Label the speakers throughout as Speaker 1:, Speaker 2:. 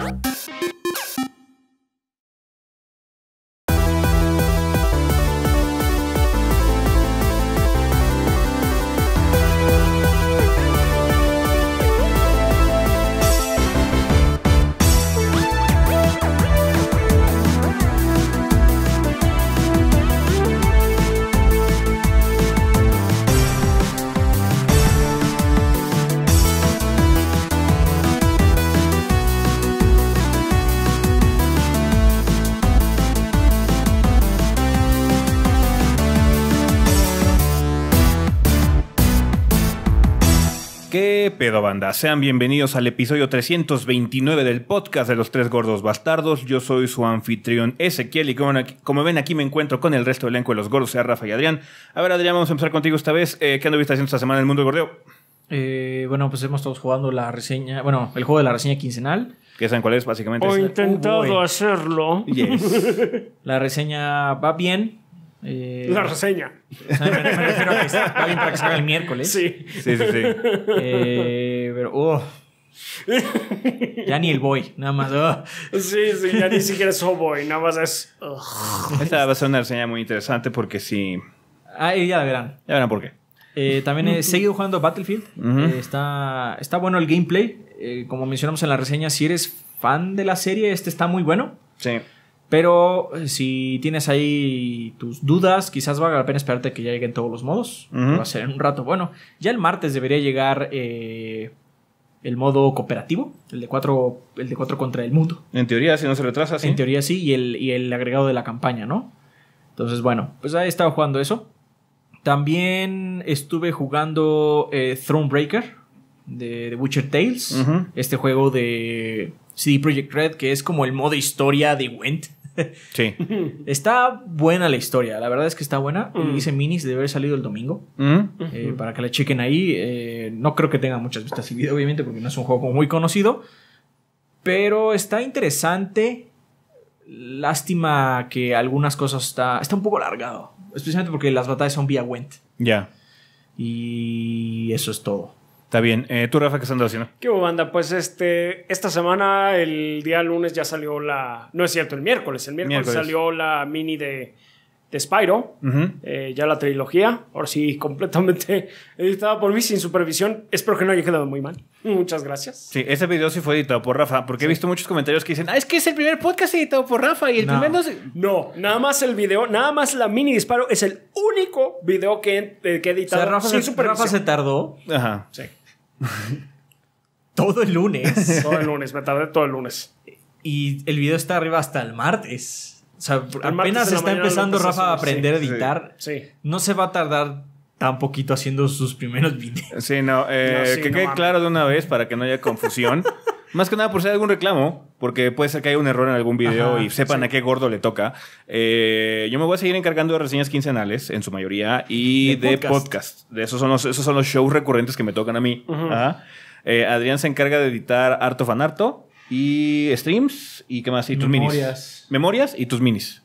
Speaker 1: Bye.
Speaker 2: banda? Sean bienvenidos al episodio 329 del podcast de los tres gordos bastardos. Yo soy su anfitrión Ezequiel y como, ven aquí me encuentro con el resto del elenco de los gordos, sea Rafa y Adrián. A ver Adrián, vamos a empezar contigo esta vez. Eh, ¿Qué anduviste haciendo esta semana en el mundo del gordeo? Eh, bueno, pues hemos estado jugando la reseña, bueno, el juego de la reseña quincenal. ¿Qué saben cuál es básicamente? He intentado
Speaker 3: hacerlo.
Speaker 4: la reseña va bien, eh, la
Speaker 3: reseña. me,
Speaker 4: refiero a que está para que salga el miércoles. Sí. Sí, sí, eh, pero,
Speaker 2: oh. Ya ni el boy, nada más. Oh.
Speaker 4: Sí, sí, ya ni siquiera es oh boy, nada más es.
Speaker 2: Esta va a ser una reseña muy interesante porque sí.
Speaker 4: Ah, ya verán.
Speaker 2: Ya verán por qué. Eh, también he seguido
Speaker 4: jugando Battlefield. Eh, está, está bueno el gameplay. como mencionamos en la reseña, si eres fan de la serie, este está muy bueno. Sí. Pero eh, si tienes ahí tus dudas, quizás valga la pena esperarte que ya lleguen todos los modos. Va a ser en un rato. Bueno, ya el martes debería llegar eh, el modo cooperativo, el de, cuatro, el de contra el mundo.
Speaker 2: En teoría, si no se retrasa, sí. En
Speaker 4: teoría, sí, y el, agregado de la campaña, ¿no? Entonces, bueno, pues ahí estado jugando eso. También estuve jugando eh, Thronebreaker de, The Witcher Tales, este juego de CD Projekt Red, que es como el modo historia de went sí. Está buena la historia, la verdad es que está buena. dice mm. minis de haber salido el domingo.
Speaker 2: Mm. Eh,
Speaker 4: para que la chequen ahí. Eh, no creo que tenga muchas vistas y video, obviamente, porque no es un juego muy conocido. Pero está interesante. Lástima que algunas cosas está. Está un poco alargado. Especialmente porque las batallas son vía Went.
Speaker 2: Ya. Y eso es todo. Está bien. Eh, ¿Tú, Rafa, qué estás haciendo?
Speaker 3: ¿Qué banda? Pues este, esta semana, el día lunes ya salió la... No es cierto, el miércoles. El miércoles, salió la mini de, Spyro, eh, ya la trilogía. Ahora sí, completamente editada por mí, sin supervisión. Espero que no haya quedado muy mal. Muchas gracias.
Speaker 2: Sí, ese video sí fue editado por Rafa, porque he visto muchos comentarios que dicen, ah, es que es el primer podcast editado
Speaker 3: por Rafa y el no. primero... No, nada más el video, nada más la mini disparo es el único video que, eh, que he editado sin supervisión. Rafa se
Speaker 4: tardó. Ajá. Sí. todo el lunes. todo el lunes, me tardé todo el lunes. Y el video está arriba hasta el martes. O sea, apenas está empezando Rafa a aprender a editar. No se va a tardar tan poquito haciendo sus primeros
Speaker 2: videos. Sí, no, eh, que quede claro de una vez para que no haya confusión. Más que nada por si hay algún reclamo, porque puede ser que haya un error en algún video y sepan a qué gordo le toca. Eh, yo me voy a seguir encargando de reseñas quincenales, en su mayoría, y de, podcast. De esos son los, esos son los shows recurrentes que me tocan a mí. Eh, Adrián se encarga de editar fan harto y streams y qué más y tus minis. Memorias y tus minis.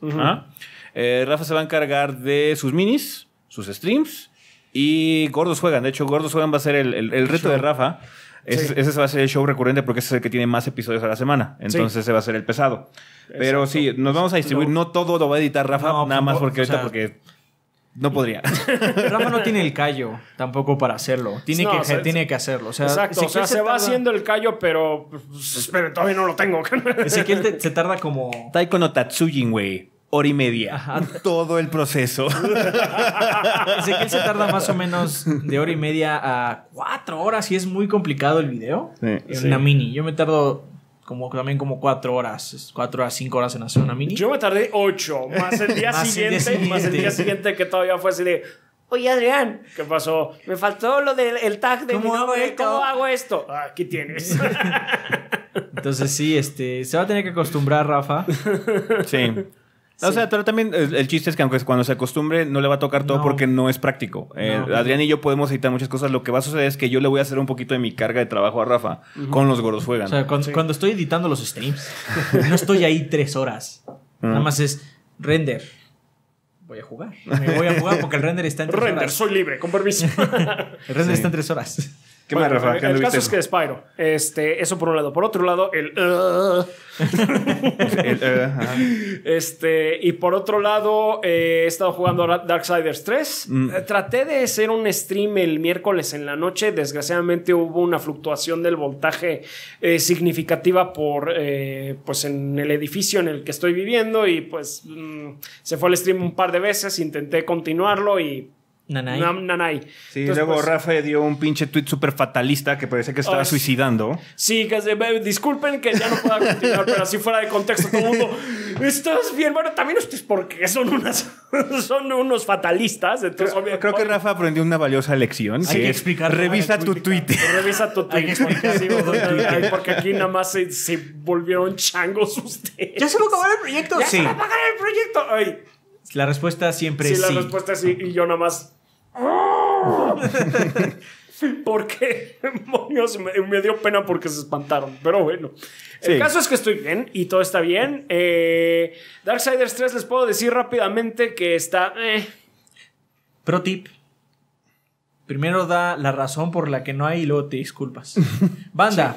Speaker 2: Eh, Rafa se va a encargar de sus minis, sus streams y Gordos Juegan. De hecho, Gordos Juegan va a ser el, el, reto de Rafa. Ese va a ser el show recurrente porque es el que tiene más episodios a la semana. Entonces se ese va a ser el pesado. Pero sí, nos vamos a distribuir. No, todo lo va a editar Rafa, nada más porque porque no podría.
Speaker 4: Rafa no tiene el callo
Speaker 2: tampoco para hacerlo. Tiene, que,
Speaker 4: tiene que hacerlo. O sea, exacto. se, va haciendo
Speaker 3: el callo, pero, pues, pero todavía no lo tengo. Ezequiel
Speaker 4: si se tarda como.
Speaker 2: Taiko no Tatsujin, güey hora y media. a Todo el proceso.
Speaker 4: él se tarda más o menos de hora y media a cuatro horas y es muy complicado el video. en una mini. Yo me tardo como también como cuatro horas, cuatro a cinco horas en hacer una mini. Yo me tardé ocho, más el día, siguiente, más el día siguiente que todavía fue así de...
Speaker 3: Oye, Adrián, ¿qué pasó? Me faltó lo del tag de ¿Cómo mi hago ¿Cómo hago esto? Ah, aquí tienes.
Speaker 2: Entonces sí, este, se va a tener que acostumbrar, Rafa. Sí. O sea, también eh, el, chiste es que aunque cuando se acostumbre no le va a tocar todo porque no es práctico. Eh, Adrián y yo podemos editar muchas cosas. Lo que va a suceder es que yo le voy a hacer un poquito de mi carga de trabajo a Rafa con los gordos juegan. O sea, cuando,
Speaker 4: estoy editando los streams, no estoy ahí tres horas. Nada más es render. Voy a jugar. Me voy a jugar porque el render está en tres render,
Speaker 3: horas. Render, soy libre, con permiso.
Speaker 4: el render está en tres horas. ¿Qué el caso es que
Speaker 3: Spyro. Este, eso por un lado. Por otro lado, el. Uh.
Speaker 4: Uh,
Speaker 3: este, y por otro lado, eh, he estado jugando Darksiders 3. Mm. Eh, traté de hacer un stream el miércoles en la noche. Desgraciadamente hubo una fluctuación del voltaje eh, significativa por. pues en el edificio en el que estoy viviendo. Y pues mm, se fue el stream un par de veces. Intenté continuarlo y Nanay. nanay. Sí, luego pues,
Speaker 2: Rafa dio un pinche tweet súper fatalista que parecía que estaba suicidando.
Speaker 3: Sí, que disculpen que ya no pueda continuar, pero así fuera de contexto todo el mundo. Estás bien, bueno, también ustedes porque son unas son unos fatalistas. Entonces,
Speaker 2: creo, que Rafa aprendió una valiosa lección. Hay que, explicar. Revisa tu tweet.
Speaker 3: Revisa tu tweet. porque aquí nada más se, volvieron changos ustedes. Ya se va a acabar el proyecto. Ya sí. se va el proyecto. Ay.
Speaker 4: La respuesta siempre es sí. Sí, la respuesta
Speaker 3: es sí. Y yo nada más porque me, dio pena porque se espantaron. Pero bueno, el caso es que estoy bien y todo está bien. Eh, Darksiders 3 les puedo decir rápidamente que está... Eh.
Speaker 4: Pro tip. Primero da la razón por la que no hay y luego te disculpas. Banda,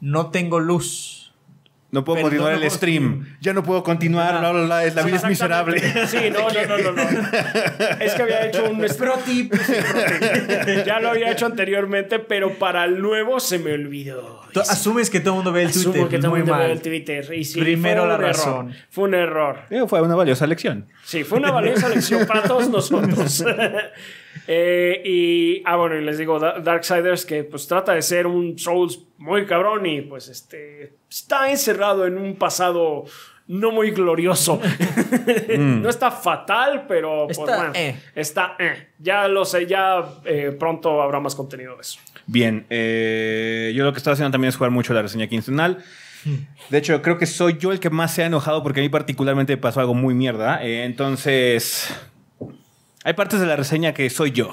Speaker 4: no tengo luz. No puedo continuar el stream. Ya no puedo
Speaker 2: continuar, La vida es miserable. Sí, no, no, no, no, Es que había hecho un
Speaker 3: pro tip. ya lo había hecho anteriormente, pero para el nuevo se me olvidó.
Speaker 2: Tú asumes que todo el mundo ve el Twitter. que todo el mundo mal. ve el
Speaker 3: Twitter. Primero la razón.
Speaker 2: Fue un error. Eh, fue una valiosa lección.
Speaker 3: Sí, fue una valiosa lección para todos nosotros. Eh, y, ah, bueno, y les digo, Darksiders, que pues trata de ser un Souls muy cabrón y pues este, está encerrado en un pasado no muy glorioso. Mm. no está fatal, pero pues, está, eh. está eh. Ya lo sé, ya pronto habrá más contenido de eso.
Speaker 2: Bien, yo lo que estaba haciendo también es jugar mucho la reseña quincenal. Hmm. De hecho, creo que soy yo el que más se ha enojado porque a mí particularmente pasó algo muy mierda. entonces, hay partes de la reseña que soy yo.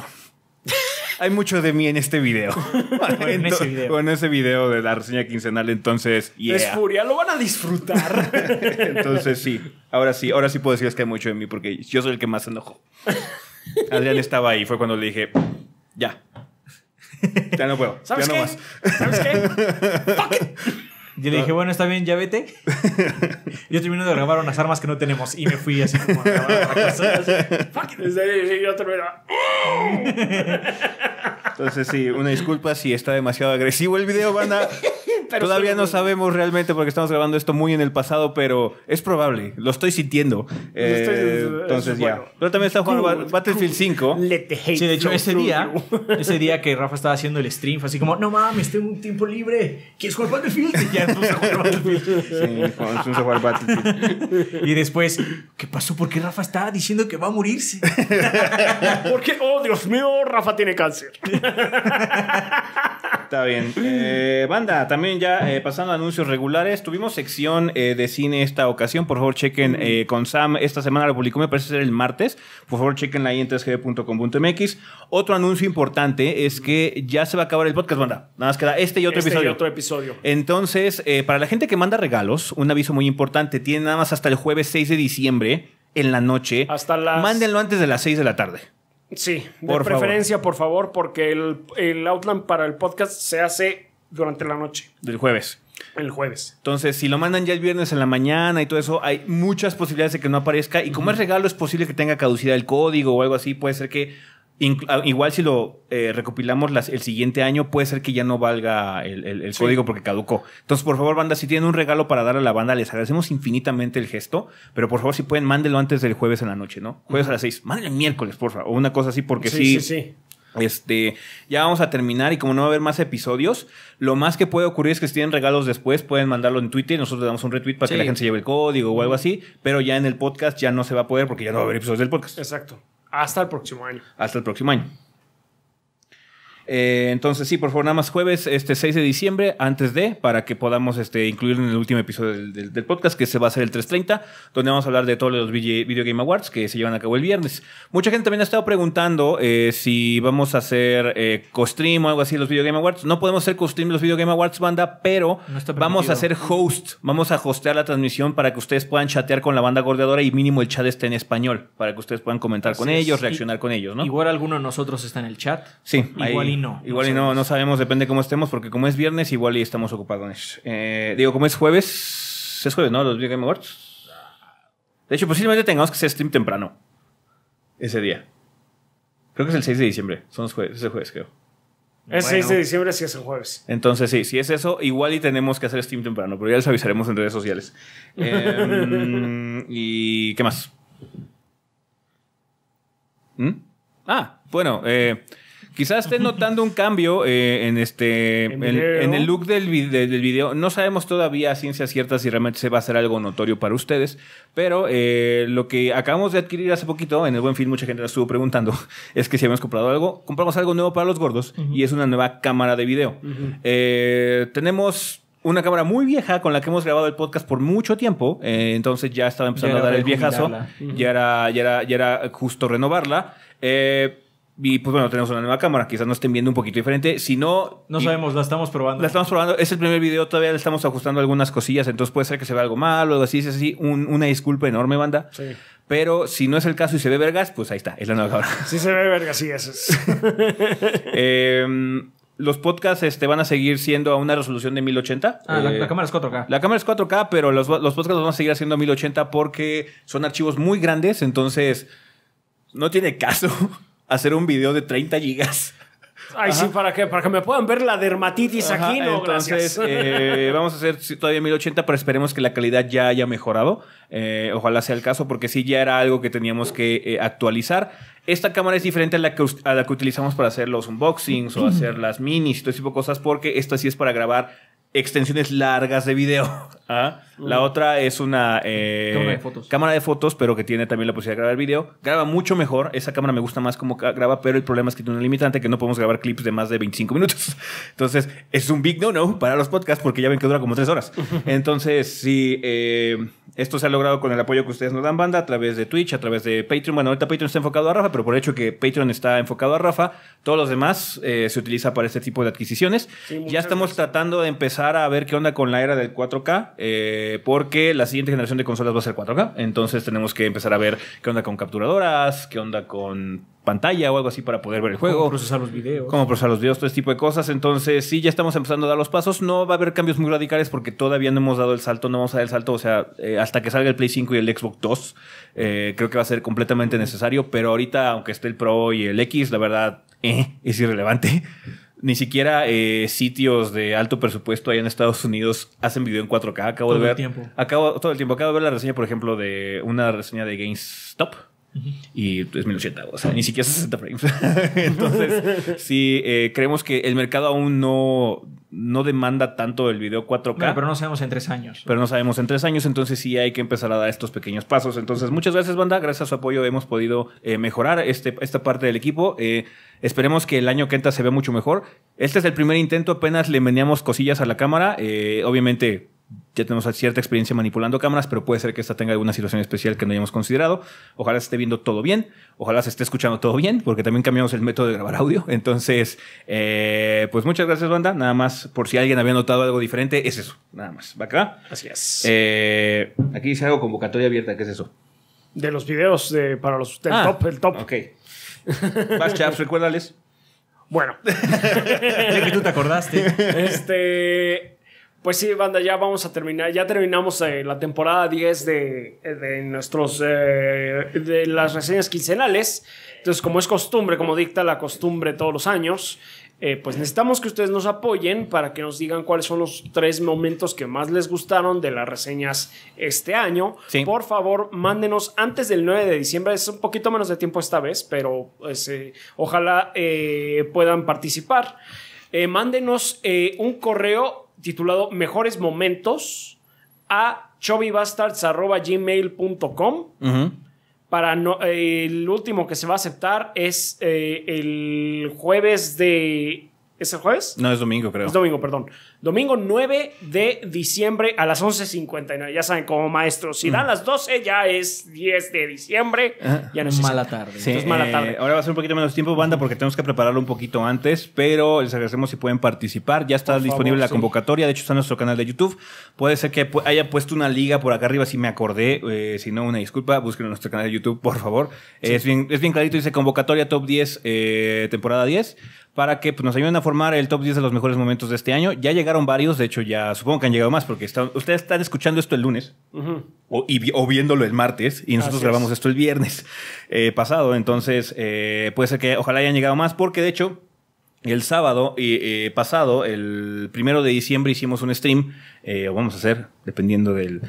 Speaker 2: Hay mucho de mí en este video. en ese video. en ese video de la reseña quincenal, entonces. Yeah. Es furia,
Speaker 3: lo van a disfrutar. entonces
Speaker 2: sí, ahora sí, ahora sí puedo decirles que hay mucho de mí porque yo soy el que más se enojó. Adrián estaba ahí, fue cuando le dije, ya. Ya no puedo. ¿Sabes ya no Más. ¿Sabes qué? ¡Fuck yo le dije, bueno, está bien, ya vete. yo termino de grabar
Speaker 4: unas armas que no tenemos y me fui así como a
Speaker 3: grabar
Speaker 2: Entonces, sí, una disculpa si está demasiado agresivo el video, van a Todavía no sabemos realmente porque estamos grabando esto muy en el pasado, pero es probable. Lo estoy sintiendo. Eh, entonces ya. Pero también está jugando Battlefield 5.
Speaker 4: Let the hate sí, de hecho, ese día, ese día que Rafa estaba haciendo el stream, fue así como, no mames, tengo un tiempo libre. ¿Quieres jugar Battlefield? Y ya jugar Battlefield. Sí, Battlefield. y después, ¿qué pasó? Porque Rafa estaba diciendo que va a morirse? porque,
Speaker 3: oh Dios mío, Rafa tiene cáncer.
Speaker 2: está bien. Eh, banda, también ya eh, pasando anuncios regulares, tuvimos sección eh, de cine esta ocasión. Por favor, chequen eh, con Sam. Esta semana lo publicó, me parece ser el martes. Por favor, chequen ahí en 3 Otro anuncio importante es que ya se va a acabar el podcast, banda. Nada más queda este y otro este episodio. Y otro episodio. Entonces, para la gente que manda regalos, un aviso muy importante. Tienen nada más hasta el jueves 6 de diciembre en la noche. Hasta Mándenlo antes de las 6 de la tarde. Sí, por de preferencia,
Speaker 3: por favor, porque el, el para el podcast se hace durante la noche.
Speaker 2: Del jueves. El jueves. Entonces, si lo mandan ya el viernes en la mañana y todo eso, hay muchas posibilidades de que no aparezca. Y como es regalo, es posible que tenga caducidad el código o algo así. Puede ser que, ah, igual si lo eh, recopilamos el siguiente año, puede ser que ya no valga el, código porque caducó. Entonces, por favor, banda, si tienen un regalo para dar a la banda, les agradecemos infinitamente el gesto. Pero por favor, si pueden, mándenlo antes del jueves en la noche, ¿no? Jueves a las seis. Mándenlo el miércoles, por favor. O una cosa así, porque sí, sí. sí. Este, ya vamos a terminar y como no va a haber más episodios, lo más que puede ocurrir es que si tienen regalos después pueden mandarlo en Twitter y nosotros le damos un retweet para que la gente se lleve el código o algo así, pero ya en el podcast ya no se va a poder porque ya no va a haber episodios del podcast.
Speaker 3: Exacto. Hasta el próximo año.
Speaker 2: Hasta el próximo año. Eh, entonces, sí, por favor, nada más jueves, este 6 de diciembre, antes de, para que podamos este, incluir en el último episodio del, podcast, que se va a hacer el 3.30, donde vamos a hablar de todos los Video Game Awards que se llevan a cabo el viernes. Mucha gente también ha estado preguntando eh, si vamos a hacer eh, co-stream o algo así los Video Game Awards. No podemos hacer co-stream los Video Game Awards, banda, pero vamos a hacer host. Vamos a hostear la transmisión para que ustedes puedan chatear con la banda gordeadora y mínimo el chat esté en español, para que ustedes puedan comentar con ellos, reaccionar con ellos, ¿no? Igual alguno de nosotros está en el chat. Sí, igual no. Igual y no, no sabemos, depende cómo estemos, porque como es viernes, igual y estamos ocupados. Eh, digo, como es jueves, es jueves, ¿no? Los Video Game Awards. De hecho, posiblemente tengamos que hacer stream temprano. Ese día. Creo que es el 6 de diciembre. Son los jueves, ese jueves, creo.
Speaker 3: El 6 de diciembre sí es el jueves.
Speaker 2: Entonces, sí, si es eso, igual y tenemos que hacer stream temprano, pero ya les avisaremos en redes sociales. Em, ¿Y qué más? ¿Mm? Ah, bueno, eh, Quizás estén notando un cambio eh, en este en, el look del, video. No sabemos todavía a ciencia cierta si realmente se va a hacer algo notorio para ustedes, pero eh, lo que acabamos de adquirir hace poquito, en el buen fin mucha gente nos estuvo preguntando, es que si habíamos comprado algo, compramos algo nuevo para los gordos y es una nueva cámara de video. Eh, tenemos una cámara muy vieja con la que hemos grabado el podcast por mucho tiempo. entonces ya estaba empezando a dar el viejazo. Y Ya era, ya, era, ya era justo renovarla. Y pues bueno, tenemos una nueva cámara, quizás nos estén viendo un poquito diferente. Si no. No sabemos,
Speaker 4: la estamos probando.
Speaker 2: La estamos probando, es el primer video, todavía le estamos ajustando algunas cosillas, entonces puede ser que se vea algo mal o algo así, es así. una disculpa enorme, banda. Pero si no es el caso y se ve vergas, pues ahí está, es la nueva cámara.
Speaker 3: Sí se ve vergas,
Speaker 4: sí, es.
Speaker 2: Em, los podcasts este, van a seguir siendo a una resolución de 1080. Ah, eh, la, cámara es 4K. La cámara es 4K, pero los, los podcasts los van a seguir haciendo a 1080 porque son archivos muy grandes, entonces no tiene caso hacer un video de 30 gigas.
Speaker 3: Ay, sí, ¿para qué? Para que me puedan ver la dermatitis aquí, ¿no? Entonces, eh,
Speaker 2: vamos a hacer todavía 1080, pero esperemos que la calidad ya haya mejorado. Eh, ojalá sea el caso, porque sí, ya era algo que teníamos que eh, actualizar. Esta cámara es diferente a la, que, a la que utilizamos para hacer los unboxings o hacer las minis y todo ese tipo de cosas, porque esta sí es para grabar extensiones largas de video. Ah, la otra es una, eh, cámara, de fotos. pero que tiene también la posibilidad de grabar video. Graba mucho mejor. Esa cámara me gusta más como graba, pero el problema es que tiene una limitante que no podemos grabar clips de más de 25 minutos. Entonces, es un big no-no para los podcasts porque ya ven que dura como tres horas. Entonces, si eh, esto se ha logrado con el apoyo que ustedes nos dan, banda, a través de Twitch, a través de Patreon. Bueno, ahorita Patreon está enfocado a Rafa, pero por hecho que Patreon está enfocado a Rafa, todos los demás eh, se utiliza para este tipo de adquisiciones. ya estamos tratando de empezar a ver qué onda con la era del 4K, eh, porque la siguiente generación de consolas va a ser 4K. Entonces tenemos que empezar a ver qué onda con capturadoras, qué onda con pantalla o algo así para poder ver el juego. Cómo procesar los videos. Cómo procesar los videos, todo este tipo de cosas. Entonces, sí, ya estamos empezando a dar los pasos. No va a haber cambios muy radicales porque todavía no hemos dado el salto, no vamos a dar el salto. O sea, eh, hasta que salga el Play 5 y el Xbox 2, eh, creo que va a ser completamente necesario. Pero ahorita, aunque esté el Pro y el X, la verdad, es irrelevante. Ni siquiera eh, sitios de alto presupuesto allá en Estados Unidos hacen video en 4K. Acabo de ver. Acabo, todo el tiempo. Acabo de ver la reseña, por ejemplo, de una reseña de GameStop y es 1080, o sea, ni siquiera 60 frames. Entonces, sí, eh, creemos que el mercado aún no, no demanda tanto el video 4K. pero no
Speaker 4: sabemos en tres años.
Speaker 2: Pero no sabemos en tres años, entonces sí hay que empezar a dar estos pequeños pasos. Entonces, muchas gracias, banda. Gracias a su apoyo hemos podido eh, mejorar este, esta parte del equipo. Eh, esperemos que el año que entra se vea mucho mejor. Este es el primer intento, apenas le meneamos cosillas a la cámara. obviamente ya tenemos cierta experiencia manipulando cámaras, pero puede ser que esta tenga alguna situación especial que no hayamos considerado. Ojalá esté viendo todo bien, ojalá se esté escuchando todo bien, porque también cambiamos el método de grabar audio. Entonces, eh, pues muchas gracias, banda. Nada más, por si alguien había notado algo diferente, es eso, nada más. ¿Va acá? Así es. Eh, aquí dice algo convocatoria abierta, ¿qué es eso?
Speaker 3: De los videos para los del ah, top, el top. Ok. más chaps, recuérdales. Bueno.
Speaker 1: que
Speaker 3: tú te acordaste. Este pues sí, banda, ya vamos a terminar. Ya terminamos eh, la temporada 10 de, nuestros eh, de las reseñas quincenales. Entonces, como es costumbre, como dicta la costumbre todos los años, eh, pues necesitamos que ustedes nos apoyen para que nos digan cuáles son los tres momentos que más les gustaron de las reseñas este año. Por favor, mándenos antes del 9 de diciembre. Es un poquito menos de tiempo esta vez, pero pues, ojalá puedan participar. mándenos un correo titulado Mejores Momentos a chobibastards.gmail.com Para no, eh, el último que se va a aceptar es eh, el jueves de. ¿Es el jueves? No, es
Speaker 2: domingo, creo. Es domingo, perdón.
Speaker 3: Domingo 9 de diciembre a las 11.59. Ya saben, como maestros, si dan mm. las 12, ya es 10 de diciembre. Ya no es mala
Speaker 2: tarde. mala tarde. ahora va a ser un poquito menos tiempo, banda, porque tenemos que prepararlo un poquito antes, pero les agradecemos si pueden participar. Ya está disponible la convocatoria. De hecho, está en nuestro canal de YouTube. Puede ser que haya puesto una liga por acá arriba, si me acordé. Eh, si no, una disculpa. Búsquenlo en nuestro canal de YouTube, por favor. Es, bien, es bien clarito. Dice convocatoria top 10, eh, temporada 10, para que pues, nos ayuden a formar el top 10 de los mejores momentos de este año. Ya llegaron varios, de hecho ya supongo que han llegado más, porque ustedes están escuchando esto el lunes o, y, viéndolo el martes, y nosotros grabamos esto el viernes eh, pasado, entonces eh, puede ser que ojalá hayan llegado más, porque de hecho el sábado y eh, pasado, el primero de diciembre, hicimos un stream, o vamos a hacer, dependiendo del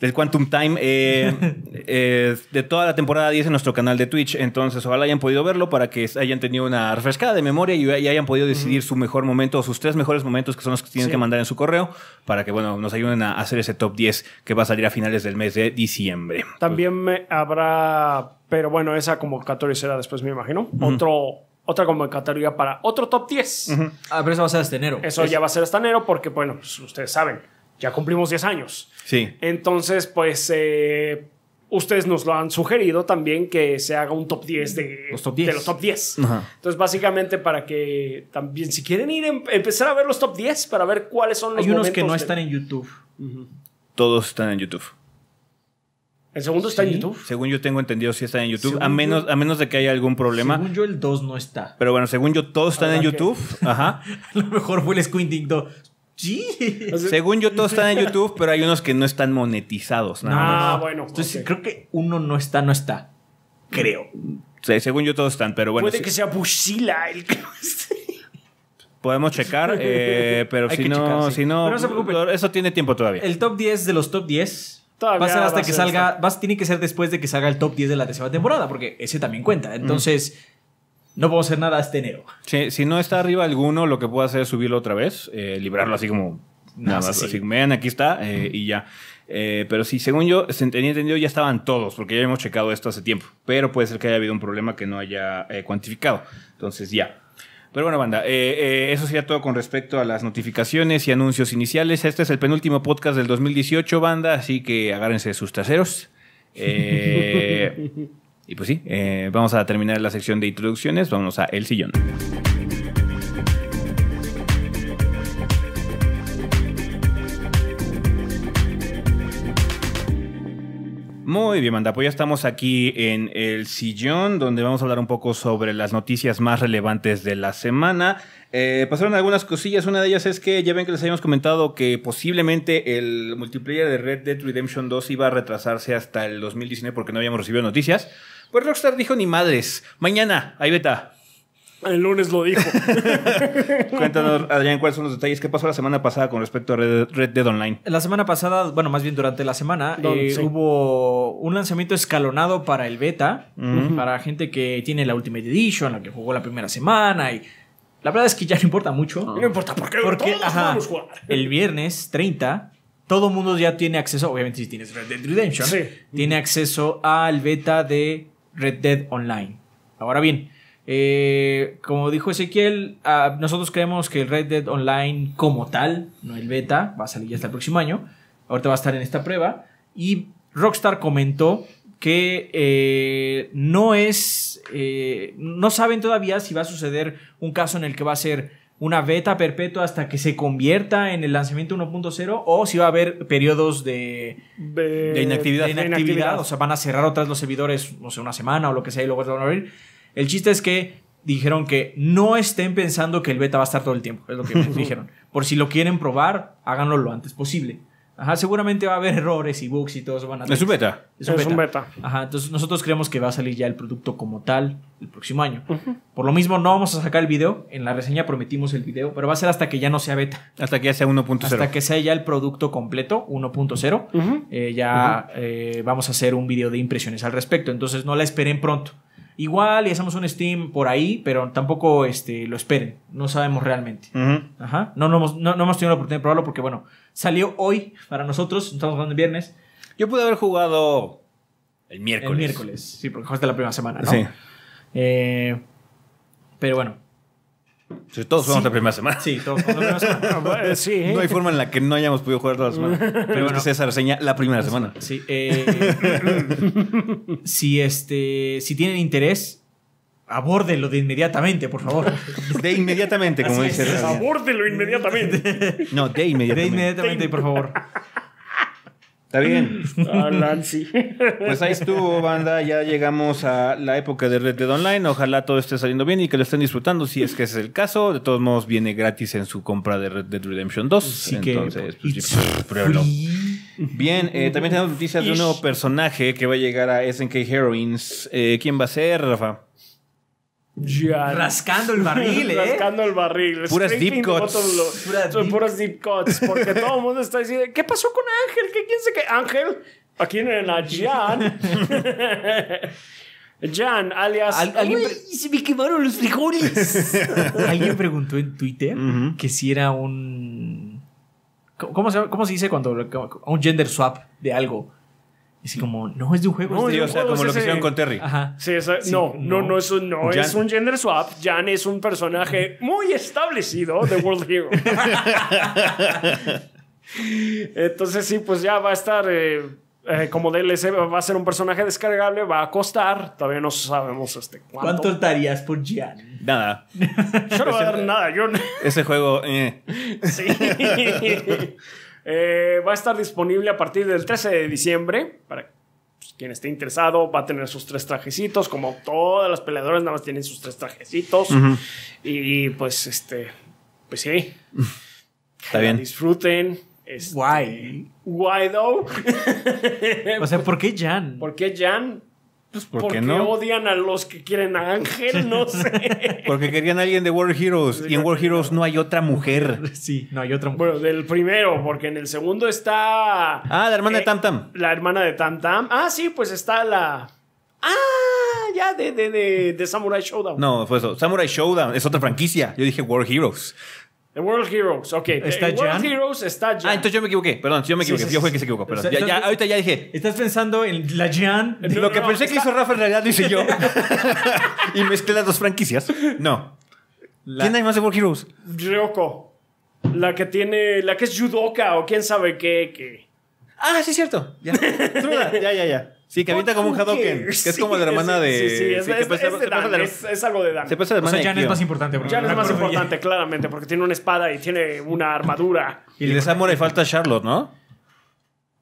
Speaker 2: del Quantum Time eh, eh, de toda la temporada 10 en nuestro canal de Twitch. Entonces, ojalá hayan podido verlo para que hayan tenido una refrescada de memoria y, hayan podido decidir su mejor momento o sus tres mejores momentos que son los que tienen que mandar en su correo para que, bueno, nos ayuden a hacer ese top 10 que va a salir a finales del mes de diciembre.
Speaker 3: También me habrá, pero bueno, esa convocatoria será después, me imagino. Otro otra convocatoria para
Speaker 4: otro top 10. Ah, pero eso va a ser hasta enero.
Speaker 2: Eso, ya va
Speaker 3: a ser hasta enero porque, bueno, pues, ustedes saben, ya cumplimos 10 años. Sí. Entonces, pues... Eh, ustedes nos lo han sugerido también que se haga un top 10 de los top 10.
Speaker 2: Entonces,
Speaker 3: básicamente para que también, si quieren ir, em, empezar a ver los top 10 para ver cuáles son los... Hay unos que no están
Speaker 4: en YouTube.
Speaker 2: Todos están en YouTube. ¿El segundo está en YouTube? Según yo tengo entendido, sí está en YouTube. a menos, a menos de que haya algún problema. Según yo, el 2 no está. Pero bueno, según yo, todos están en YouTube. Ajá. a lo mejor fue el Squinting 2.
Speaker 4: Sí. Según yo, todos están en YouTube,
Speaker 2: pero hay unos que no están monetizados. ah,
Speaker 4: bueno. Entonces, creo que uno no está, no está.
Speaker 2: Creo. Sí, según yo, todos están, pero bueno. Puede que sea
Speaker 4: Bushila el que
Speaker 2: Podemos checar, eh, pero si, no, si, no, se Eso tiene tiempo todavía.
Speaker 4: El top 10 de los top 10 va a ser hasta que salga, tiene que ser después de que salga el top 10 de la décima temporada, porque ese también cuenta. Entonces, no puedo hacer nada este enero.
Speaker 2: si no está arriba alguno, lo que puedo hacer es subirlo otra vez, eh, librarlo así como nada ah, más. aquí está eh, y ya. Eh, pero sí, según yo, tenía entendido, ya estaban todos, porque ya hemos checado esto hace tiempo. Pero puede ser que haya habido un problema que no haya eh, cuantificado. Entonces, ya. Pero bueno, banda, eso sería todo con respecto a las notificaciones y anuncios iniciales. Este es el penúltimo podcast del 2018, banda, así que agárrense sus traseros. Y pues sí, eh, vamos a terminar la sección de introducciones, vamos a El Sillón. Muy bien, Manda, pues ya estamos aquí en el sillón, donde vamos a hablar un poco sobre las noticias más relevantes de la semana. Eh, pasaron algunas cosillas, una de ellas es que ya ven que les habíamos comentado que posiblemente el multiplayer de Red Dead Redemption 2 iba a retrasarse hasta el 2019 porque no habíamos recibido noticias. Pues Rockstar dijo ni madres. Mañana, ahí beta. El lunes
Speaker 4: lo dijo.
Speaker 2: Cuéntanos, Adrián, cuáles son los detalles. ¿Qué pasó la semana pasada con respecto a Red, Dead Online?
Speaker 4: La semana pasada, bueno, más bien durante la semana, eh, hubo un lanzamiento escalonado para el beta, para gente que tiene la Ultimate Edition, la que jugó la primera semana y. La verdad es que ya no importa mucho. No, importa, porque, porque el viernes 30 todo mundo ya tiene acceso, obviamente si tienes Red Dead Redemption, tiene acceso al beta de Red Dead Online. Ahora bien, eh, como dijo Ezequiel, ah, nosotros creemos que el Red Dead Online como tal, no el beta, va a salir ya hasta el próximo año. Ahorita va a estar en esta prueba. Y Rockstar comentó que eh, no es, eh, no saben todavía si va a suceder un caso en el que va a ser una beta perpetua hasta que se convierta en el lanzamiento 1.0 o si va a haber periodos de,
Speaker 3: inactividad. O sea,
Speaker 4: van a cerrar otras los servidores, no sé, una semana o lo que sea y luego van a abrir. El chiste es que dijeron que no estén pensando que el beta va a estar todo el tiempo, es lo que dijeron. Por si lo quieren probar, háganlo lo antes posible. Ajá, seguramente va a haber errores y bugs y todo eso van a Es un
Speaker 2: beta. Es un
Speaker 4: beta. Ajá, entonces nosotros creemos que va a salir ya el producto como tal el próximo año. Por lo mismo no vamos a sacar el video, en la reseña prometimos el video, pero va a ser hasta que ya no sea beta. Hasta que ya sea
Speaker 2: 1.0. Hasta
Speaker 4: que sea ya el producto completo 1.0, eh, ya eh, vamos a hacer un video de impresiones al respecto, entonces no la esperen pronto igual y hacemos un Steam por ahí, pero tampoco este, lo esperen. No sabemos realmente. Ajá. No, no, hemos, tenido la oportunidad de probarlo porque, bueno, salió hoy para nosotros. Estamos jugando el viernes. Yo pude haber jugado
Speaker 2: el miércoles. El miércoles, sí, porque jugaste la primera
Speaker 4: semana, ¿no? Sí. Eh,
Speaker 2: pero bueno, Sí, todos jugamos la primera semana. Sí, todos la primera semana. No hay forma en la que no hayamos podido jugar toda la semana. Pero bueno, a César reseña la primera semana. Sí. Eh, si,
Speaker 4: este, si tienen interés, abórdenlo de inmediatamente, por favor. De inmediatamente, como dice. Abórdelo inmediatamente. No, de
Speaker 2: inmediatamente. De inmediatamente, por favor. Está bien. Ah,
Speaker 3: Nancy. Pues ahí
Speaker 2: estuvo, banda. Ya llegamos a la época de Red Dead Online. Ojalá todo esté saliendo bien y que lo estén disfrutando, si es que ese es el caso. De todos modos, viene gratis en su compra de Red Dead Redemption 2. Así que, pues, Bien, eh, también tenemos noticias de un nuevo personaje que va a llegar a SNK Heroines. Eh, ¿Quién va a ser, Rafa?
Speaker 3: Rascando el barril, ¿eh? Rascando el barril. Puras deep cuts. Puras, deep... cuts. Porque todo el mundo está diciendo, ¿qué pasó con Ángel? ¿Qué, ¿Quién se que Ángel? Aquí en a Jan. Jan, alias. se me quemaron los
Speaker 1: frijoles.
Speaker 3: alguien
Speaker 4: preguntó en Twitter que si era un. ¿Cómo se, cómo se dice cuando. un gender swap de algo? Y así como, no, es de un juego. No, sí, o sea, como lo que hicieron con Terry. Ajá.
Speaker 3: Sí, no, no, no, no es un gender swap. Jan es un personaje muy establecido de World Hero. Entonces sí, pues ya va a estar eh, eh, como DLC, va a ser un personaje descargable, va a costar, todavía no sabemos este cuánto. ¿Cuánto darías
Speaker 4: por Jan?
Speaker 2: Nada. Yo no voy a dar nada, yo... Ese juego... Eh. Sí.
Speaker 3: Eh, va a estar disponible a partir del 13 de diciembre. Para pues, quien esté interesado, va a tener sus tres trajecitos. Como todas las peleadoras, nada más tienen sus tres trajecitos. y, pues, este. Pues sí. Está bien. Disfruten. Why? Este, guay. though.
Speaker 4: o sea, ¿por qué Jan?
Speaker 3: ¿Por qué Jan?
Speaker 2: Pues porque, no.
Speaker 3: odian a los que quieren a Ángel, no sé.
Speaker 2: porque querían a alguien de War Heroes. Y en War Heroes no hay otra mujer. Sí, no hay otra mujer. Bueno, del
Speaker 3: primero, porque en el segundo está. Ah, la hermana de eh, Tam Tam. La hermana de Tam Tam. Ah, sí, pues está la. Ah, ya de, de, de Samurai Showdown.
Speaker 2: No, fue eso. Samurai Showdown es otra franquicia. Yo dije War Heroes.
Speaker 4: The World Heroes, ok. ¿Está World
Speaker 2: Heroes está Ah, entonces yo me equivoqué, perdón, yo me equivoqué. yo fue que se equivocó, perdón. ya, ahorita
Speaker 4: ya dije. ¿Estás pensando en
Speaker 2: la Jan? lo que pensé que ah, hizo Rafa en realidad lo hice yo. y mezclé las dos franquicias. No. ¿Quién hay más de World Heroes?
Speaker 3: Ryoko.
Speaker 2: La que tiene. La
Speaker 3: que es Judoka o quién sabe qué. qué. Ah, sí, es cierto. ya, ya,
Speaker 2: ya. Sí, que habita como un Hadoken. Que es como la hermana de. Sí, sí,
Speaker 3: es, algo de Dan. Se pasa de hermana. O Jan es más importante, Jan es más importante, claramente, porque tiene una espada y tiene una armadura.
Speaker 2: Y de Samurai falta Charlotte, ¿no?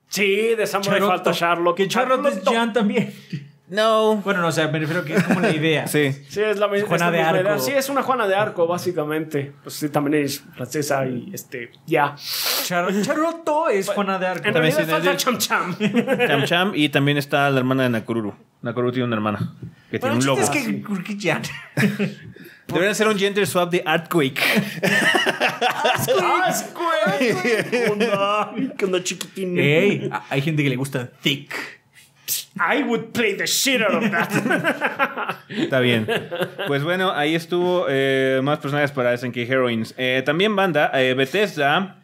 Speaker 4: Sí, de Samurai falta Charlotte. Que Charlotte es Jan también. No. Bueno, no, o sea, me refiero que es como
Speaker 2: una idea. sí.
Speaker 4: Sí, es la misma. Juana de Arco. Sí,
Speaker 3: es una Juana de Arco, básicamente. Pues sí, también es francesa y este,
Speaker 4: ya. Char es Juana de Arco. En realidad Cham Cham. Cham
Speaker 2: Cham y también está la hermana de Nakururu. Nakururu tiene una hermana que tiene un lobo. es que Deberían hacer un gender swap de Artquake
Speaker 4: Earthquake.
Speaker 3: ¿Qué onda? chiquitín? Ey,
Speaker 4: hay gente que le gusta Thick.
Speaker 3: I would play the shit out of that.
Speaker 2: Está bien. Pues bueno, ahí estuvo eh, más personajes para SNK Heroines. Eh, también banda, eh, Bethesda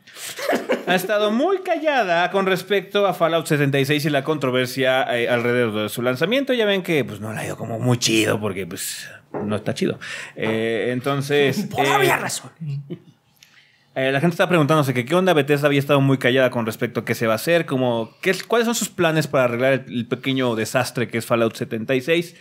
Speaker 2: ha estado muy callada con respecto a Fallout 76 y la controversia alrededor de su lanzamiento. Ya ven que pues no la ha ido como muy chido porque pues no está chido. entonces... Por había razón. Eh, la gente está preguntándose que qué onda Bethesda había estado muy callada con respecto a qué se va a hacer, como cuáles son sus planes para arreglar el, pequeño desastre que es Fallout 76.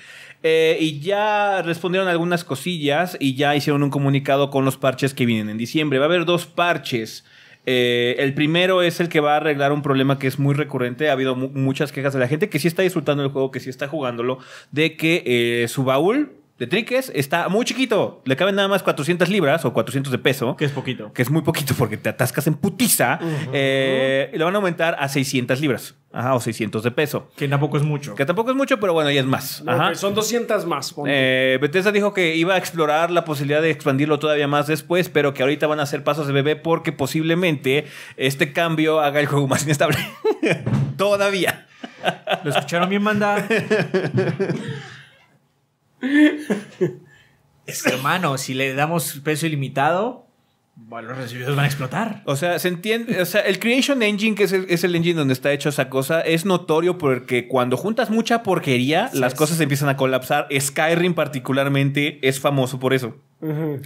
Speaker 2: Eh, y ya respondieron algunas cosillas y ya hicieron un comunicado con los parches que vienen en diciembre. Va a haber dos parches. Eh, el primero es el que va a arreglar un problema que es muy recurrente. Ha habido muchas quejas de la gente que sí está disfrutando el juego, que sí está jugándolo, de que su baúl de triques está muy chiquito. Le caben nada más 400 libras o 400 de peso. Que es poquito. Que es muy poquito porque te atascas en putiza. Eh, y lo van a aumentar a 600 libras. Ajá, o 600 de peso. Que tampoco es mucho. Que tampoco es mucho, pero bueno, ya es más. Ajá.
Speaker 3: son 200 más.
Speaker 2: Eh, Betesa dijo que iba a explorar la posibilidad de expandirlo todavía más después, pero que ahorita van a hacer pasos de bebé porque posiblemente este cambio haga el juego más inestable. todavía. Lo escucharon bien, manda. Es que,
Speaker 4: hermano, si le damos peso ilimitado, los recibidos van a explotar.
Speaker 2: O sea, se entiende. O sea, el Creation Engine, que es el, engine donde está hecho esa cosa, es notorio porque cuando juntas mucha porquería, las cosas empiezan a colapsar. Skyrim, particularmente, es famoso por eso.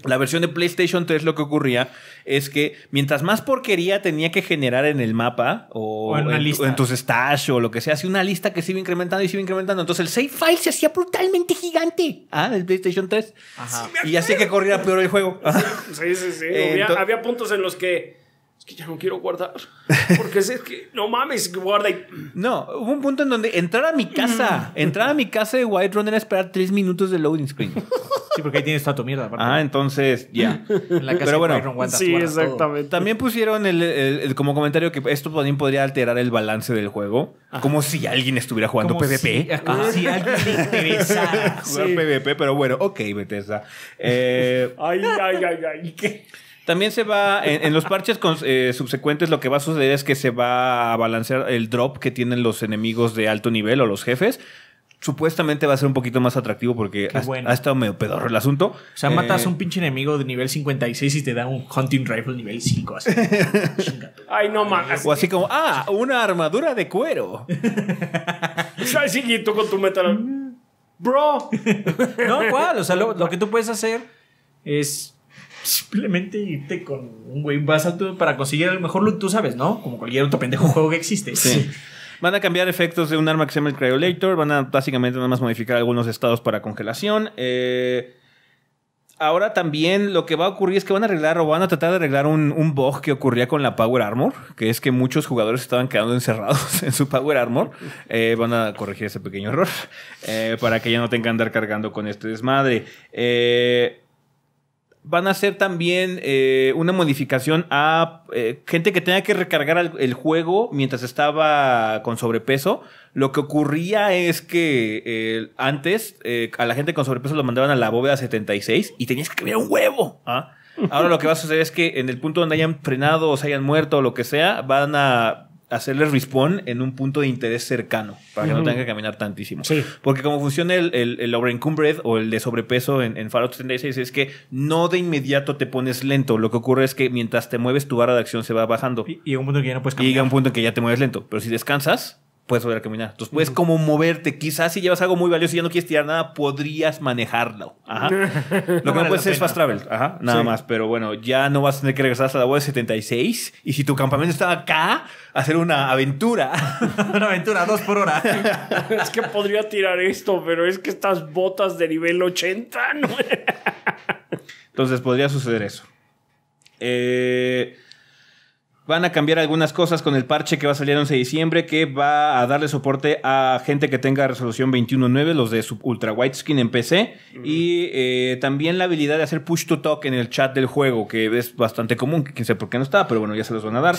Speaker 2: La versión de PlayStation 3 lo que ocurría es que mientras más porquería tenía que generar en el mapa o, en, tus stash o lo que sea, hacía una lista que se iba incrementando y se iba incrementando. Entonces el save file se hacía brutalmente gigante. Ah, el PlayStation 3. y así que corría peor el juego. Sí, sí, sí. había puntos en
Speaker 3: los que que ya no quiero guardar.
Speaker 2: Porque es que no mames, guarda y... No, hubo un punto en donde entrar a mi casa, mm. entrar a mi casa de White Run esperar tres minutos de loading screen. Sí, porque ahí tienes toda tu mierda. Aparte. Ah, entonces, ya. En la casa Pero bueno, Run, sí, exactamente. También pusieron el, el, como comentario que esto también podría alterar el balance del juego. Como si alguien estuviera jugando PvP. Como si alguien estuviera jugando PvP, pero bueno, ok, Bethesda. Eh,
Speaker 3: ay, ay, ay, ay. ¿qué?
Speaker 2: También se va, en, los parches eh, subsecuentes lo que va a suceder es que se va a balancear el drop que tienen los enemigos de alto nivel o los jefes. Supuestamente va a ser un poquito más atractivo porque ha, estado medio pedorro el asunto. O sea, matas a eh, un
Speaker 4: pinche enemigo de nivel 56 y te da un hunting rifle nivel 5. Ay, no mames. O así como, ah, una armadura de cuero. Así con tu metal. Bro. no, cuál. O sea, lo que tú puedes hacer es simplemente irte con un güey, para conseguir el mejor loot, tú sabes, ¿no? Como cualquier otro pendejo juego que existe. Sí.
Speaker 2: Van a cambiar efectos de un arma que se llama el Cryolator, van a básicamente nada más modificar algunos estados para congelación. Eh, ahora también lo que va a ocurrir es que van a arreglar o van a tratar de arreglar un, bug que ocurría con la Power Armor, que es que muchos jugadores estaban quedando encerrados en su Power Armor. Eh, van a corregir ese pequeño error eh, para que ya no tengan que andar cargando con este desmadre. Eh van a hacer también eh, una modificación a eh, gente que tenía que recargar el, juego mientras estaba con sobrepeso. Lo que ocurría es que eh, antes a la gente con sobrepeso lo mandaban a la bóveda 76 y tenías que cambiar un huevo. ¿ah? Ahora lo que va a suceder es que en el punto donde hayan frenado o se hayan muerto o lo que sea, van a hacerle respawn en un punto de interés cercano para que no tenga que caminar tantísimo. Porque como funciona el, el, el o el de sobrepeso en, en, Fallout 76 es que no de inmediato te pones lento. Lo que ocurre es que mientras te mueves tu barra de acción se va bajando. Y, llega un punto que ya no puedes Y llega un punto en que ya te mueves lento. Pero si descansas, puedes volver a caminar. Entonces puedes como moverte. Quizás si llevas algo muy valioso y ya no quieres tirar nada, podrías manejarlo. Ajá. Lo que no, puedes hacer es fast travel. Ajá. Nada más. Pero bueno, ya no vas a tener que regresar hasta la web 76. Y si tu campamento está acá, hacer una aventura.
Speaker 4: una aventura, dos por hora. es
Speaker 3: que podría tirar esto, pero es que estas botas de nivel 80
Speaker 2: Entonces podría suceder eso. Eh. Van a cambiar algunas cosas con el parche que va a salir el 11 de diciembre, que va a darle soporte a gente que tenga resolución 21.9, los de sub ultra skin en PC, y eh, también la habilidad de hacer push to talk en el chat del juego, que es bastante común, que quién sabe por qué no está, pero bueno, ya se los van a dar.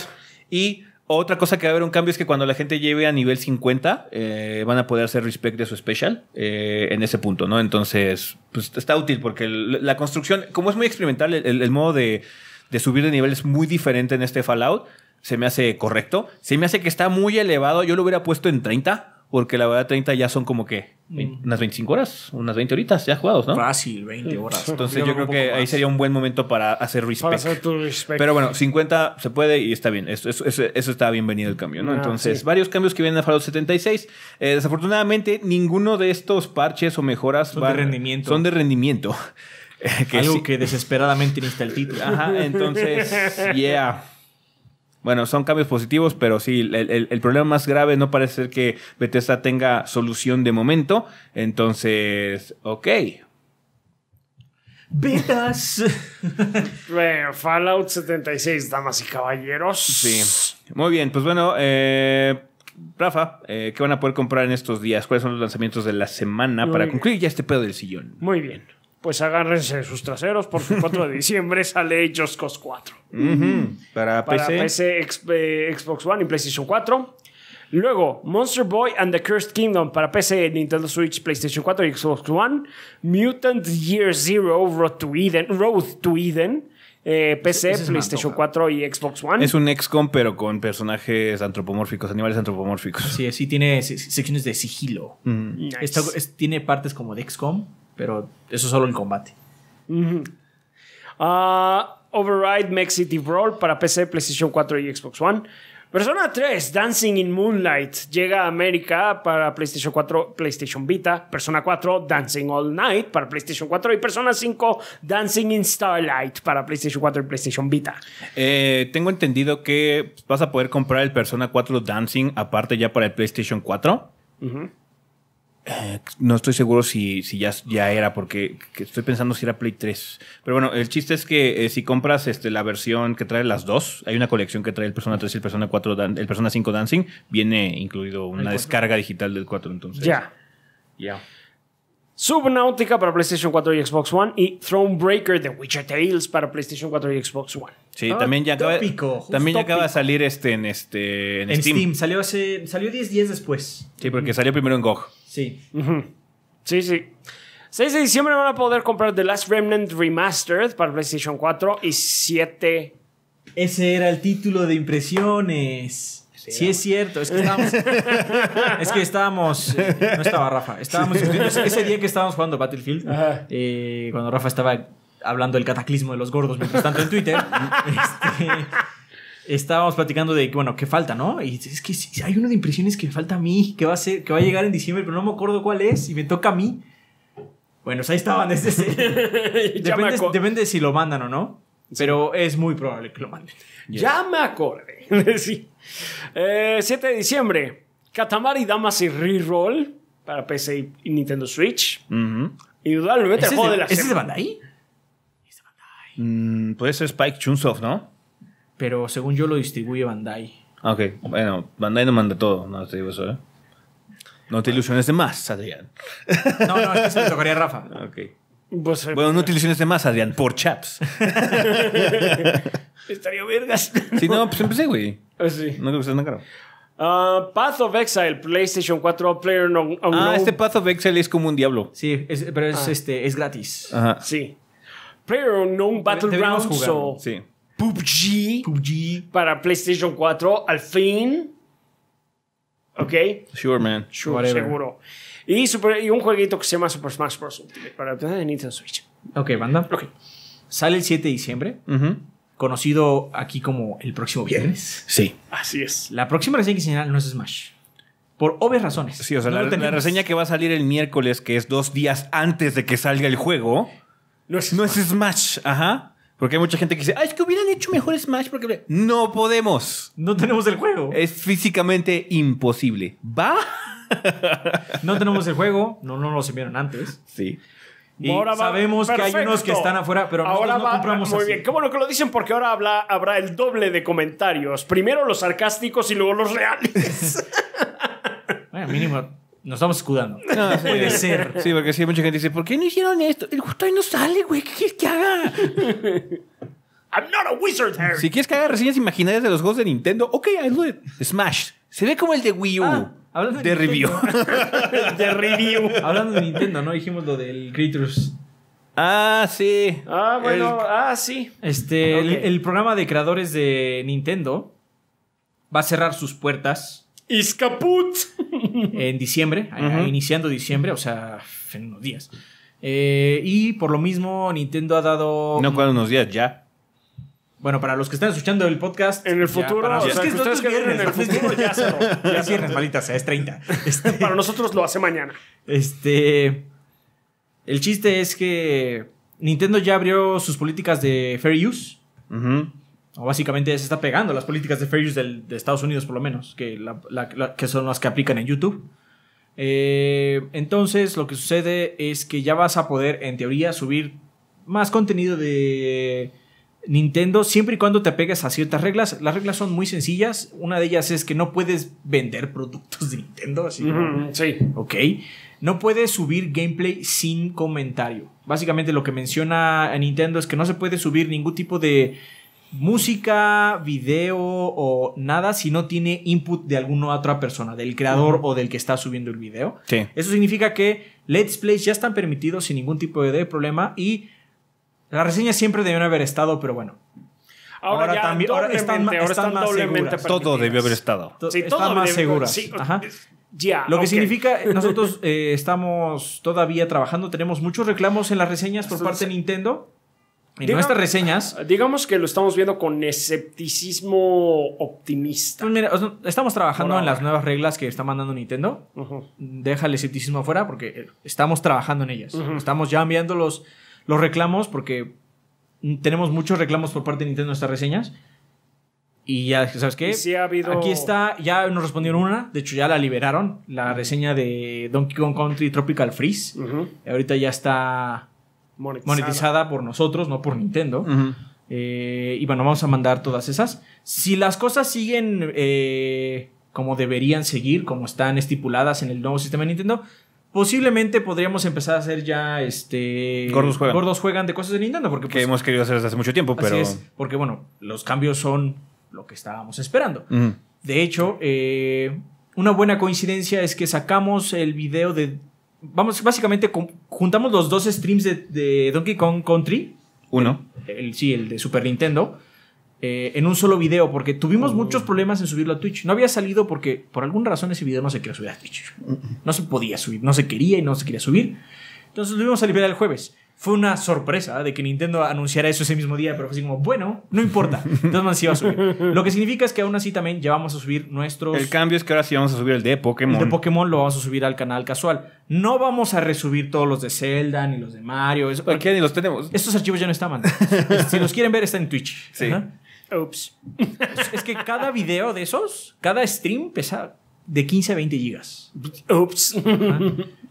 Speaker 2: Y otra cosa que va a haber un cambio es que cuando la gente lleve a nivel 50, eh, van a poder hacer respect de su special eh, en ese punto, ¿no? Entonces, pues está útil porque la construcción, como es muy experimental el modo de de subir de nivel es muy diferente en este Fallout. Se me hace correcto. Se me hace que está muy elevado. Yo lo hubiera puesto en 30. Porque la verdad, 30 ya son como que mm. unas 25 horas, unas 20 horitas ya jugados, ¿no? Fácil, 20 horas. Entonces yo, creo que ahí sería un buen momento para hacer respect. Pero bueno, 50 se puede y está bien. Eso, eso, eso está bienvenido el cambio, ¿no? Ah, Entonces, varios cambios que vienen a Fallout 76. Eh, desafortunadamente, ninguno de estos parches o mejoras de rendimiento. Son de rendimiento. Algo que desesperadamente necesita el título. Ajá, entonces, yeah. Bueno, son cambios positivos, pero sí, el, problema más grave no parece ser que Bethesda tenga solución de momento. Entonces, ok.
Speaker 3: Betas. Fallout 76, damas y caballeros. Sí.
Speaker 2: Muy bien, pues bueno, eh, Rafa, eh, ¿qué van a poder comprar en estos días? ¿Cuáles son los lanzamientos de la semana para concluir ya este pedo del sillón?
Speaker 3: Muy bien pues agárrense sus traseros por 4 de diciembre sale Just Cause 4.
Speaker 2: Para, PC,
Speaker 3: Xbox One y PlayStation 4. Luego, Monster Boy and the Cursed Kingdom para PC, Nintendo Switch, PlayStation 4 y Xbox One. Mutant Year Zero, Road to Eden, Road to Eden eh, PC, PlayStation 4 y Xbox One. Es un
Speaker 2: XCOM, pero con personajes antropomórficos, animales antropomórficos. Sí, sí tiene secciones de sigilo.
Speaker 4: tiene partes como de XCOM, pero eso es solo en combate.
Speaker 3: Ah, Override makes City roll para PC, PlayStation 4 y Xbox One. Persona 3, Dancing in Moonlight, llega a América para PlayStation 4, PlayStation Vita, Persona 4, Dancing All Night para PlayStation 4 y Persona 5, Dancing in Starlight para PlayStation 4 y PlayStation Vita.
Speaker 2: Eh, tengo entendido que vas a poder comprar el Persona 4 Dancing aparte ya para el PlayStation 4. Eh, no estoy seguro si, si ya, ya era, porque estoy pensando si era Play 3. Pero bueno, el chiste es que eh, si compras este, la versión que trae las dos, hay una colección que trae el Persona 3 y el Persona 4, el Persona 5 Dancing, viene incluido una descarga digital del 4 entonces. Ya. Ya.
Speaker 3: Subnautica para PlayStation 4 y Xbox One y Thronebreaker de Witcher Tales para PlayStation 4 y Xbox One.
Speaker 2: Sí, también ya acaba, también acaba de salir este en este en, Steam. salió salió 10 días después. Sí, porque salió primero en GOG. Sí. Sí, sí. 6 de diciembre van a poder comprar The Last Remnant
Speaker 3: Remastered para PlayStation 4 y 7.
Speaker 4: Ese era el título de impresiones. Sí, es cierto, es que estábamos. Eh, no estaba Rafa, estábamos Ese día que estábamos jugando Battlefield, eh, cuando Rafa estaba hablando del cataclismo de los gordos mientras tanto en Twitter, este, estábamos platicando de, bueno, ¿qué falta, no? Y es que hay uno de impresiones que me falta a mí, que va a, ser, que va a llegar en diciembre, pero no me acuerdo cuál es y me toca a mí. Bueno, pues ahí estaban. depende, si lo mandan o no. Pero es muy probable que lo manden. Ya me acordé.
Speaker 3: 7 eh, de diciembre. Katamari Damacy Reroll para PC y Nintendo Switch. Uh -huh. ¿Ese es de Bandai?
Speaker 2: Mm, puede ser Spike Chunsoft, ¿no? Pero según yo lo distribuye Bandai. Ok, bueno, Bandai no manda todo, no te digo eso, ¿eh? No te ilusiones de más, Adrián.
Speaker 4: No, no, es que se le tocaría
Speaker 2: a Rafa. Ok.
Speaker 4: Pues, eh, bueno, no
Speaker 2: te ilusiones de más, Adrián, por chaps.
Speaker 3: Estaría vergas.
Speaker 2: Sí, no, pues empecé, güey. Ah, sí. No creo que nada. tan caro.
Speaker 3: Ah, Path of Exile, PlayStation 4, Player No. ah, este
Speaker 2: Path of Exile es como un diablo. Sí, pero es, ah. este, es gratis. Ajá.
Speaker 3: Sí. Player No Battlegrounds. Sí. PUBG, para PlayStation 4, al fin. ¿Ok?
Speaker 2: Sure, man. Sure, seguro.
Speaker 3: Y, un jueguito que se llama Super Smash Bros. para Nintendo Switch.
Speaker 4: Ok, banda. Ok. Sale el 7 de diciembre. Conocido aquí como el próximo viernes. Sí. Así es. La próxima reseña que quincenal no es Smash. Por obvias razones. Sí, o sea, la, reseña
Speaker 2: que va a salir el miércoles, que es dos días antes de que salga el juego, no es No es Smash. Ajá. Porque hay mucha gente que dice, ah, es que hubieran hecho mejor Smash porque no podemos. No tenemos el juego. Es físicamente imposible. ¿Va? no tenemos el juego, no, no lo vieron antes. Sí. Y sabemos que hay unos que están
Speaker 4: afuera, pero ahora no compramos Muy bien,
Speaker 3: qué bueno que lo dicen porque ahora habla, habrá el doble de comentarios. Primero los sarcásticos y luego los reales.
Speaker 4: bueno, mínimo nos estamos
Speaker 2: escudando. No, ah, sí. Puede ser. Sí, porque sí, mucha gente dice, ¿por qué no hicieron esto? El ahí no sale, güey. ¿Qué quieres que haga? I'm not a wizard, Harry. Si quieres que haga reseñas imaginarias de los juegos de Nintendo, ok, hazlo. lo de Smash. Se ve como el de Wii U. Ah,
Speaker 4: hablando de, review.
Speaker 2: de review. Hablando de Nintendo,
Speaker 4: ¿no? Dijimos lo del Creatures.
Speaker 2: Ah, sí.
Speaker 4: Ah, bueno, ah, sí. Este, el programa de creadores de Nintendo va a cerrar sus puertas Iscaput. en diciembre, eh, iniciando diciembre, o sea, en unos días. Eh, y por lo mismo, Nintendo ha dado. No,
Speaker 2: ¿cuál unos días? Ya.
Speaker 4: Bueno, para los que están escuchando el podcast. En el futuro, es
Speaker 3: que, en el futuro ya
Speaker 4: Ya sea, es 30. Este
Speaker 3: para nosotros lo hace
Speaker 4: mañana. Este. El chiste es que Nintendo ya abrió sus políticas de fair use. Ajá o básicamente se está pegando las políticas de fair use de Estados Unidos, por lo menos, que, son las que aplican en YouTube. Eh, entonces, lo que sucede es que ya vas a poder, en teoría, subir más contenido de Nintendo siempre y cuando te pegues a ciertas reglas. Las reglas son muy sencillas. Una de ellas es que no puedes vender productos de Nintendo. Así sí. Ok. No puedes subir gameplay sin comentario. Básicamente lo que menciona Nintendo es que no se puede subir ningún tipo de música, video o nada si no tiene input de alguna otra persona, del creador o del que está subiendo el video. Sí. Eso significa que Let's Plays ya están permitidos sin ningún tipo de problema y las reseña siempre debió haber estado, pero bueno. Ahora, también ahora están, más seguras. Todo debió
Speaker 2: haber estado. Sí, más segura. Sí,
Speaker 4: Lo que significa, eh, nosotros eh, estamos todavía trabajando, tenemos muchos reclamos en las reseñas por parte de Nintendo y nuestras reseñas.
Speaker 3: Digamos que lo estamos viendo con escepticismo
Speaker 4: optimista. Pues mira, estamos trabajando en las nuevas reglas que está mandando Nintendo. Deja el escepticismo afuera porque eh, estamos trabajando en ellas. Estamos ya enviando los, los reclamos porque tenemos muchos reclamos por parte de Nintendo en nuestras reseñas. Y ya, ¿sabes qué? ha habido... Aquí está, ya nos respondieron una, de hecho ya la liberaron, la reseña de Donkey Kong Country Tropical Freeze. Ahorita ya está monetizada, por nosotros, no por Nintendo. Eh, y bueno, vamos a mandar todas esas. Si las cosas siguen eh, como deberían seguir, como están estipuladas en el nuevo sistema de Nintendo, posiblemente podríamos empezar a hacer ya este gordos juegan, gordos juegan de cosas de Nintendo porque
Speaker 2: que pues, hemos querido hacer desde hace mucho tiempo pero es,
Speaker 4: porque bueno los cambios son lo que estábamos esperando de hecho eh, una buena coincidencia es que sacamos el video de vamos, básicamente juntamos los dos streams de, Donkey Kong Country. Uno. El, sí, el de Super Nintendo. Eh, en un solo video, porque tuvimos oh. muchos problemas en subirlo a Twitch. No había salido porque por alguna razón ese video no se quería subir a Twitch. No se podía subir, no se quería y no se quería subir. Entonces lo vimos a liberar el jueves fue una sorpresa de que Nintendo anunciara eso ese mismo día, pero fue así como, bueno, no importa. Entonces, sí va a subir. Lo que significa es que aún así también ya vamos a subir nuestros. El cambio
Speaker 2: es que ahora sí vamos a subir el de Pokémon. El de
Speaker 4: Pokémon lo vamos
Speaker 2: a subir al canal
Speaker 4: casual. No vamos a resubir todos los de Zelda, ni los de Mario. ni los tenemos? Estos archivos ya no estaban. si los quieren ver, están en Twitch. Sí. es que cada video de esos, cada stream pesa de 15 a 20 gigas. Ups.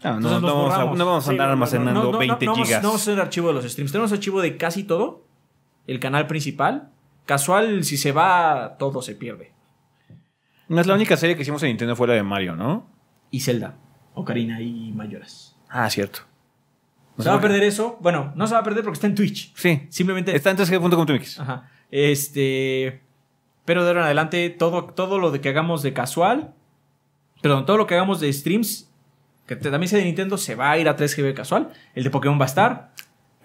Speaker 4: No, vamos a, andar almacenando 20 gigas. No vamos a hacer el archivo de los streams. Tenemos archivo de casi todo. El canal principal. Casual, si se va, todo se pierde.
Speaker 2: No es la única serie que hicimos en Nintendo fuera de Mario, ¿no? Y Zelda, Ocarina y Mayoras. Ah, cierto. ¿Se, va a perder
Speaker 4: eso? Bueno, no se va a perder porque está en Twitch. Sí. Simplemente. Está en 3 twitch Ajá. Este. Pero de ahora en adelante, todo, todo lo de que hagamos de casual perdón, todo lo que hagamos de streams, que también sea de Nintendo, se va a ir a 3GB casual. El de Pokémon va a estar.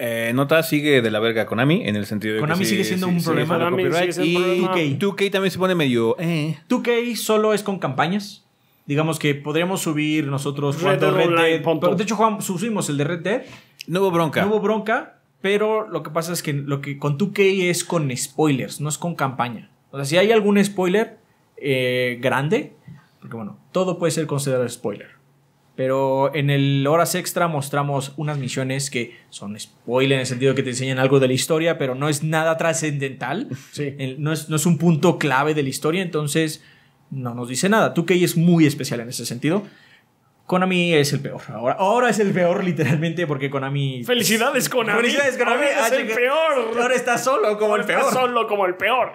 Speaker 4: Eh, Nota sigue de la verga Konami en el sentido de Konami sigue siendo un problema. y
Speaker 2: 2K. también se pone medio.
Speaker 4: Eh. 2K solo es con campañas. Digamos que podríamos subir nosotros de hecho, Juan subimos el de Red Dead. No hubo bronca. No hubo bronca, pero lo que pasa es que, lo que con 2K es con spoilers, no es con campaña. O sea, si hay algún spoiler eh, grande, porque bueno, todo puede ser considerado spoiler. Pero en el Horas Extra mostramos unas misiones que son spoiler en el sentido que te enseñan algo de la historia, pero no es nada trascendental. No, es, no es un punto clave de la historia, entonces no nos dice nada. Tukey es muy especial en ese sentido. Konami es el peor. Ahora, ahora es el peor, literalmente, porque Konami.
Speaker 3: ¡Felicidades, Konami! ¡Felicidades, Konami! es ah, el peor! Ahora está solo como el peor. Está solo como el peor.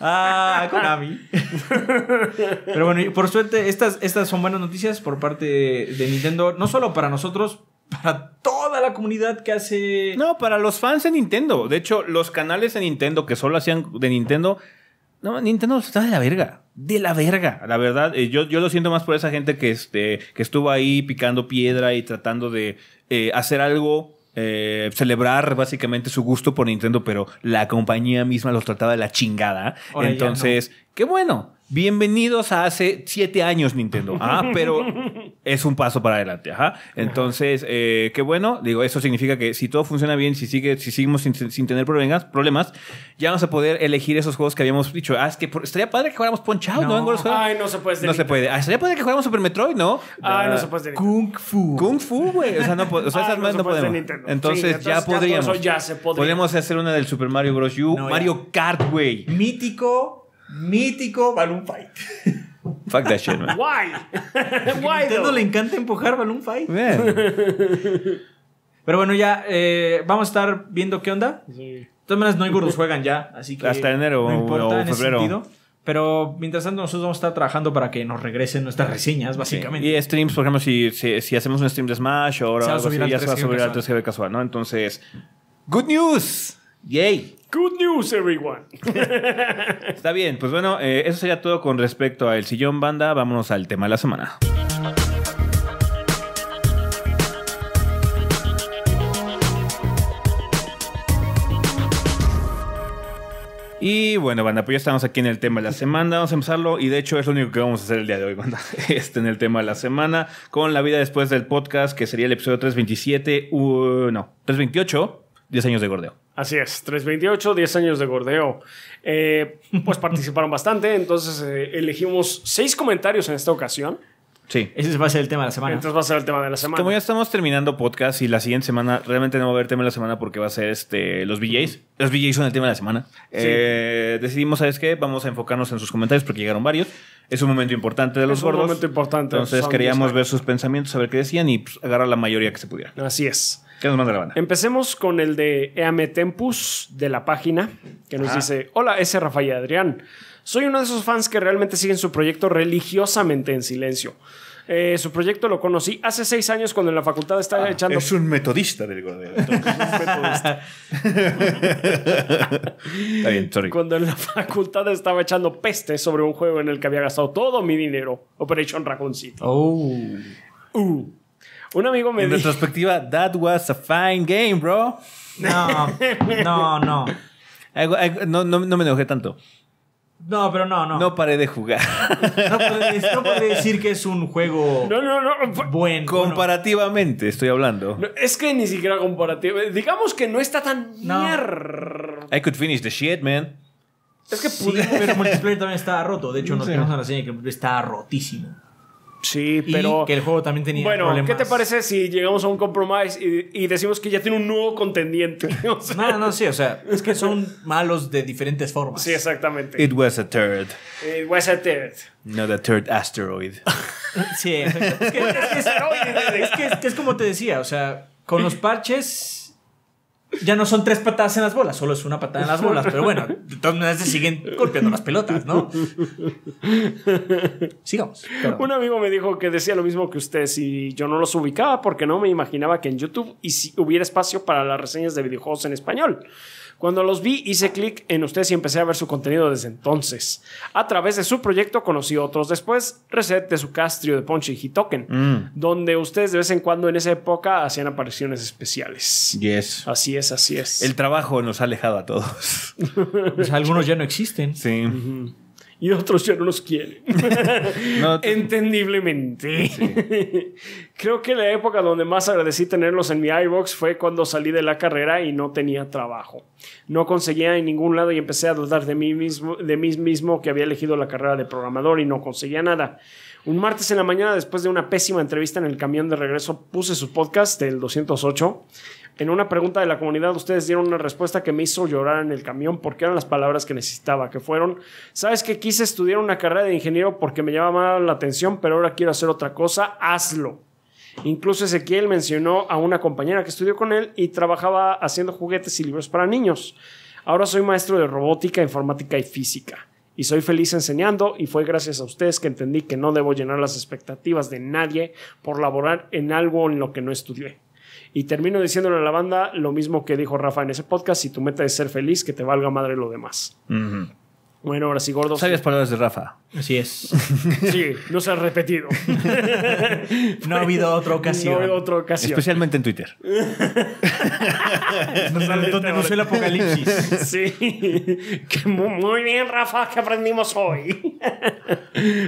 Speaker 4: Ah, Konami. Pero bueno, por suerte, estas, estas son buenas noticias por parte de
Speaker 2: Nintendo, no solo para nosotros, para toda la comunidad que hace. No, para los fans de Nintendo. De hecho, los canales de Nintendo que solo hacían de Nintendo. No, Nintendo está de la verga. De la verga. La verdad, eh, yo, yo lo siento más por esa gente que, este, que estuvo ahí picando piedra y tratando de eh, hacer algo eh, celebrar básicamente su gusto por Nintendo, pero la compañía misma los trataba de la chingada. Entonces, qué bueno. Bienvenidos a hace siete años Nintendo. Ah, pero es un paso para adelante. Ajá. Entonces, eh, qué bueno. Digo, eso significa que si todo funciona bien, si, sigue, si seguimos sin, tener problemas, ya vamos a poder elegir esos juegos que habíamos dicho. Ah, es que estaría padre que jugáramos Punch ¿no? ¿no? Ay, no se puede. No se puede. Ah, estaría padre que jugáramos Super Metroid, ¿no? Ay, no ah, se puede.
Speaker 4: Kung Fu. Kung Fu,
Speaker 2: güey. O sea, no, o sea, más no podemos. Entonces, ya podríamos. Ya, se Podemos hacer una del Super Mario Bros. U. Mario Kart, güey.
Speaker 4: Mítico mítico Balloon Fight.
Speaker 2: Fuck that shit, man.
Speaker 4: Why? Why Nintendo le encanta empujar Balloon Fight. Pero bueno, ya eh, vamos a estar viendo qué onda. Sí. De todas maneras, no hay gordos juegan ya, así que. Hasta enero o, febrero. Pero mientras tanto, nosotros vamos a estar trabajando para que nos regresen nuestras reseñas, básicamente.
Speaker 2: Y streams, por ejemplo, si, si, hacemos un stream de Smash o ahora ya se va a subir al 3GB casual, ¿no? Entonces, ¡Good news! ¡Yay!
Speaker 3: Good news, everyone.
Speaker 2: Está bien, pues bueno, eh, eso sería todo con respecto al Sillón Banda. Vámonos al tema de la semana. Y bueno, banda, pues ya estamos aquí en el tema de la semana. Vamos a empezarlo y de hecho es lo único que vamos a hacer el día de hoy, banda. Este en el tema de la semana con la vida después del podcast, que sería el episodio 327, no, 328, 10 años de gordeo.
Speaker 3: Así es, 328, 10 años de gordeo. Eh, pues participaron bastante, entonces eh, elegimos seis comentarios en esta ocasión.
Speaker 2: Sí. Ese va a ser el tema de la semana. Entonces
Speaker 3: va a ser el tema de la semana. Como
Speaker 2: ya estamos terminando podcast y la siguiente semana realmente no va a haber tema de la semana porque va a ser este los VJs. Los VJs son el tema de la semana. Eh, decidimos, ¿sabes qué? Vamos a enfocarnos en sus comentarios porque llegaron varios. Es un momento importante de los gordos. Es un momento importante. Entonces queríamos ver sus pensamientos, saber qué decían y pues, agarrar la mayoría que se pudiera. Así es nos manda la banda?
Speaker 3: Empecemos con el de Eame Tempus de la página, que nos dice: Hola, ese Rafael Adrián. Soy uno de esos fans que realmente siguen su proyecto religiosamente en silencio. Eh, su proyecto lo conocí hace seis años cuando en la facultad estaba ah, echando. Es un
Speaker 2: metodista del
Speaker 3: Está bien, Cuando en la facultad estaba echando peste sobre un juego en el que había gastado todo mi dinero, Operation Raconcito.
Speaker 2: Oh. Uh. Un amigo me en dijo. En retrospectiva, that was a fine game, bro. No, no, no. no, no, me enojé tanto.
Speaker 4: No, pero no, no.
Speaker 2: No paré de jugar.
Speaker 4: No puede, decir
Speaker 2: que es un juego no, no, no. Buen, Comparativamente estoy hablando.
Speaker 3: es que ni siquiera comparativo. Digamos que no está tan
Speaker 2: I could finish the shit, man.
Speaker 4: Es que sí, pero multiplayer también está roto. De hecho, nos tenemos una señal que está rotísimo. Sí, pero. que el juego también tenía bueno,
Speaker 3: problemas. ¿qué te parece si llegamos a un compromise y, decimos que ya tiene un nuevo contendiente?
Speaker 4: no, no, sí, o sea, es que son malos de diferentes formas. Sí, exactamente. It
Speaker 2: was a third.
Speaker 4: It was a third.
Speaker 2: no the third asteroid.
Speaker 4: sí, es, que es como te decía, o sea, con los parches ya no son tres patadas en las bolas, solo es una patada en las bolas, pero bueno, de todas maneras siguen golpeando las pelotas, ¿no?
Speaker 3: Sigamos. Un amigo me dijo que decía lo mismo que usted, y yo no los ubicaba porque no me imaginaba que en YouTube y si hubiera espacio para las reseñas de videojuegos en español. Cuando los vi, hice clic en ustedes y empecé a ver su contenido desde entonces. A través de su proyecto conocí otros después, Reset de su castrio de Ponchi y Hitoken, mm. donde ustedes de vez en cuando en esa época hacían apariciones especiales.
Speaker 2: Yes. Así es, así es. El trabajo nos ha alejado a todos. algunos ya no existen. Sí. Y
Speaker 3: otros ya no los quieren. Entendiblemente. Creo que la época donde más agradecí tenerlos en mi iBox fue cuando salí de la carrera y no tenía trabajo. No conseguía en ningún lado y empecé a dudar de mí mismo, de mí mismo que había elegido la carrera de programador y no conseguía nada. Un martes en la mañana, después de una pésima entrevista en el camión de regreso, puse su podcast del 208 en una pregunta de la comunidad ustedes dieron una respuesta que me hizo llorar en el camión porque eran las palabras que necesitaba, que fueron, sabes que quise estudiar una carrera de ingeniero porque me llamaba la atención, pero ahora quiero hacer otra cosa, hazlo. Incluso Ezequiel mencionó a una compañera que estudió con él y trabajaba haciendo juguetes y libros para niños. Ahora soy maestro de robótica, informática y física. Y soy feliz enseñando y fue gracias a ustedes que entendí que no debo llenar las expectativas de nadie por laborar en algo en lo que no estudié. Y termino diciéndole a la banda lo mismo que dijo Rafa en ese podcast, si tu meta es ser feliz, que te valga madre lo demás. Bueno, ahora sí, gordos. Sabias
Speaker 2: palabras de Rafa. Así es.
Speaker 4: sí, no se ha repetido. no ha habido otra ocasión. No ha habido otra ocasión. Especialmente en Twitter.
Speaker 3: Nos el apocalipsis. sí. muy bien, Rafa, que aprendimos hoy.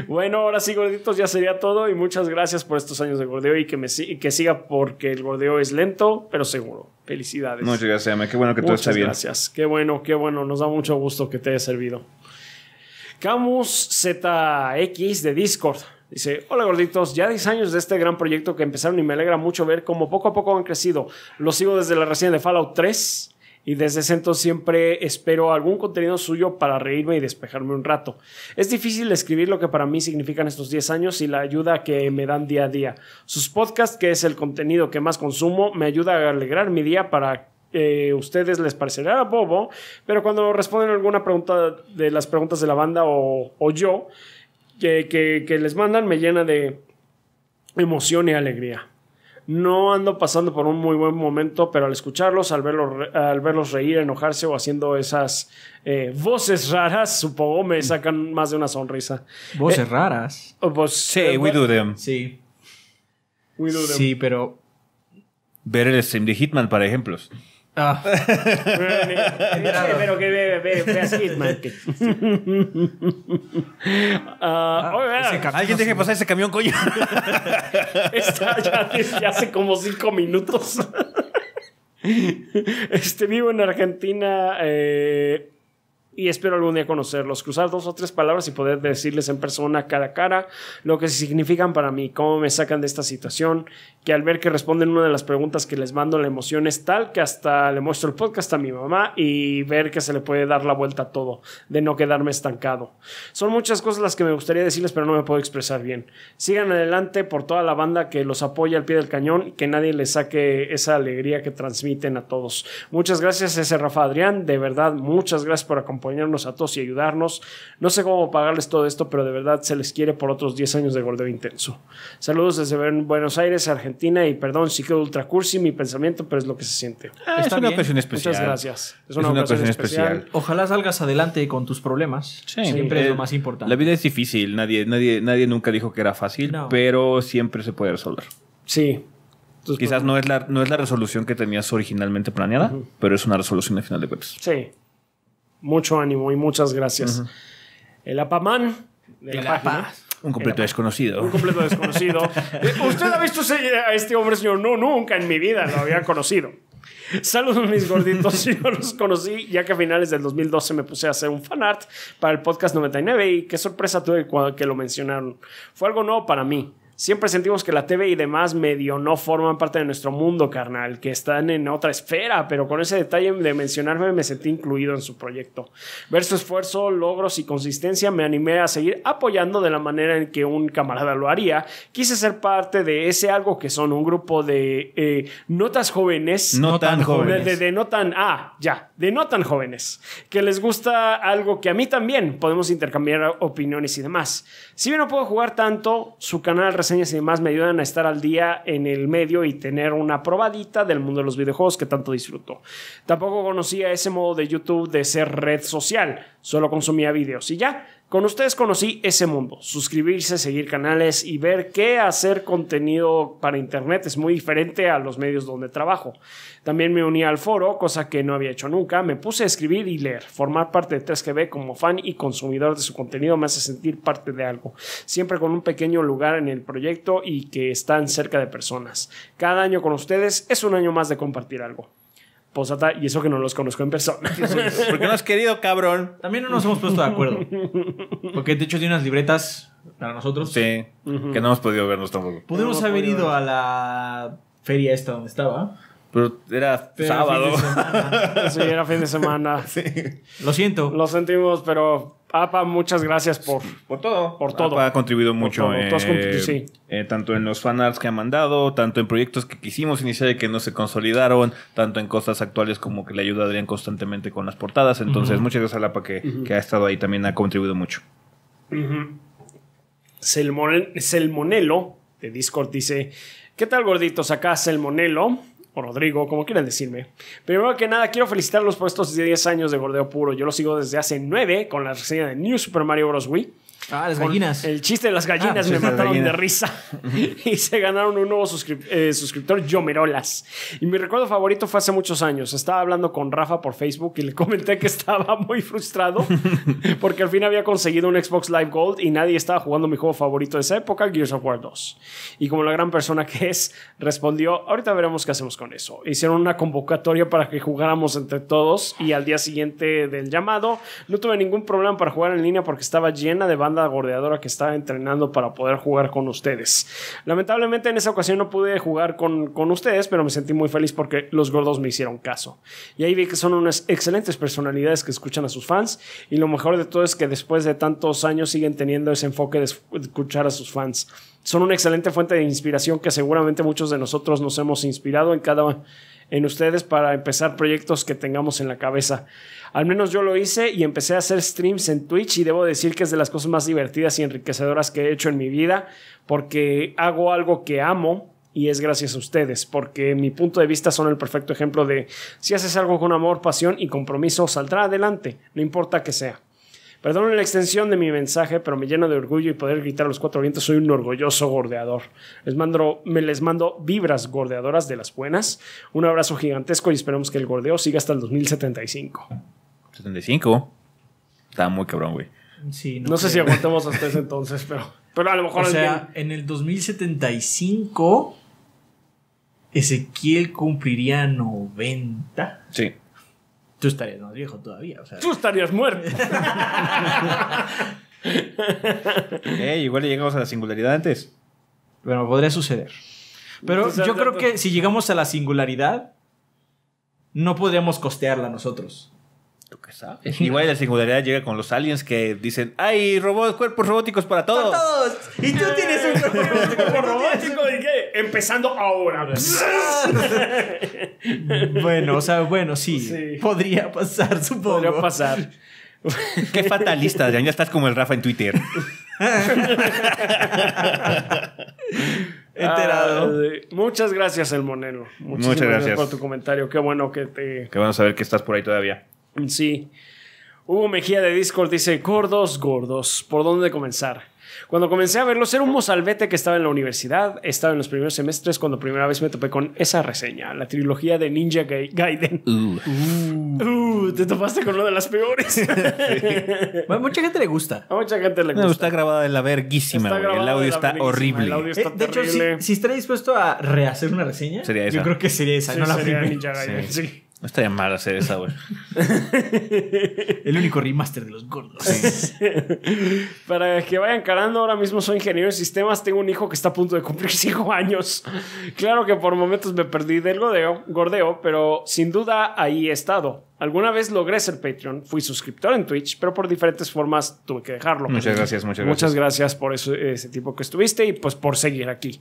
Speaker 3: bueno, ahora sí, gorditos, ya sería todo. Y muchas gracias por estos años de gordeo y que, me, siga porque el gordeo es lento, pero seguro. Felicidades. Muchas
Speaker 2: gracias, Ame. Qué bueno que todo esté bien. Muchas gracias.
Speaker 3: Qué bueno, qué bueno. Nos da mucho gusto que te haya servido. Camus ZX de Discord. Dice, hola gorditos, ya 10 años de este gran proyecto que empezaron y me alegra mucho ver cómo poco a poco han crecido. Los sigo desde la recién de Fallout 3 y desde ese entonces siempre espero algún contenido suyo para reírme y despejarme un rato. Es difícil escribir lo que para mí significan estos 10 años y la ayuda que me dan día a día. Sus podcasts, que es el contenido que más consumo, me ayuda a alegrar mi día para eh, ustedes les parecerá bobo, pero cuando responden alguna pregunta de las preguntas de la banda o, yo, que, les mandan me llena de emoción y alegría. No ando pasando por un muy buen momento, pero al escucharlos, al, verlos, al verlos reír, enojarse o haciendo esas eh, voces raras, supongo me sacan más de una
Speaker 4: sonrisa. ¿Voces eh, raras? Pues, sí, we do them. Sí. We Sí, pero...
Speaker 2: Ver el stream de Hitman para ejemplos.
Speaker 4: Ah. Pero que ve, ve,
Speaker 2: ah, ah, Alguien pasar ese camión, coño. Está
Speaker 3: ya hace como cinco minutos. Este vivo en Argentina. Eh, y espero algún día conocerlos, cruzar dos o tres palabras y poder decirles en persona, cara a cara, lo que significan para mí, cómo me sacan de esta situación, que al ver que responden una de las preguntas que les mando, la emoción es tal que hasta le muestro el podcast a mi mamá y ver que se le puede dar la vuelta a todo, de no quedarme estancado. Son muchas cosas las que me gustaría decirles, pero no me puedo expresar bien. Sigan adelante por toda la banda que los apoya al pie del cañón y que nadie les saque esa alegría que transmiten a todos. Muchas gracias, ese Rafa Adrián, de verdad, muchas gracias por acompañarnos acompañarnos a todos y ayudarnos. No sé cómo pagarles todo esto, pero de verdad se les quiere por otros 10 años de Gordeo Intenso. Saludos desde Buenos Aires, Argentina, y perdón si quedo ultra cursi mi pensamiento, pero es lo que se siente. Ah, es una ocasión especial. Muchas gracias. Es
Speaker 4: una, ocasión, especial. Ojalá salgas adelante con tus problemas. Siempre es eh, lo más importante. La
Speaker 2: vida es difícil, nadie, nadie, nadie nunca dijo que era fácil, pero siempre se puede resolver. Sí, Quizás pues, no es, la, no es la resolución que tenías originalmente planeada, pero es una resolución al final de cuentas.
Speaker 3: Sí mucho ánimo y muchas gracias. El Apaman el
Speaker 2: Un completo desconocido. Un completo
Speaker 3: desconocido. ¿Usted ha visto a este hombre, señor? No, nunca en mi vida lo había conocido. Saludos mis gorditos, yo los conocí ya que a finales del 2012 me puse a hacer un fanart para el podcast 99 y qué sorpresa tuve cuando que lo mencionaron. Fue algo nuevo para mí siempre sentimos que la TV y demás medio no forman parte de nuestro mundo, carnal, que están en otra esfera, pero con ese detalle de mencionarme me sentí incluido en su proyecto. Ver su esfuerzo, logros y consistencia me animé a seguir apoyando de la manera en que un camarada lo haría. Quise ser parte de ese algo que son un grupo de eh, notas jóvenes. No, tan, jóvenes. De, no tan... Ah, ya, de no tan jóvenes. Que les gusta algo que a mí también podemos intercambiar opiniones y demás. Si bien no puedo jugar tanto, su canal y demás me ayudan a estar al día en el medio y tener una probadita del mundo de los videojuegos que tanto disfruto. Tampoco conocía ese modo de YouTube de ser red social, solo consumía videos y ya. Con ustedes conocí ese mundo. Suscribirse, seguir canales y ver qué hacer contenido para Internet es muy diferente a los medios donde trabajo. También me uní al foro, cosa que no había hecho nunca. Me puse a escribir y leer. Formar parte de 3GB como fan y consumidor de su contenido me hace sentir parte de algo. Siempre con un pequeño lugar en el proyecto y que están cerca de personas. Cada año con ustedes es un año más de compartir algo. Posata, y eso que no los conozco en persona. Porque no has
Speaker 4: querido, cabrón. También no nos hemos puesto de acuerdo. Porque de hecho tiene unas libretas para nosotros. Sí, que no hemos podido vernos tampoco. Pudimos haber ido a la feria esta donde estaba. Pero era sábado. sí, era fin
Speaker 3: de semana. sí. Lo siento. Lo sentimos, pero Apa, muchas gracias por,
Speaker 2: todo. Por todo. ha contribuido mucho. Eh, tanto en los fanarts que ha mandado, tanto en proyectos que quisimos iniciar y que no se consolidaron, tanto en cosas actuales como que le ayuda constantemente con las portadas. Entonces, muchas gracias a APA que, que, ha estado ahí también, ha contribuido mucho.
Speaker 3: Selmonelo de Discord dice: ¿Qué tal, gorditos? Acá Selmonelo. Rodrigo, como quieran decirme. Primero que nada, quiero felicitarlos por estos 10 años de bordeo puro. Yo lo sigo desde hace 9 con la reseña de New Super Mario Bros. Wii. Ah, las gallinas. El chiste de las ah, gallinas pues me mataron de, risa. y se ganaron un nuevo suscriptor yo eh, suscriptor, Yomerolas. Y mi recuerdo favorito fue hace muchos años. Estaba hablando con Rafa por Facebook y le comenté que estaba muy frustrado porque al fin había conseguido un Xbox Live Gold y nadie estaba jugando mi juego favorito de esa época, Gears of War 2. Y como la gran persona que es, respondió, ahorita veremos qué hacemos con eso. Hicieron una convocatoria para que jugáramos entre todos y al día siguiente del llamado no tuve ningún problema para jugar en línea porque estaba llena de banda gordeadora que estaba entrenando para poder jugar con ustedes. Lamentablemente en esa ocasión no pude jugar con, con ustedes, pero me sentí muy feliz porque los gordos me hicieron caso. Y ahí vi que son unas excelentes personalidades que escuchan a sus fans y lo mejor de todo es que después de tantos años siguen teniendo ese enfoque de escuchar a sus fans. Son una excelente fuente de inspiración que seguramente muchos de nosotros nos hemos inspirado en cada en ustedes para empezar proyectos que tengamos en la cabeza. Al menos yo lo hice y empecé a hacer streams en Twitch y debo decir que es de las cosas más divertidas y enriquecedoras que he hecho en mi vida porque hago algo que amo y es gracias a ustedes, porque mi punto de vista son el perfecto ejemplo de si haces algo con amor, pasión y compromiso, saldrá adelante, no importa que sea. Perdón la extensión de mi mensaje, pero me lleno de orgullo y poder gritar a los cuatro vientos, soy un orgulloso gordeador. Les mando, me les mando vibras gordeadoras de las buenas. Un abrazo gigantesco y esperemos que el gordeo siga hasta el
Speaker 4: 2075.
Speaker 2: 75. Está muy cabrón, güey.
Speaker 4: Sí, no, sé si aguantemos
Speaker 3: hasta ese entonces, pero, pero a lo mejor... O sea,
Speaker 4: en el 2075, Ezequiel cumpliría 90. Sí. Tú estarías más viejo todavía. Tú
Speaker 3: estarías muerto.
Speaker 4: eh, igual llegamos a la singularidad antes. Bueno, podría suceder. Pero yo creo que si llegamos a la singularidad, no podríamos costearla nosotros.
Speaker 2: Igual la singularidad llega con los aliens que dicen, ¡ay, robots, cuerpos robóticos para todos! ¡Para
Speaker 3: todos! Y tú tienes un cuerpo robótico. ¿Y qué? Empezando
Speaker 4: ahora. bueno, o sea, bueno, sí, Podría pasar, supongo. Podría pasar. Qué fatalista, Ya
Speaker 2: estás como el Rafa en Twitter.
Speaker 3: Enterado. Ah, muchas gracias, el Monero. muchas gracias. gracias por tu comentario. Qué bueno que te. Qué
Speaker 2: bueno saber que estás por ahí todavía.
Speaker 3: Sí. Hugo Mejía de Discord dice, gordos, gordos, ¿por dónde comenzar? Cuando comencé a verlos era un mozalbete que estaba en la universidad, estaba en los primeros semestres cuando primera vez me topé con esa reseña, la trilogía de Ninja Gaiden. Uh. Uh,
Speaker 4: uh. te topaste con una de las peores. mucha gente le gusta. A mucha gente le gusta.
Speaker 2: está grabada de la verguísima, el audio está horrible. Eh, de
Speaker 4: hecho, si, si estaría dispuesto a rehacer una reseña, yo creo que sería esa, no la primera. Ninja Gaiden, sí.
Speaker 2: No estaría mal hacer esa, güey.
Speaker 4: El único remaster de los gordos. Para
Speaker 3: que vayan carando, ahora mismo soy ingeniero de sistemas. Tengo un hijo que está a punto de cumplir cinco años. Claro que por momentos me perdí del gordeo, pero sin duda ahí he estado. Alguna vez logré ser Patreon, fui suscriptor en Twitch, pero por diferentes formas tuve que dejarlo. Muchas gracias, muchas gracias. Muchas gracias por ese tipo que estuviste y pues por seguir aquí.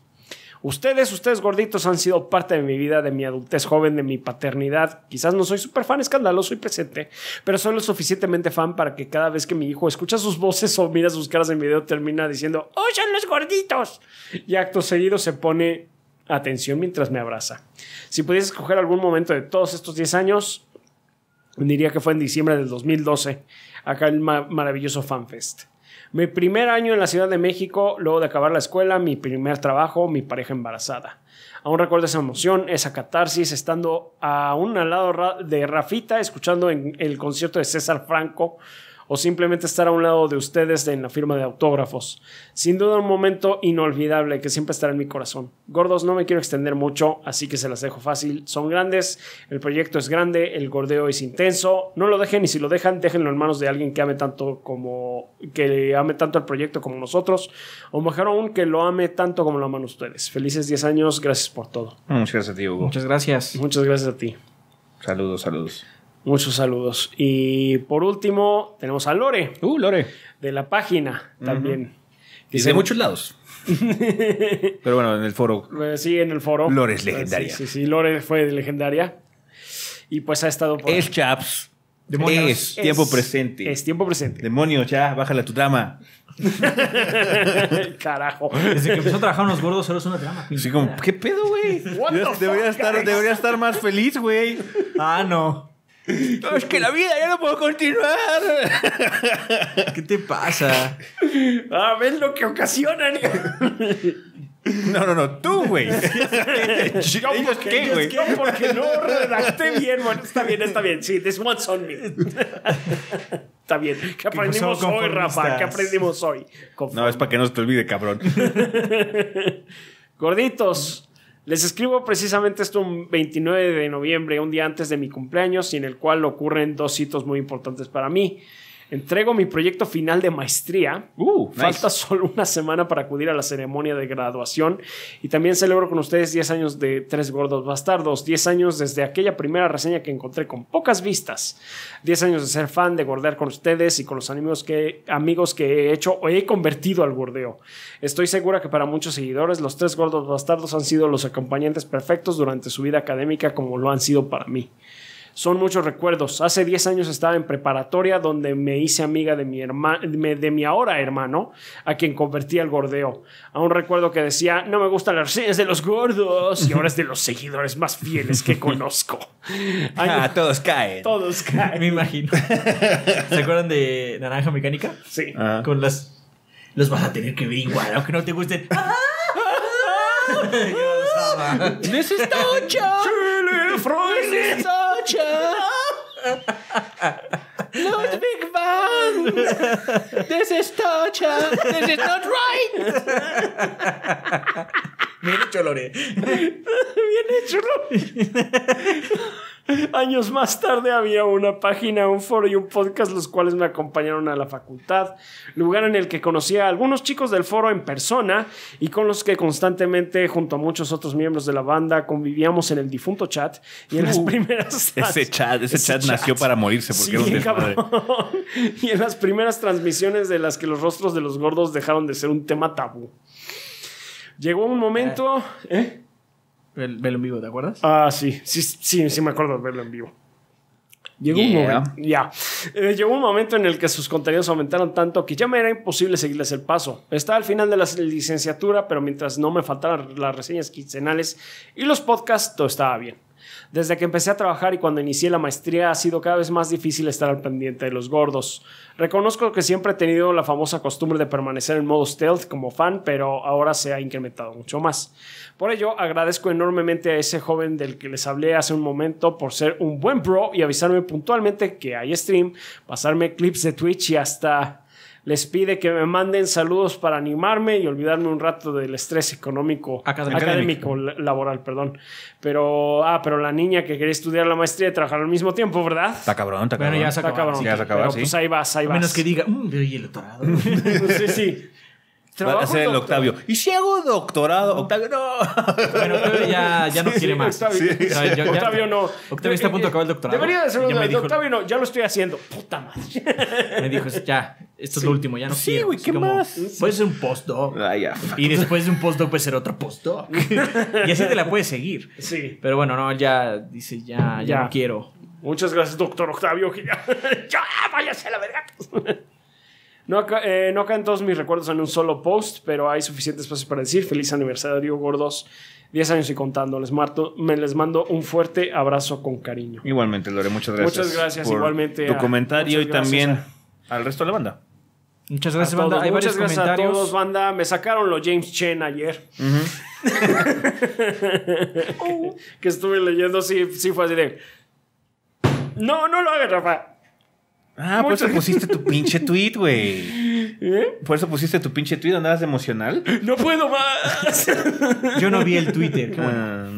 Speaker 3: Ustedes, ustedes gorditos, han sido parte de mi vida, de mi adultez joven, de mi paternidad. Quizás no soy súper fan escandaloso y presente, pero soy lo suficientemente fan para que cada vez que mi hijo escucha sus voces o mira sus caras en video, termina diciendo, ¡Oigan ¡Oh, los gorditos! Y acto seguido se pone atención mientras me abraza. Si pudiese escoger algún momento de todos estos 10 años, diría que fue en diciembre del 2012, acá el maravilloso FanFest. Mi primer año en la Ciudad de México, luego de acabar la escuela, mi primer trabajo, mi pareja embarazada. Aún recuerdo esa emoción, esa catarsis, estando aún al lado de Rafita, escuchando en el concierto de César Franco o simplemente estar a un lado de ustedes en la firma de autógrafos. Sin duda un momento inolvidable que siempre estará en mi corazón. Gordos, no me quiero extender mucho, así que se las dejo fácil. Son grandes, el proyecto es grande, el gordeo es intenso. No lo dejen y si lo dejan, déjenlo en manos de alguien que ame tanto como que ame tanto el proyecto como nosotros, o mejor aún que lo ame tanto como lo aman ustedes. Felices 10 años, gracias por todo. Muchas gracias a ti, Hugo. Muchas gracias. Muchas gracias a ti. Saludos, saludos. Muchos saludos. Y por último, tenemos a Lore. Uh, Lore. De la página también. de muchos lados. Pero
Speaker 2: bueno, en el foro.
Speaker 3: Eh, sí, en el foro. Lore es eh, legendaria. Sí, sí, Lore fue legendaria. Y pues ha estado Es Chaps.
Speaker 2: Es, tiempo presente. Es tiempo presente. Demonio, ya, bájale a tu trama.
Speaker 4: Carajo. Desde
Speaker 2: que empezó a trabajar unos gordos, solo es una trama. así como, ¿qué pedo, güey? Debería estar, debería estar más feliz, güey. Ah, no. No,
Speaker 4: es que la vida ya no puedo continuar. ¿Qué te pasa?
Speaker 3: Ah, ves lo que ocasionan.
Speaker 2: No, no, no, tú, güey.
Speaker 3: yo, qué, güey? Yo porque no redacté bien. Bueno, está bien, está bien. Sí, this one's on me. está bien. ¿Qué aprendimos hoy, Rafa? ¿Qué aprendimos hoy?
Speaker 2: No, es para que no se te olvide, cabrón.
Speaker 3: Gorditos, les escribo precisamente esto un 29 de noviembre, un día antes de mi cumpleaños, en el cual ocurren dos hitos muy importantes para mí. Entrego mi proyecto final de maestría. Uh, Falta solo una semana para acudir a la ceremonia de graduación. Y también celebro con ustedes 10 años de Tres Gordos Bastardos. 10 años desde aquella primera reseña que encontré con pocas vistas. 10 años de ser fan, de gordear con ustedes y con los amigos que, amigos que he hecho o he convertido al gordeo. Estoy segura que para muchos seguidores, los Tres Gordos Bastardos han sido los acompañantes perfectos durante su vida académica como lo han sido para mí. Son muchos recuerdos. Hace 10 años estaba en preparatoria donde me hice amiga de mi, hermano, de mi ahora hermano, a quien convertí al gordeo. a un recuerdo que decía, no me gustan las reseñas de los gordos
Speaker 4: y ahora es de los seguidores más fieles que conozco.
Speaker 1: Ah,
Speaker 4: todos caen. Todos caen. Me imagino. ¿Se acuerdan de Naranja Mecánica? Sí. Ah. Con las... Los vas a tener que ver igual, aunque no te gusten. ¡Necesito ocho! ¡Chile, Freud! Roger! big
Speaker 1: van! This is torture! This is not right!
Speaker 4: Bien hecho, Lore. Bien
Speaker 1: hecho, Lore.
Speaker 3: Años más tarde había una página, un foro y un podcast, los cuales me acompañaron a la facultad, lugar en el que conocí a algunos chicos del foro en persona y con los que constantemente, junto a muchos otros miembros de la banda, convivíamos en el difunto chat y en las uh, primeras. Ese
Speaker 2: chat, nació para morirse, porque sí,
Speaker 3: Y en las primeras transmisiones de las que los rostros de los gordos dejaron de ser un tema tabú. Llegó un momento. Eh, ¿eh? Velo en vivo, ¿te acuerdas? Ah, sí, sí, sí, sí me acuerdo de verlo en vivo. Llegó un momento. Eh, llegó un momento en el que sus contenidos aumentaron tanto que ya me era imposible seguirles el paso. Estaba al final de la licenciatura, pero mientras no me faltaran las reseñas quincenales y los podcasts, todo estaba bien. Desde que empecé a trabajar y cuando inicié la maestría ha sido cada vez más difícil estar al pendiente de los gordos. Reconozco que siempre he tenido la famosa costumbre de permanecer en modo stealth como fan, pero ahora se ha incrementado mucho más. Por ello, agradezco enormemente a ese joven del que les hablé hace un momento por ser un buen pro y avisarme puntualmente que hay stream, pasarme clips de Twitch y hasta les pide que me manden saludos para animarme y olvidarme un rato del estrés económico, académico, académico laboral, perdón. Pero, ah, pero la niña que quería estudiar la maestría y trabajar al mismo tiempo, ¿verdad?
Speaker 2: Está cabrón, está cabrón. Bueno, ya se cabrón. Sí, ya se sí. Pues ahí vas, ahí vas. menos que diga, mmm, yo el doctorado. sí, sí. Va a ser el Octavio. ¿Y si hago doctorado? Octavio, no. Bueno, Octavio ya, ya no quiere más. Octavio, no. Octavio está a punto de acabar el doctorado. Debería de ser un doctorado. Octavio
Speaker 3: no, ya lo estoy haciendo. Puta madre.
Speaker 4: Me dijo, ya, esto es lo último, ya no Sí, güey, ¿qué más? puede ser un postdoc. Ah, ya. Y después de un postdoc puede ser otro postdoc. y así te la puedes seguir. Sí. Pero bueno, no, ya dice, ya, ya, no quiero. Muchas gracias, doctor
Speaker 3: Octavio.
Speaker 1: ya, váyase a la verga.
Speaker 3: No, eh, caen todos mis recuerdos en un solo post, pero hay suficientes espacio para decir feliz aniversario, gordos. 10 años y contando. Les, marto, me, les mando un fuerte abrazo con cariño.
Speaker 2: Igualmente, Lore, muchas gracias. Muchas gracias, igualmente. Tu comentario y también al resto de la banda.
Speaker 4: Muchas gracias, banda. Hay muchas gracias todos,
Speaker 3: banda. Me sacaron lo James Chen ayer. que estuve leyendo, sí, sí fue así de. No, no lo hagas, Rafa.
Speaker 2: Ah, por eso pusiste tu pinche tweet, güey. ¿Eh? Por eso pusiste tu pinche tweet, andabas emocional.
Speaker 1: ¡No puedo más!
Speaker 2: Yo no vi el Twitter. Ah.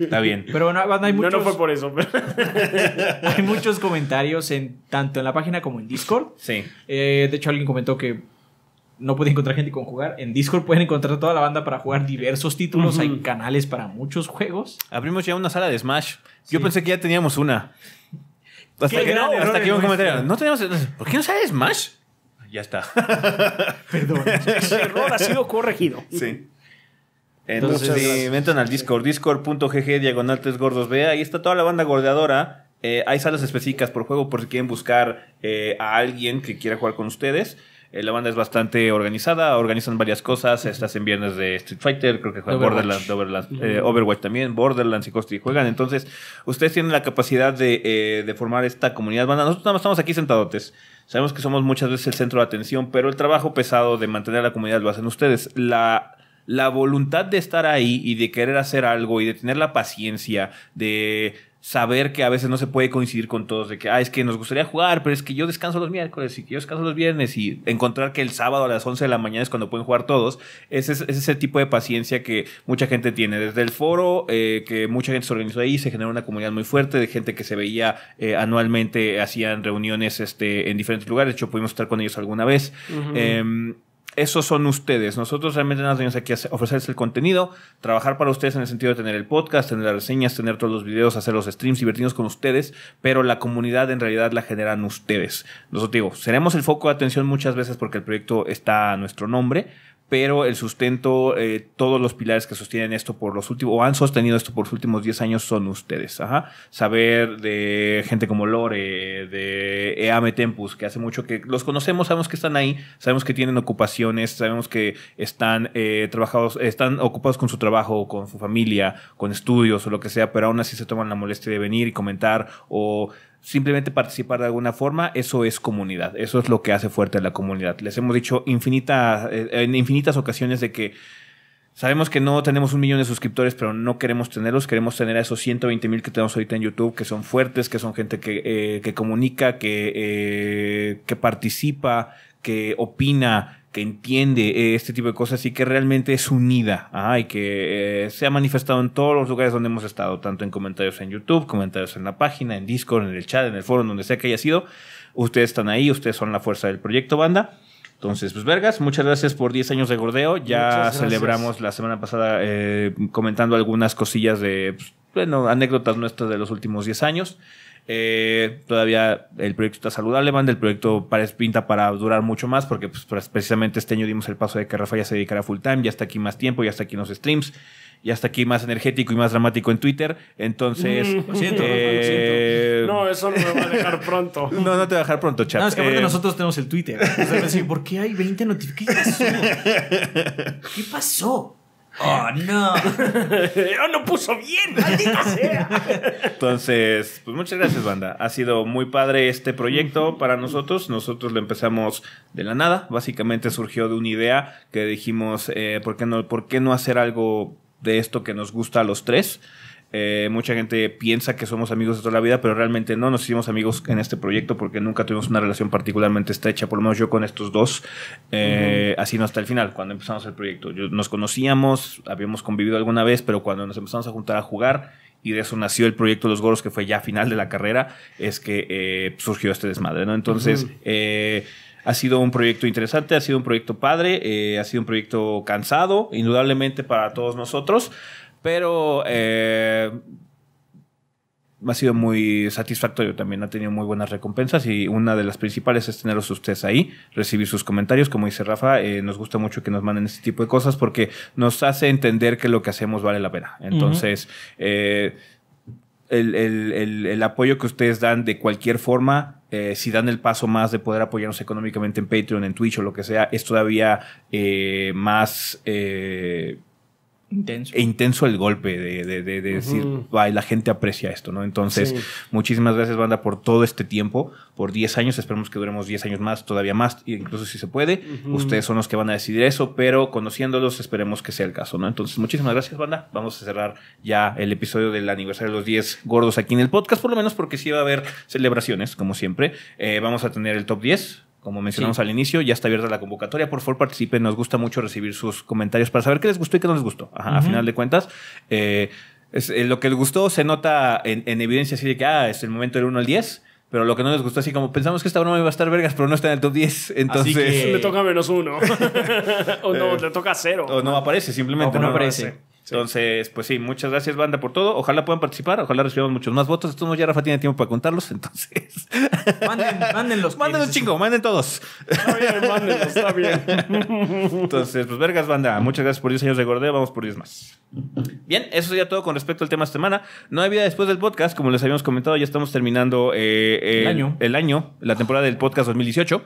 Speaker 2: está bien. Pero bueno, hay muchos. No, no fue por eso.
Speaker 4: hay muchos comentarios en tanto en la página como en Discord. Sí. Eh, de hecho, alguien comentó que no podía encontrar gente con jugar. En Discord pueden encontrar toda la banda para jugar diversos títulos. Hay
Speaker 2: canales para muchos juegos. Abrimos ya una sala de Smash. Yo pensé que ya teníamos una. ¿Por qué no sabes Smash? Ya está. Perdón. Ese error ha sido
Speaker 3: corregido. Sí.
Speaker 2: Entonces, sí, entran al Discord, discord.gg, 3 gordos, ahí está toda la banda gordeadora. Eh, hay salas específicas por juego por si quieren buscar eh, a alguien que quiera jugar con ustedes. Eh, la banda es bastante organizada, organizan varias cosas. Estás en viernes de Street Fighter, creo que juegan Borderlands, eh, Overwatch, también, Borderlands y Costi juegan. Entonces, ustedes tienen la capacidad eh, de, formar esta comunidad banda. Nosotros nada más estamos aquí sentadotes. Sabemos que somos muchas veces el centro de atención, pero el trabajo pesado de mantener la comunidad lo hacen ustedes. la voluntad de estar ahí y de querer hacer algo y de tener la paciencia de saber que a veces no se puede coincidir con todos, de que, ah, es que nos gustaría jugar, pero es que yo descanso los miércoles y que yo descanso los viernes y encontrar que el sábado a las 11 de la mañana es cuando pueden jugar todos, es, es, ese tipo de paciencia que mucha gente tiene. Desde el foro, eh, que mucha gente se organizó ahí, se generó una comunidad muy fuerte de gente que se veía eh, anualmente, hacían reuniones este, en diferentes lugares, de hecho pudimos estar con ellos alguna vez esos son ustedes. Nosotros realmente nos venimos aquí a ofrecerles el contenido, trabajar para ustedes en el sentido de tener el podcast, tener las reseñas, tener todos los videos, hacer los streams, divertirnos con ustedes, pero la comunidad en realidad la generan ustedes. Nosotros digo, seremos el foco de atención muchas veces porque el proyecto está a nuestro nombre, pero el sustento, eh, todos los pilares que sostienen esto por los últimos, o han sostenido esto por los últimos 10 años son ustedes. Ajá. Saber de gente como Lore, de Eame Tempus, que hace mucho que los conocemos, sabemos que están ahí, sabemos que tienen ocupaciones, sabemos que están eh, trabajados, están ocupados con su trabajo, con su familia, con estudios o lo que sea, pero aún así se toman la molestia de venir y comentar o simplemente participar de alguna forma, eso es comunidad. Eso es lo que hace fuerte a la comunidad. Les hemos dicho infinita, eh, en infinitas ocasiones de que sabemos que no tenemos un millón de suscriptores, pero no queremos tenerlos. Queremos tener a esos 120 mil que tenemos ahorita en YouTube, que son fuertes, que son gente que, eh, que comunica, que, eh, que participa, que opina, que entiende eh, este tipo de cosas y que realmente es unida ah, y que eh, se ha manifestado en todos los lugares donde hemos estado, tanto en comentarios en YouTube, comentarios en la página, en Discord, en el chat, en el foro, donde sea que haya sido. Ustedes están ahí, ustedes son la fuerza del proyecto banda. Entonces, pues vergas, muchas gracias por 10 años de gordeo. Ya celebramos la semana pasada eh, comentando algunas cosillas de, pues, bueno, anécdotas nuestras de los últimos 10 años. Eh, todavía el proyecto está saludable, El proyecto parece pinta para durar mucho más porque pues, pues, precisamente este año dimos el paso de que Rafa ya se dedicará full time, ya está aquí más tiempo, ya está aquí en los streams, ya está aquí más energético y más dramático en Twitter. Entonces, mm, lo eh, siento, no, eso no me va a dejar pronto. no, no te va a dejar pronto, chat. No, es que eh, nosotros
Speaker 4: tenemos el Twitter. ¿por qué hay 20 notificaciones?
Speaker 2: ¿Qué pasó? ¡Oh, no!
Speaker 3: Oh, no puso bien! ¡Maldita sea!
Speaker 2: Entonces, pues muchas gracias, banda. Ha sido muy padre este proyecto para nosotros. Nosotros lo empezamos de la nada. Básicamente surgió de una idea que dijimos, eh, ¿por, qué no, ¿por qué no hacer algo de esto que nos gusta a los tres? Eh, mucha gente piensa que somos amigos de toda la vida, pero realmente no nos hicimos amigos en este proyecto porque nunca tuvimos una relación particularmente estrecha, por lo menos yo con estos dos, eh, así no hasta el final, cuando empezamos el proyecto. nos conocíamos, habíamos convivido alguna vez, pero cuando nos empezamos a juntar a jugar y de eso nació el proyecto Los Goros, que fue ya final de la carrera, es que eh, surgió este desmadre, ¿no? Entonces, Ha sido un proyecto interesante, ha sido un proyecto padre, ha sido un proyecto cansado, indudablemente para todos nosotros, pero eh, ha sido muy satisfactorio también. Ha tenido muy buenas recompensas y una de las principales es tenerlos ustedes ahí, recibir sus comentarios. Como dice Rafa, eh, nos gusta mucho que nos manden este tipo de cosas porque nos hace entender que lo que hacemos vale la pena. Entonces, eh, el, apoyo que ustedes dan de cualquier forma, si dan el paso más de poder apoyarnos económicamente en Patreon, en Twitch o lo que sea, es todavía más intenso. e intenso el golpe de, de, decir, vaya la gente aprecia esto, ¿no? Entonces, muchísimas gracias, banda, por todo este tiempo, por 10 años, esperemos que duremos 10 años más, todavía más, incluso si se puede, ustedes son los que van a decidir eso, pero conociéndolos esperemos que sea el caso, ¿no? Entonces, muchísimas gracias, banda, vamos a cerrar ya el episodio del aniversario de los 10 gordos aquí en el podcast, por lo menos porque sí va a haber celebraciones, como siempre, eh, vamos a tener el top 10 como mencionamos al inicio, ya está abierta la convocatoria. Por favor, participen. Nos gusta mucho recibir sus comentarios para saber qué les gustó y qué no les gustó. Ajá, A final de cuentas, eh, eh, lo que les gustó se nota en, evidencia así de que, ah, es el momento del 1 al 10. Pero lo que no les gustó, así como pensamos que esta broma iba a estar vergas, pero no está en el top 10. Entonces. le toca menos uno. o no, eh, le toca cero. O no aparece, simplemente. no, aparece. Entonces, pues sí, muchas gracias, banda, por todo. Ojalá puedan participar, ojalá recibamos muchos más votos. esto no ya Rafa tiene tiempo para contarlos, entonces. Manden, mándenlos. Mándenlos, chingo, manden todos. Está bien, mándenlos, está bien. entonces, pues vergas, banda. Muchas gracias por 10 años de gordeo, vamos por 10 más. Bien, eso sería todo con respecto al tema de esta semana. No había después del podcast, como les habíamos comentado, ya estamos terminando eh, el año, la temporada del podcast 2018.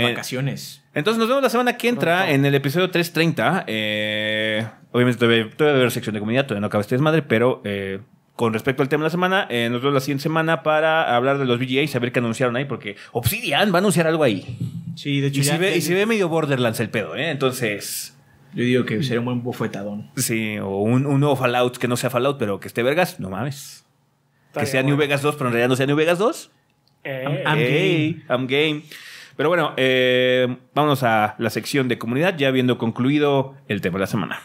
Speaker 2: Eh, vacaciones. Entonces nos vemos la semana que entra en el episodio 330. Eh, obviamente todavía, haber sección de comunidad, todavía no acaba este desmadre, pero eh, con respecto al tema de la semana, nos vemos la siguiente semana para hablar de los VGA y saber qué anunciaron ahí, porque Obsidian va a anunciar algo ahí. Sí, de hecho. Y, se, ve, medio Borderlands el pedo, ¿eh? Entonces... Yo digo que sería un buen bofetadón. Sí, o un, un, nuevo Fallout que no sea Fallout, pero que esté vergas, no mames. que sea New Vegas 2, pero en realidad no sea New Vegas 2. I'm, game. I'm game. Pero bueno, eh, vámonos a la sección de comunidad, ya habiendo concluido el tema de la semana.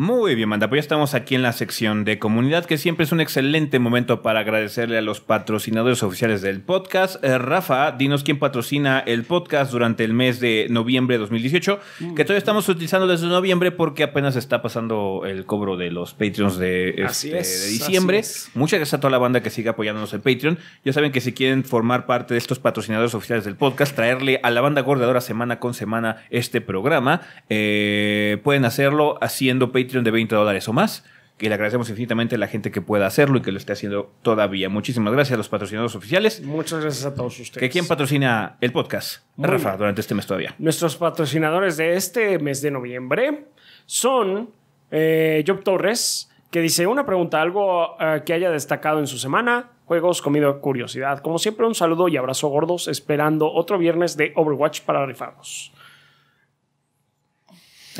Speaker 2: Muy bien, Manda, pues ya estamos aquí en la sección de comunidad, que siempre es un excelente momento para agradecerle a los patrocinadores oficiales del podcast. Eh, Rafa, dinos quién patrocina el podcast durante el mes de noviembre de 2018, mm. que todavía estamos utilizando desde noviembre porque apenas está pasando el cobro de los Patreons de, este, diciembre. Muchas gracias a toda la banda que sigue apoyándonos en Patreon. Ya saben que si quieren formar parte de estos patrocinadores oficiales del podcast, traerle a la banda gordadora semana con semana este programa, eh, pueden hacerlo haciendo Patreon de 20 dólares o más que le agradecemos infinitamente a la gente que pueda hacerlo y que lo esté haciendo todavía. Muchísimas gracias a los patrocinadores oficiales. Muchas
Speaker 3: gracias a todos ustedes. ¿Que ¿Quién
Speaker 2: patrocina el podcast? Rafa, durante este mes todavía.
Speaker 3: Nuestros patrocinadores de este mes de noviembre son eh, Job Torres, que dice una pregunta, algo eh, que haya destacado en su semana, juegos, comida, curiosidad. Como siempre, un saludo y abrazo gordos, esperando otro viernes de Overwatch para rifarnos.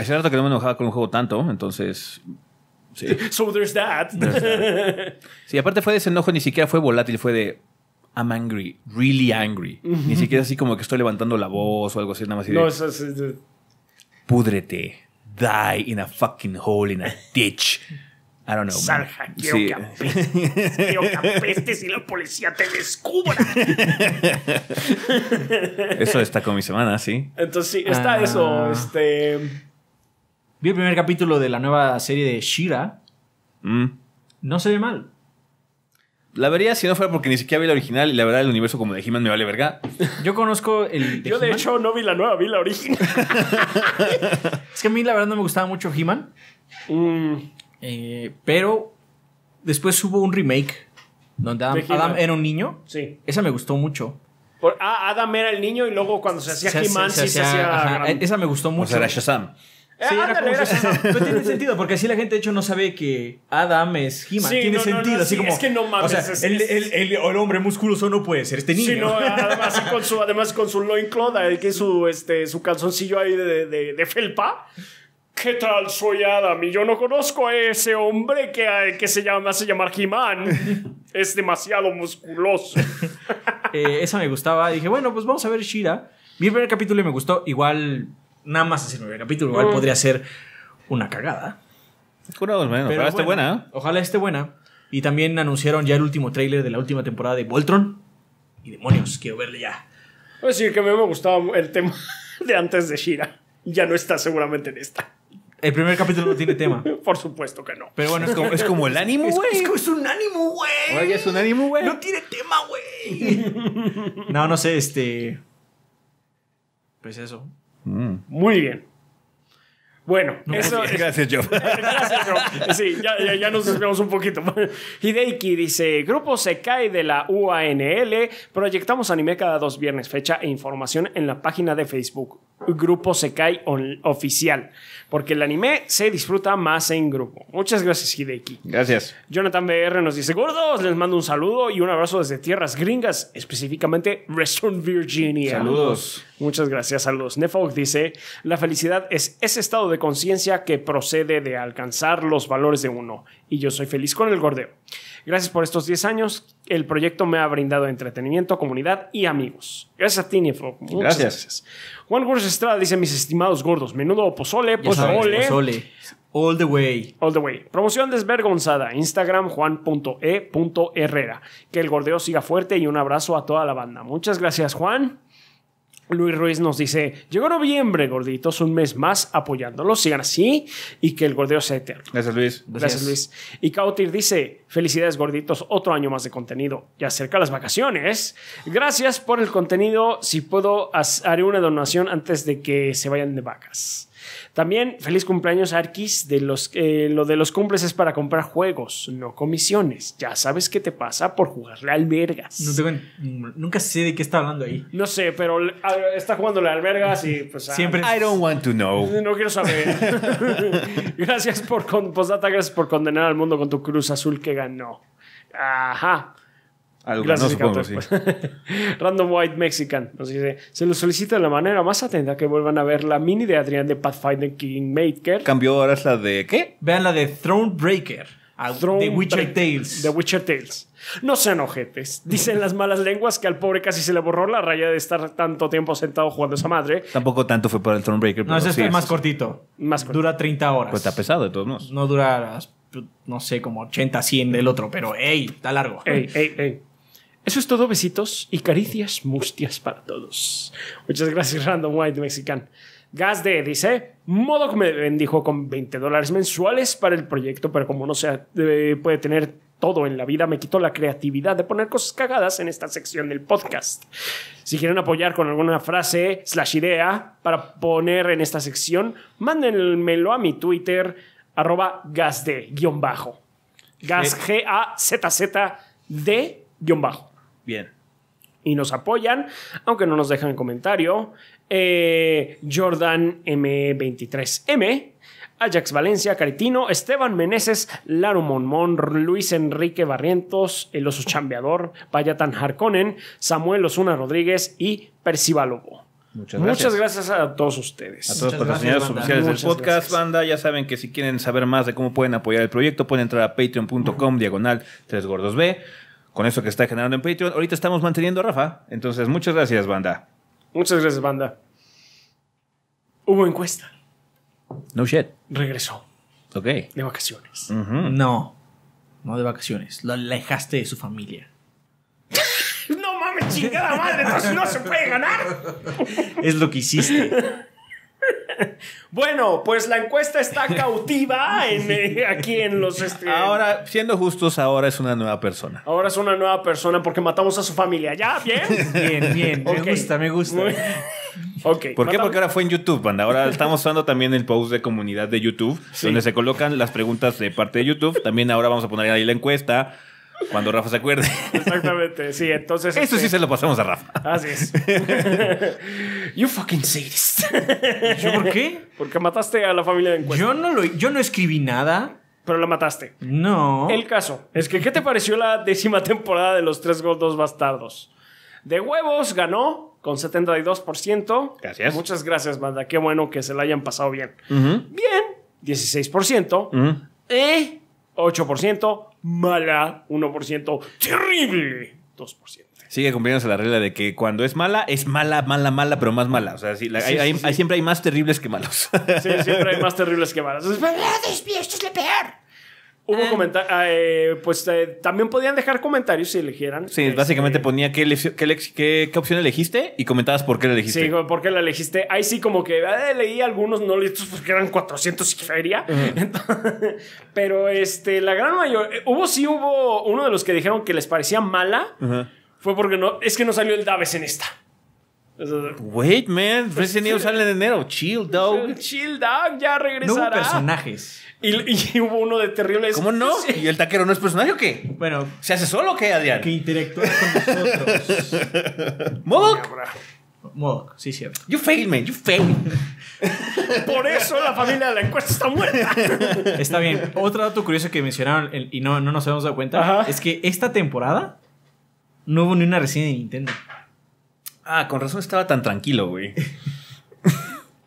Speaker 2: Hace rato que no me enojaba con un juego tanto, entonces. Sí. So there's that. Sí, aparte fue de ese enojo, ni siquiera fue volátil, fue de. I'm angry, really angry. Ni siquiera así como que estoy levantando la voz o algo así, nada más. Así no,
Speaker 3: es.
Speaker 2: Púdrete. Die in a fucking hole in a ditch. I don't know. man. quiero sí. que apestes.
Speaker 1: quiero que apestes y la policía te descubra.
Speaker 2: eso está con mi semana, sí. Entonces, sí, está eso. Ah.
Speaker 4: Este. Vi el primer capítulo de la nueva serie de Shira. Mm. No se ve mal.
Speaker 2: La vería si no fuera porque ni siquiera vi la original y la verdad el universo como de he me vale verga.
Speaker 4: Yo conozco el. Yo de hecho no vi la nueva, vi la original. es que a mí la verdad no me gustaba mucho He-Man. Mm. Eh, pero después hubo un remake donde Adam, era un niño. Sí. Esa me gustó mucho.
Speaker 3: Por, ah, Adam era el niño y luego cuando se hacía He-Man sí se hacía. Esa
Speaker 4: me gustó mucho. O sea, era
Speaker 2: Shazam
Speaker 1: no,
Speaker 4: tiene sentido, porque así la gente, de hecho, no sabe que Adam es He-Man. tiene sentido, así como. Es que no mames. el, hombre musculoso no puede ser este niño.
Speaker 3: además, con su, además con su loincloth, que su, este, su calzoncillo ahí de, felpa. ¿Qué tal soy Adam? Y yo no conozco a ese hombre que, que se llama, hace llamar He-Man. es demasiado musculoso.
Speaker 4: eh, esa me gustaba. Dije, bueno, pues vamos a ver Shira. Vi el primer capítulo y me gustó. Igual nada más es el primer capítulo. Igual mm. podría ser una cagada. Curado, bueno, Ojalá esté buena. ¿eh? Ojalá esté buena. Y también anunciaron ya el último tráiler de la última temporada de Voltron. Y demonios, quiero verle ya.
Speaker 3: Voy decir que a mí me gustaba el tema de antes de Shira. Ya
Speaker 4: no está seguramente en esta. El primer capítulo no tiene tema.
Speaker 3: Por supuesto que
Speaker 4: no. Pero bueno, es como, el ánimo, güey. Es, un ánimo, güey. Oye, es un ánimo, güey. No tiene tema, güey. no, no sé, este. Pues eso. Mm. Muy bien. Bueno, eso gracias,
Speaker 2: Joe Gracias,
Speaker 4: Joe Sí, ya, nos
Speaker 3: desviamos un poquito. Hideiki dice: Grupo Sekai de la UANL. Proyectamos anime cada dos viernes, fecha e información en la página de Facebook. Grupo Sekai Oficial porque el anime se disfruta más en grupo. Muchas gracias, Hideki. Gracias. Jonathan BR nos dice, gordos, les mando un saludo y un abrazo desde tierras gringas, específicamente Western Virginia. Saludos. Muchas gracias, saludos. Nefog dice, la felicidad es ese estado de conciencia que procede de alcanzar los valores de uno. Y yo soy feliz con el gordeo. Gracias por estos 10 años. El proyecto me ha brindado entretenimiento, comunidad y amigos. Gracias a ti, Muchas gracias. Juan Cruz Estrada dice, mis estimados gordos, menudo pozole, pozole. ¿eh? pozole. All the way. All the way. Promoción desvergonzada. Instagram juan.e.herrera. Que el gordeo siga fuerte y un abrazo a toda la banda. Muchas gracias, Juan. Luis Ruiz nos dice, llegó noviembre, gorditos, un mes más apoyándolos, sigan así y que el gordeo sea eterno. Gracias, Luis. Gracias, Luis. Y Cautir dice, felicidades, gorditos, otro año más de contenido. Y acerca las vacaciones. Gracias por el contenido. Si puedo, haré una donación antes de que se vayan de vacas. También feliz cumpleaños Arquis, de los, eh, lo de los cumples es para comprar juegos, no comisiones. Ya sabes qué te pasa por jugarle al
Speaker 4: nunca sé de qué está hablando ahí. No sé, pero eh, está jugándole al vergas y pues... Ah. Siempre.
Speaker 3: I don't want to know. No quiero saber. gracias por, con, gracias por condenar al mundo con tu cruz azul que ganó. Ajá.
Speaker 2: Algo, Gracias, no, pues.
Speaker 3: Random White Mexican Se lo solicita de la manera más atenta que vuelvan a ver la mini de Adrián de Pathfinder Kingmaker.
Speaker 2: Cambió ahora es la de ¿qué? Vean la de Thronebreaker. The
Speaker 4: de Witcher Tales. De Witcher Tales.
Speaker 3: No sean ojetes. Dicen las malas lenguas que al pobre casi se le borró la raya de estar tanto tiempo sentado jugando a esa madre.
Speaker 2: Tampoco tanto fue por el Thronebreaker. No, es más cortito. Más cortito. Dura 30 horas. Pues está pesado de todos modos. No dura, no sé,
Speaker 4: como 80, 100 del otro, pero hey está largo. Ey, ey, ey. Eso es todo, besitos y
Speaker 3: caricias mustias para todos. Muchas gracias, Random White Mexican. de dice, modo que me bendijo con 20 dólares mensuales para el proyecto, pero como no se puede tener todo en la vida, me quitó la creatividad de poner cosas cagadas en esta sección del podcast. Si quieren apoyar con alguna frase slash idea para poner en esta sección, mándenmelo a mi Twitter, arroba guión bajo Gas eh. G-A-Z-Z-D-bajo. Y nos apoyan, aunque no nos dejan comentario. Eh, Jordan M23M. Ajax Valencia, Caritino, Esteban Meneses, Laro Monmon, Luis Enrique Barrientos, El Oso Chambeador, Payatan Harkonnen, Samuel Osuna Rodríguez y Percivalobo. Muchas gracias. Muchas gracias a todos ustedes. A todos los patrocinadores oficiales del podcast,
Speaker 2: banda. Ya saben que si quieren saber más de cómo pueden apoyar el proyecto, pueden entrar a patreon.com diagonal 3gordos B con eso que está generando en Patreon. Ahorita estamos manteniendo a Rafa. Entonces, muchas gracias, banda. Muchas gracias, banda.
Speaker 3: Hubo encuesta.
Speaker 2: No shit. Regresó. Ok.
Speaker 4: De vacaciones.
Speaker 3: No.
Speaker 4: No de vacaciones. Lo alejaste de su familia.
Speaker 3: no mames, chingada madre. no se puede ganar.
Speaker 4: es lo que hiciste.
Speaker 3: Bueno, pues la encuesta está cautiva eh, aquí en los... Este- ahora,
Speaker 2: siendo justos, ahora es una nueva persona.
Speaker 3: Ahora es una nueva persona porque matamos a su familia. ¿Ya? ¿Bien?
Speaker 4: Bien, bien. Me gusta, me gusta. ¿Por qué? Porque ahora
Speaker 2: fue en YouTube, banda. Ahora estamos usando también el post de comunidad de YouTube, donde se colocan las preguntas de parte de YouTube. También ahora vamos a poner ahí la encuesta. Cuando Rafa se acuerde. Exactamente, sí, entonces. Esto sí este, se lo pasamos a Rafa.
Speaker 3: Así es. you fucking sadist. ¿Yo por qué? Porque mataste a la familia de encuentro. Yo no, lo, escribí nada. Pero la mataste.
Speaker 4: No. El
Speaker 3: caso es que, ¿qué te pareció la décima temporada de los tres gordos bastardos? De huevos ganó con 72%. Gracias. Muchas gracias, banda. Qué bueno que se la hayan pasado bien.
Speaker 2: Bien,
Speaker 3: 16%. Eh, 8% mala, 1%, terrible, 2%.
Speaker 2: Sigue cumpliéndose la regla de que cuando es mala, es mala, mala, mala, pero más mala. O sea, siempre hay más terribles que malos.
Speaker 3: Sí, siempre hay más terribles que malos. Es, es peor. Hubo ah. comentarios. Ah, eh, pues eh, también podían dejar comentarios si eligieran. Sí,
Speaker 2: este, básicamente ponía qué, qué, opción elegiste y comentabas por qué la elegiste. Sí,
Speaker 3: por la elegiste. Ahí sí, como que ah, leí algunos no listos porque eran 400 y feria. pero este, la gran mayoría. Eh, hubo, sí hubo uno de los que dijeron que les parecía mala. Fue porque no. Es que no salió el Daves en esta.
Speaker 2: Wait, man. Pues, Resident sale en enero. Chill, dog.
Speaker 3: Chill, dog. Ya regresará. No personajes.
Speaker 2: Y, hubo uno de terribles. ¿Cómo no? ¿Y el taquero no es personaje o qué? Bueno. ¿Se hace solo o qué, Adrián? Que interactúa con nosotros. ¡Modoc!
Speaker 4: sí, cierto. You fail, man, you fail.
Speaker 3: Por eso la familia de la encuesta está muerta.
Speaker 4: Está bien. Otro dato curioso que mencionaron y no, no nos habíamos dado cuenta es que esta temporada no hubo ni una residencia de Nintendo.
Speaker 2: Ah, con razón estaba tan tranquilo, güey.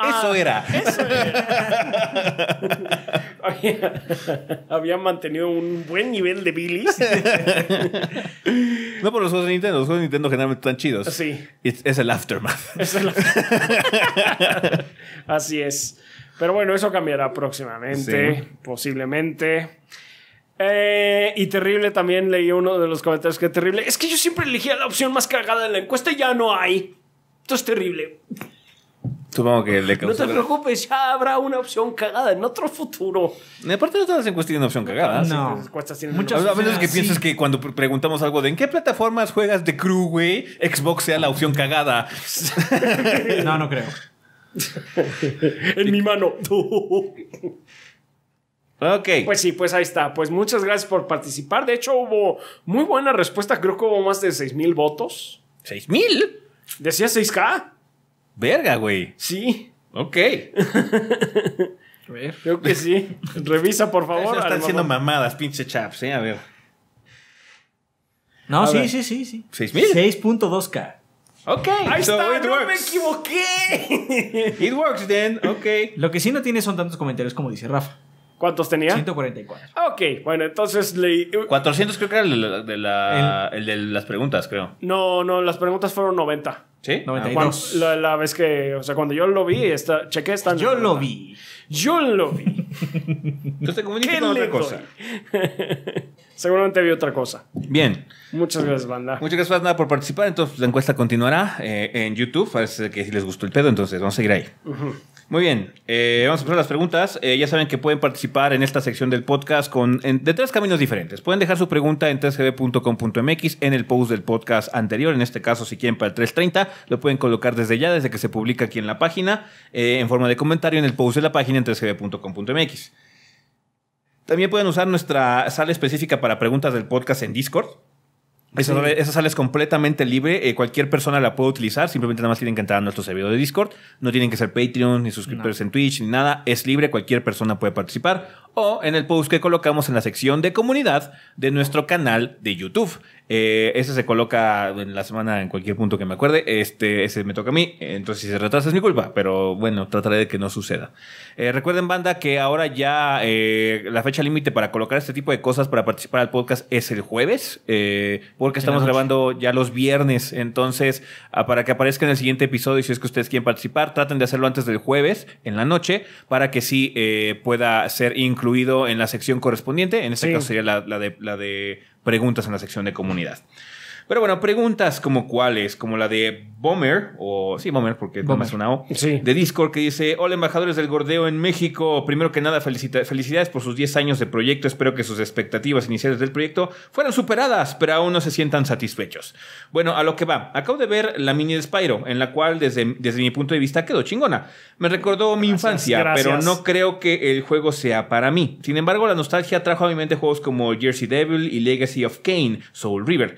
Speaker 2: Ah, eso era.
Speaker 3: habían había mantenido un buen nivel de bilis.
Speaker 2: no, por los juegos de Nintendo. Los juegos de Nintendo generalmente están chidos. Sí. es el aftermath. Es el
Speaker 3: Así es. Pero bueno, eso cambiará próximamente, posiblemente. Eh, y terrible también leí uno de los comentarios que terrible. Es que yo siempre elegía la opción más cagada de la encuesta y ya no hay. Esto es terrible.
Speaker 2: No te
Speaker 3: preocupes, ya habrá una opción cagada en otro futuro.
Speaker 2: aparte no todas en encuestas tienen opción cagada. ¿eh? No.
Speaker 3: tienen Muchas veces que piensas
Speaker 2: que cuando preguntamos algo de en qué plataformas juegas de crew, güey, Xbox sea la opción cagada. no, no creo. en
Speaker 3: mi mano. Ok. Pues sí, pues ahí está. Pues muchas gracias por participar. De hecho, hubo muy buena respuesta. Creo que hubo más de mil votos. mil? Decía 6K. Verga, güey. Sí. Ok.
Speaker 2: A Creo que sí. Revisa, por favor. están siendo mamadas, pinche chaps, ¿eh? A ver. No, sí, sí, sí, sí. 6.2K. Ok. Ahí está, no me equivoqué. It works then, ok.
Speaker 4: Lo que sí no tiene son tantos comentarios como dice Rafa. ¿Cuántos tenía? 144.
Speaker 2: Ok, bueno, entonces leí. 400 eh, creo que era de, el de las preguntas, creo. No,
Speaker 3: no, las preguntas fueron 90.
Speaker 2: ¿Sí? 92.
Speaker 3: la, vez que, o sea, cuando yo lo vi, esta, chequé esta. Yo lo vi. Yo lo vi. Entonces como otra cosa. Seguramente vi otra cosa.
Speaker 2: Bien. Muchas gracias, banda. Muchas gracias, banda, por participar. Entonces, la encuesta continuará eh, en YouTube. Parece que si les gustó el pedo, entonces vamos a seguir ahí. Muy bien, eh, vamos a pasar las preguntas. Eh, ya saben que pueden participar en esta sección del podcast con, de tres caminos diferentes. Pueden dejar su pregunta en 3gb.com.mx en el post del podcast anterior. En este caso, si quieren para el 330, lo pueden colocar desde ya, desde que se publica aquí en la página, eh, en forma de comentario en el post de la página en 3gb.com.mx. También pueden usar nuestra sala específica para preguntas del podcast en Discord. Esa, sala es completamente libre. Eh, cualquier persona la puede utilizar. Simplemente nada más tienen que entrar a nuestro servidor de Discord. No tienen que ser Patreon, ni suscriptores en Twitch, ni nada. Es libre. Cualquier persona puede participar. O en el post que colocamos en la sección de comunidad de nuestro canal de YouTube. Eh, ese se coloca en la semana en cualquier punto que me acuerde. Este, ese me toca a mí. Entonces, si se retrasa es mi culpa, pero bueno, trataré de que no suceda. Eh, recuerden, banda, que ahora ya eh, la fecha límite para colocar este tipo de cosas para participar al podcast es el jueves, porque estamos grabando ya los viernes. Entonces, para que aparezca en el siguiente episodio, si es que ustedes quieren participar, traten de hacerlo antes del jueves, en la noche, para que sí pueda ser incluido en la sección correspondiente. En este caso sería la de. La de preguntas en la sección de comunidad. Pero bueno, preguntas como cuáles, como la de Bomber, o sí, Bomber, porque es es una O de Discord que dice, hola embajadores del gordeo en México, primero que nada felicidades por sus 10 años de proyecto, espero que sus expectativas iniciales del proyecto fueran superadas, pero aún no se sientan satisfechos. Bueno, a lo que va, acabo de ver la mini de Spyro, en la cual desde, desde mi punto de vista quedó chingona. Me recordó mi infancia, pero no creo que el juego sea para mí. Sin embargo, la nostalgia trajo a mi mente juegos como Jersey Devil y Legacy of Kane, Soul River.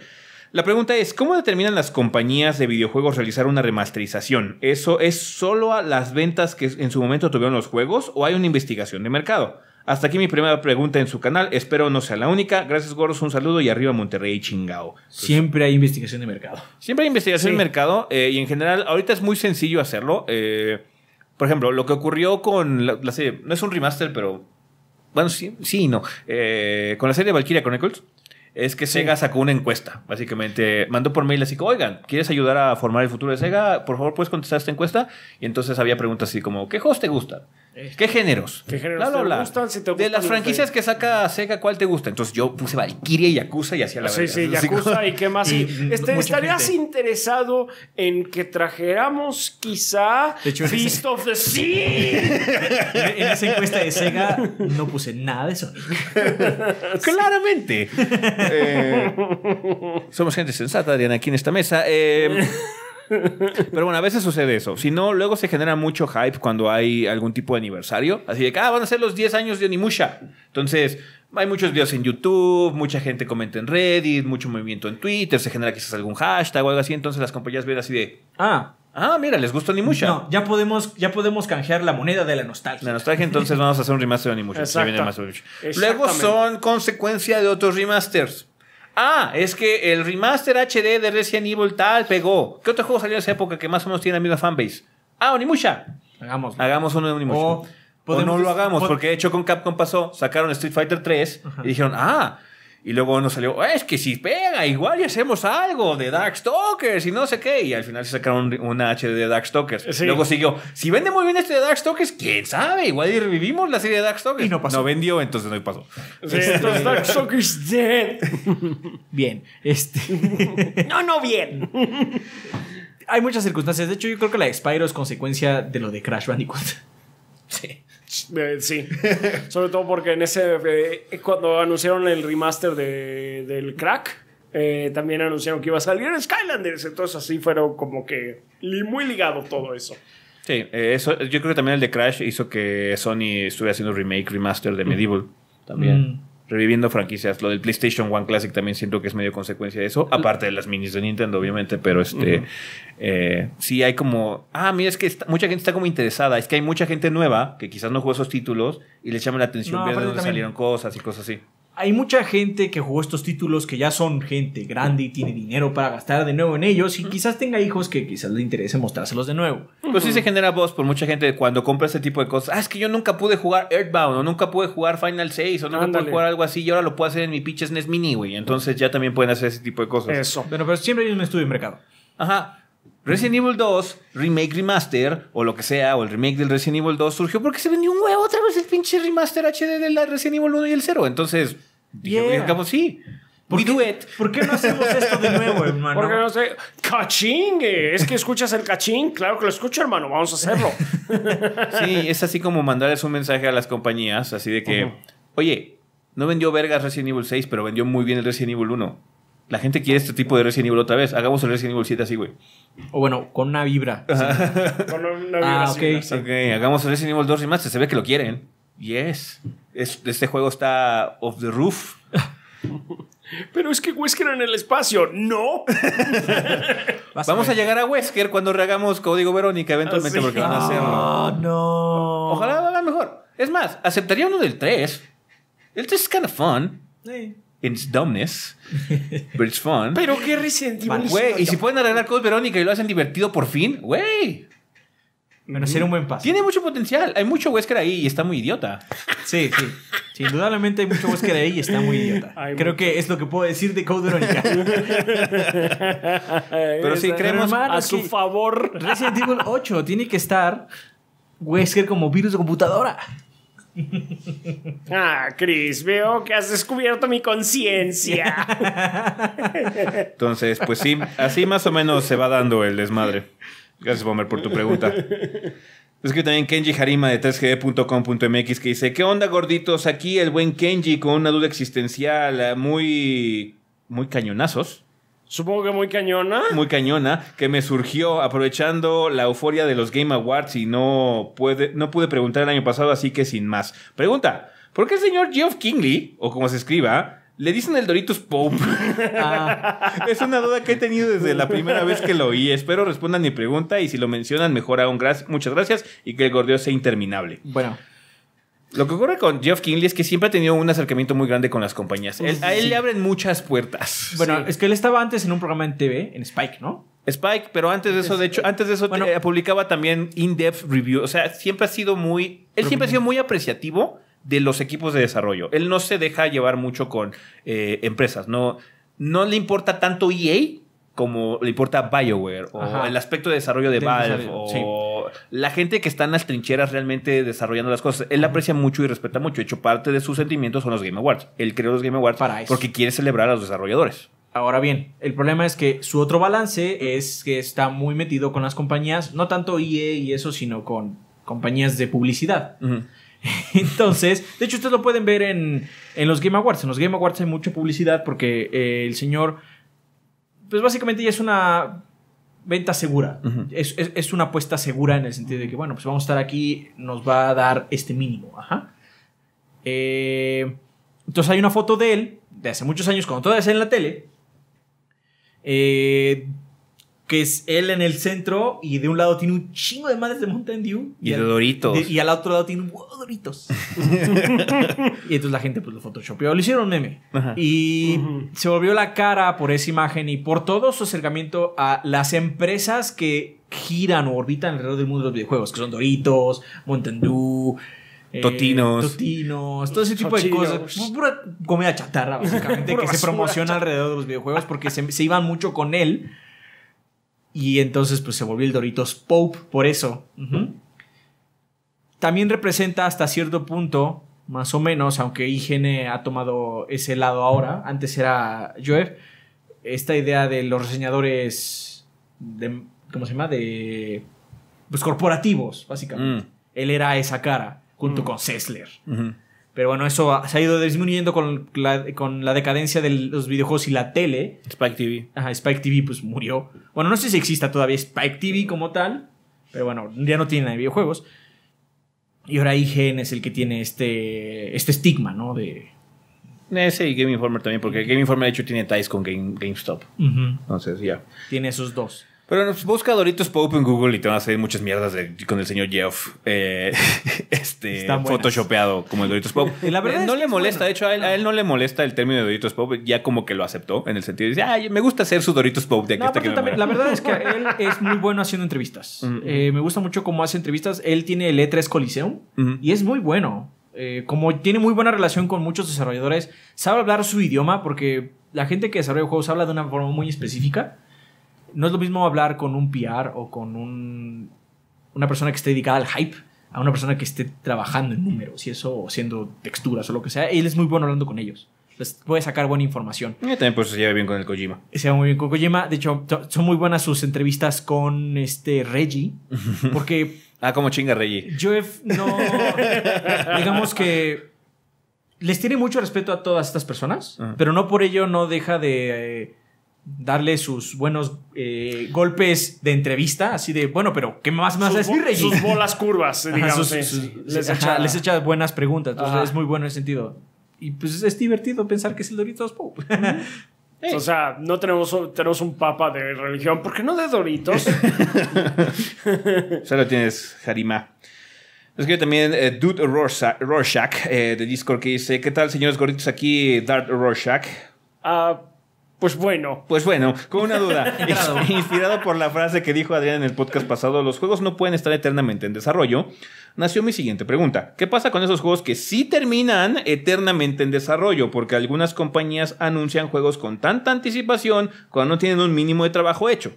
Speaker 2: La pregunta es, ¿cómo determinan las compañías de videojuegos realizar una remasterización? ¿Eso es solo a las ventas que en su momento tuvieron los juegos o hay una investigación de mercado? Hasta aquí mi primera pregunta en su canal, espero no sea la única. Gracias Goros, un saludo y arriba Monterrey chingao. Pues, siempre hay investigación de mercado. Siempre hay investigación de mercado eh, y en general ahorita es muy sencillo hacerlo. Eh, por ejemplo, lo que ocurrió con la, serie, no es un remaster, pero bueno, sí, sí no, eh, con la serie de Valkyria Chronicles es que Sega sacó una encuesta, básicamente. Mandó por mail así como, oigan, ¿quieres ayudar a formar el futuro de Sega? Por favor, puedes contestar esta encuesta. Y entonces había preguntas así como, ¿qué juegos te gustan?
Speaker 3: Este, ¿Qué géneros? ¿Qué géneros Te gustan? te de las franquicias
Speaker 2: que saca Sega, ¿cuál te gusta? Entonces yo puse Valkyrie, y Yakuza y hacía la Sí, sí, Yakuza y qué más. Este, ¿Estarías
Speaker 3: interesado en que trajéramos quizá Feast of the Sea?
Speaker 4: en esa encuesta de Sega no puse nada de eso. Claramente.
Speaker 2: Eh, somos gente sensata, Adriana, aquí en esta mesa. Eh, Pero bueno, a veces sucede eso. Si no, luego se genera mucho hype cuando hay algún tipo de aniversario. Así de que, ah, van a ser los 10 años de Onimusha. Entonces, hay muchos videos en YouTube, mucha gente comenta en Reddit, mucho movimiento en Twitter, se genera quizás algún hashtag o algo así. Entonces las compañías ven así de, ah, Ah, mira, les gusta Onimusha. No, ya podemos, ya podemos canjear la moneda de la nostalgia. La nostalgia, entonces vamos a hacer un remaster de Onimusha. Luego son consecuencia de otros remasters. Ah, es que el remaster HD de Resident Evil tal pegó. ¿Qué otro juego salió en esa época que más o menos tiene la misma fanbase? Ah, Onimusha. Hagamos. Hagamos uno de Onimusha. o no lo hagamos, porque de hecho con Capcom pasó, sacaron Street Fighter 3 y dijeron, ah, y luego nos salió, es que si pega, igual y hacemos algo de Darkstalkers y no sé qué. Y al final se sacaron una HD de Darkstalkers. Luego siguió, si vende muy bien este de Darkstalkers, quién sabe, igual y revivimos la serie de Darkstalkers. Y no pasó. No vendió, entonces no pasó. entonces este, Darkstalkers dead. Bien. Este...
Speaker 4: no, no bien. Hay muchas circunstancias. De hecho, yo creo que la de es consecuencia de lo de Crash Bandicoot. Sí.
Speaker 3: Eh, sí. Sobre todo porque en ese. Eh, eh, cuando anunciaron el remaster de, del Crack, también anunciaron que iba a salir Skylanders. Entonces, así fueron como que muy ligado todo eso.
Speaker 2: Sí, eso, yo creo que también el de Crash hizo que Sony estuviera haciendo remake, remaster de Medieval. También. Mm reviviendo franquicias. Lo del PlayStation One Classic también siento que es medio consecuencia de eso, aparte de las minis de Nintendo, obviamente, pero este Si eh, sí hay como, ah, mira, es que mucha gente está como interesada, es que hay mucha gente nueva que quizás no jugó esos títulos y les llama la atención ver de salieron cosas y cosas así hay mucha gente
Speaker 4: que jugó estos títulos que ya son gente grande y tiene dinero para gastar de nuevo en ellos y quizás tenga
Speaker 2: hijos que quizás le interese mostrárselos de nuevo. Pues sí se genera voz por mucha gente cuando compra ese tipo de cosas. Ah, es que yo nunca pude jugar Earthbound o nunca pude jugar Final 6 o nunca pude jugar algo así y ahora lo puedo hacer en mi pinche SNES e Mini, güey. Entonces ya también pueden hacer ese tipo de cosas. Eso. Bueno, pero siempre hay un estudio en mercado. Ajá. Resident Evil 2, Remake Remaster, o lo que sea, o el remake del Resident Evil 2, surgió porque se vendió un huevo otra vez el pinche remaster HD del la Resident Evil 1 y el 0. Entonces, dije,
Speaker 3: sí. ¿Por ¿Por qué no hacemos esto de nuevo, hermano? Porque no Es que escuchas el caching? Claro que lo escucho, hermano. Vamos a hacerlo.
Speaker 2: sí, es así como mandarles un mensaje a las compañías, así de que, oye, no vendió vergas Resident Evil 6, pero vendió muy bien el Resident Evil 1 la gente quiere este tipo de Resident Evil otra vez. Hagamos el Resident Evil 7 así, güey. O bueno, con una vibra. con una vibra. Ah, okay, ok. Hagamos el Resident Evil 2 más. Se ve que lo quieren. Yes. este juego está off the roof.
Speaker 3: Pero es que Wesker en el espacio. No.
Speaker 2: Vamos a llegar a Wesker cuando rehagamos Código Verónica eventualmente ah, porque van a ah, hacerlo. No, no. Ojalá lo mejor. Es más, aceptaría uno del 3. El 3 es kind of fun. Sí. It's dumbness, but it's fun. Pero qué resentimiento. Güey, y si pueden arreglar Code Verónica y lo hacen divertido por fin, güey. sería un buen paso. Tiene mucho potencial. Hay mucho Wesker ahí y está muy idiota. Sí, sí. indudablemente hay mucho Wesker ahí y está muy idiota.
Speaker 4: Creo que es lo que puedo decir de Code Verónica. Pero si creemos a su favor. Resident Evil 8 tiene que estar Wesker como virus de computadora.
Speaker 3: Ah, Chris, veo que has descubierto mi conciencia.
Speaker 2: Entonces, pues sí, así más o menos se va dando el desmadre. Gracias, Bomber, por tu pregunta. Es que también Kenji Harima de 3 gcommx e que dice, ¿qué onda gorditos? Aquí el buen Kenji con una duda existencial, ah, muy, muy cañonazos. Supongo que muy cañona. Muy cañona, que me surgió aprovechando la euforia de los Game Awards y no, no pude preguntar el año pasado, así que sin más. Pregunta, ¿por qué el señor Geoff Kingley, o como se escriba, le dicen el Doritos Pope? Ah. es una duda que he tenido desde la primera vez que lo oí. Espero respondan mi pregunta y si lo mencionan, mejor aún. muchas gracias y que el gordeo sea interminable. Bueno. Lo que ocurre con Jeff Kingley es que siempre ha tenido un acercamiento muy grande con las compañías. a él le abren muchas puertas. Bueno, es que él estaba antes en un programa en TV, en Spike, ¿no? Spike, pero antes de eso, de hecho, antes de eso eh, publicaba también in-depth review. O sea, siempre ha sido muy. Él siempre ha sido muy apreciativo de los equipos de desarrollo. Él no se deja llevar mucho con eh, empresas. No, no le importa tanto EA como le importa BioWare o el aspecto de desarrollo de, Valve la gente que está en las trincheras realmente desarrollando las cosas, él aprecia mucho y respeta mucho. De hecho, parte de sus sentimientos son los Game Awards. Él creó los Game Awards Para porque quiere celebrar a los desarrolladores. Ahora bien, el problema es que su otro balance es que
Speaker 4: está muy metido con las compañías, no tanto IE y eso, sino con compañías de publicidad. Entonces, de hecho, ustedes lo pueden ver en, los Game Awards. En los Game Awards hay mucha publicidad porque eh, el señor, pues básicamente ya es una venta segura. es, una apuesta segura en el sentido de que, bueno, pues vamos a estar aquí, nos va a dar este mínimo. Ajá. Eh, entonces hay una foto de él, de hace muchos años, cuando todavía está en la tele, eh, que es él en el centro y de un lado tiene un chingo de madres de Mountain Dew. Y, de Doritos. y al otro lado tiene un huevo de Doritos. y entonces la gente pues lo photoshopeó, lo hicieron meme. Y se volvió la cara por esa imagen y por todo su acercamiento a las empresas que giran o orbitan alrededor del mundo de los videojuegos, que son Doritos, Mountain Dew. Eh, totinos. Todo ese tipo de cosas. Pues, pura comida chatarra, básicamente, que se promociona alrededor de los videojuegos porque se iban mucho con él y entonces pues se volvió el Doritos Pope por eso. También representa hasta cierto punto, más o menos, aunque IGN ha tomado ese lado ahora, antes era Joe esta idea de los reseñadores de, ¿cómo se llama? De, pues corporativos, básicamente. Mm. Él era esa cara, junto mm. con Sessler. Pero bueno, eso se ha ido disminuyendo con la, con la decadencia de los videojuegos y la tele. Spike TV. Ajá, Spike TV pues murió. Bueno, no sé si exista todavía Spike TV como tal, pero bueno, ya no tiene nada de videojuegos. Y ahora IGN es el que tiene este, este estigma, ¿no? De...
Speaker 2: Ese eh, y Game Informer también, porque Game Informer de hecho tiene ties con Game, GameStop. Entonces, ya. Tiene esos dos. Pero busca Doritos Pope en Google y te van a salir muchas mierdas con el señor Jeff. Eh, este photoshopeado como el Doritos Pope. no le molesta, de hecho, a él, no le molesta el término de Doritos Pope, ya como que lo aceptó en el sentido de decir, me gusta hacer su Doritos Pope de no, La verdad
Speaker 4: es que él es muy bueno haciendo entrevistas. Mm, mm. Eh, me gusta mucho cómo hace entrevistas. Él tiene el E3 Coliseum mm. y es muy bueno. Eh, como tiene muy buena relación con muchos desarrolladores, sabe hablar su idioma porque la gente que desarrolla juegos habla de una forma muy específica no es lo mismo hablar con un PR o con un, una persona que esté dedicada al hype a una persona que esté trabajando en números y eso, o siendo texturas o lo que sea. Él es muy bueno hablando con ellos. Les puede sacar buena información.
Speaker 2: Y también pues se lleva bien con el Kojima.
Speaker 4: Se lleva muy bien con Kojima. De hecho, son muy buenas sus entrevistas con este Reggie. Porque... ah, como chinga Reggie. Jeff no... digamos que... Les tiene mucho respeto a todas estas personas, pero no por ello no deja de... Eh, darle sus buenos eh, golpes de entrevista, así de, bueno, pero ¿qué más me vas a decir, Sus bolas curvas, digamos. les, echa... buenas preguntas, entonces es muy bueno en ese sentido. Y pues es divertido pensar que es el Doritos
Speaker 3: O sea, no tenemos, tenemos un papa de religión, porque no de Doritos?
Speaker 2: lo tienes Harima. Es que también eh, Dude Rorschach, eh, de Discord que dice: ¿Qué tal, señores gorditos? Aquí, Dart Rorschach. Ah... Pues bueno. Pues bueno, con una duda. Inspirado por la frase que dijo Adrián en el podcast pasado, los juegos no pueden estar eternamente en desarrollo, nació mi siguiente pregunta. ¿Qué pasa con esos juegos que sí terminan eternamente en desarrollo? Porque algunas compañías anuncian juegos con tanta anticipación cuando no tienen un mínimo de trabajo hecho.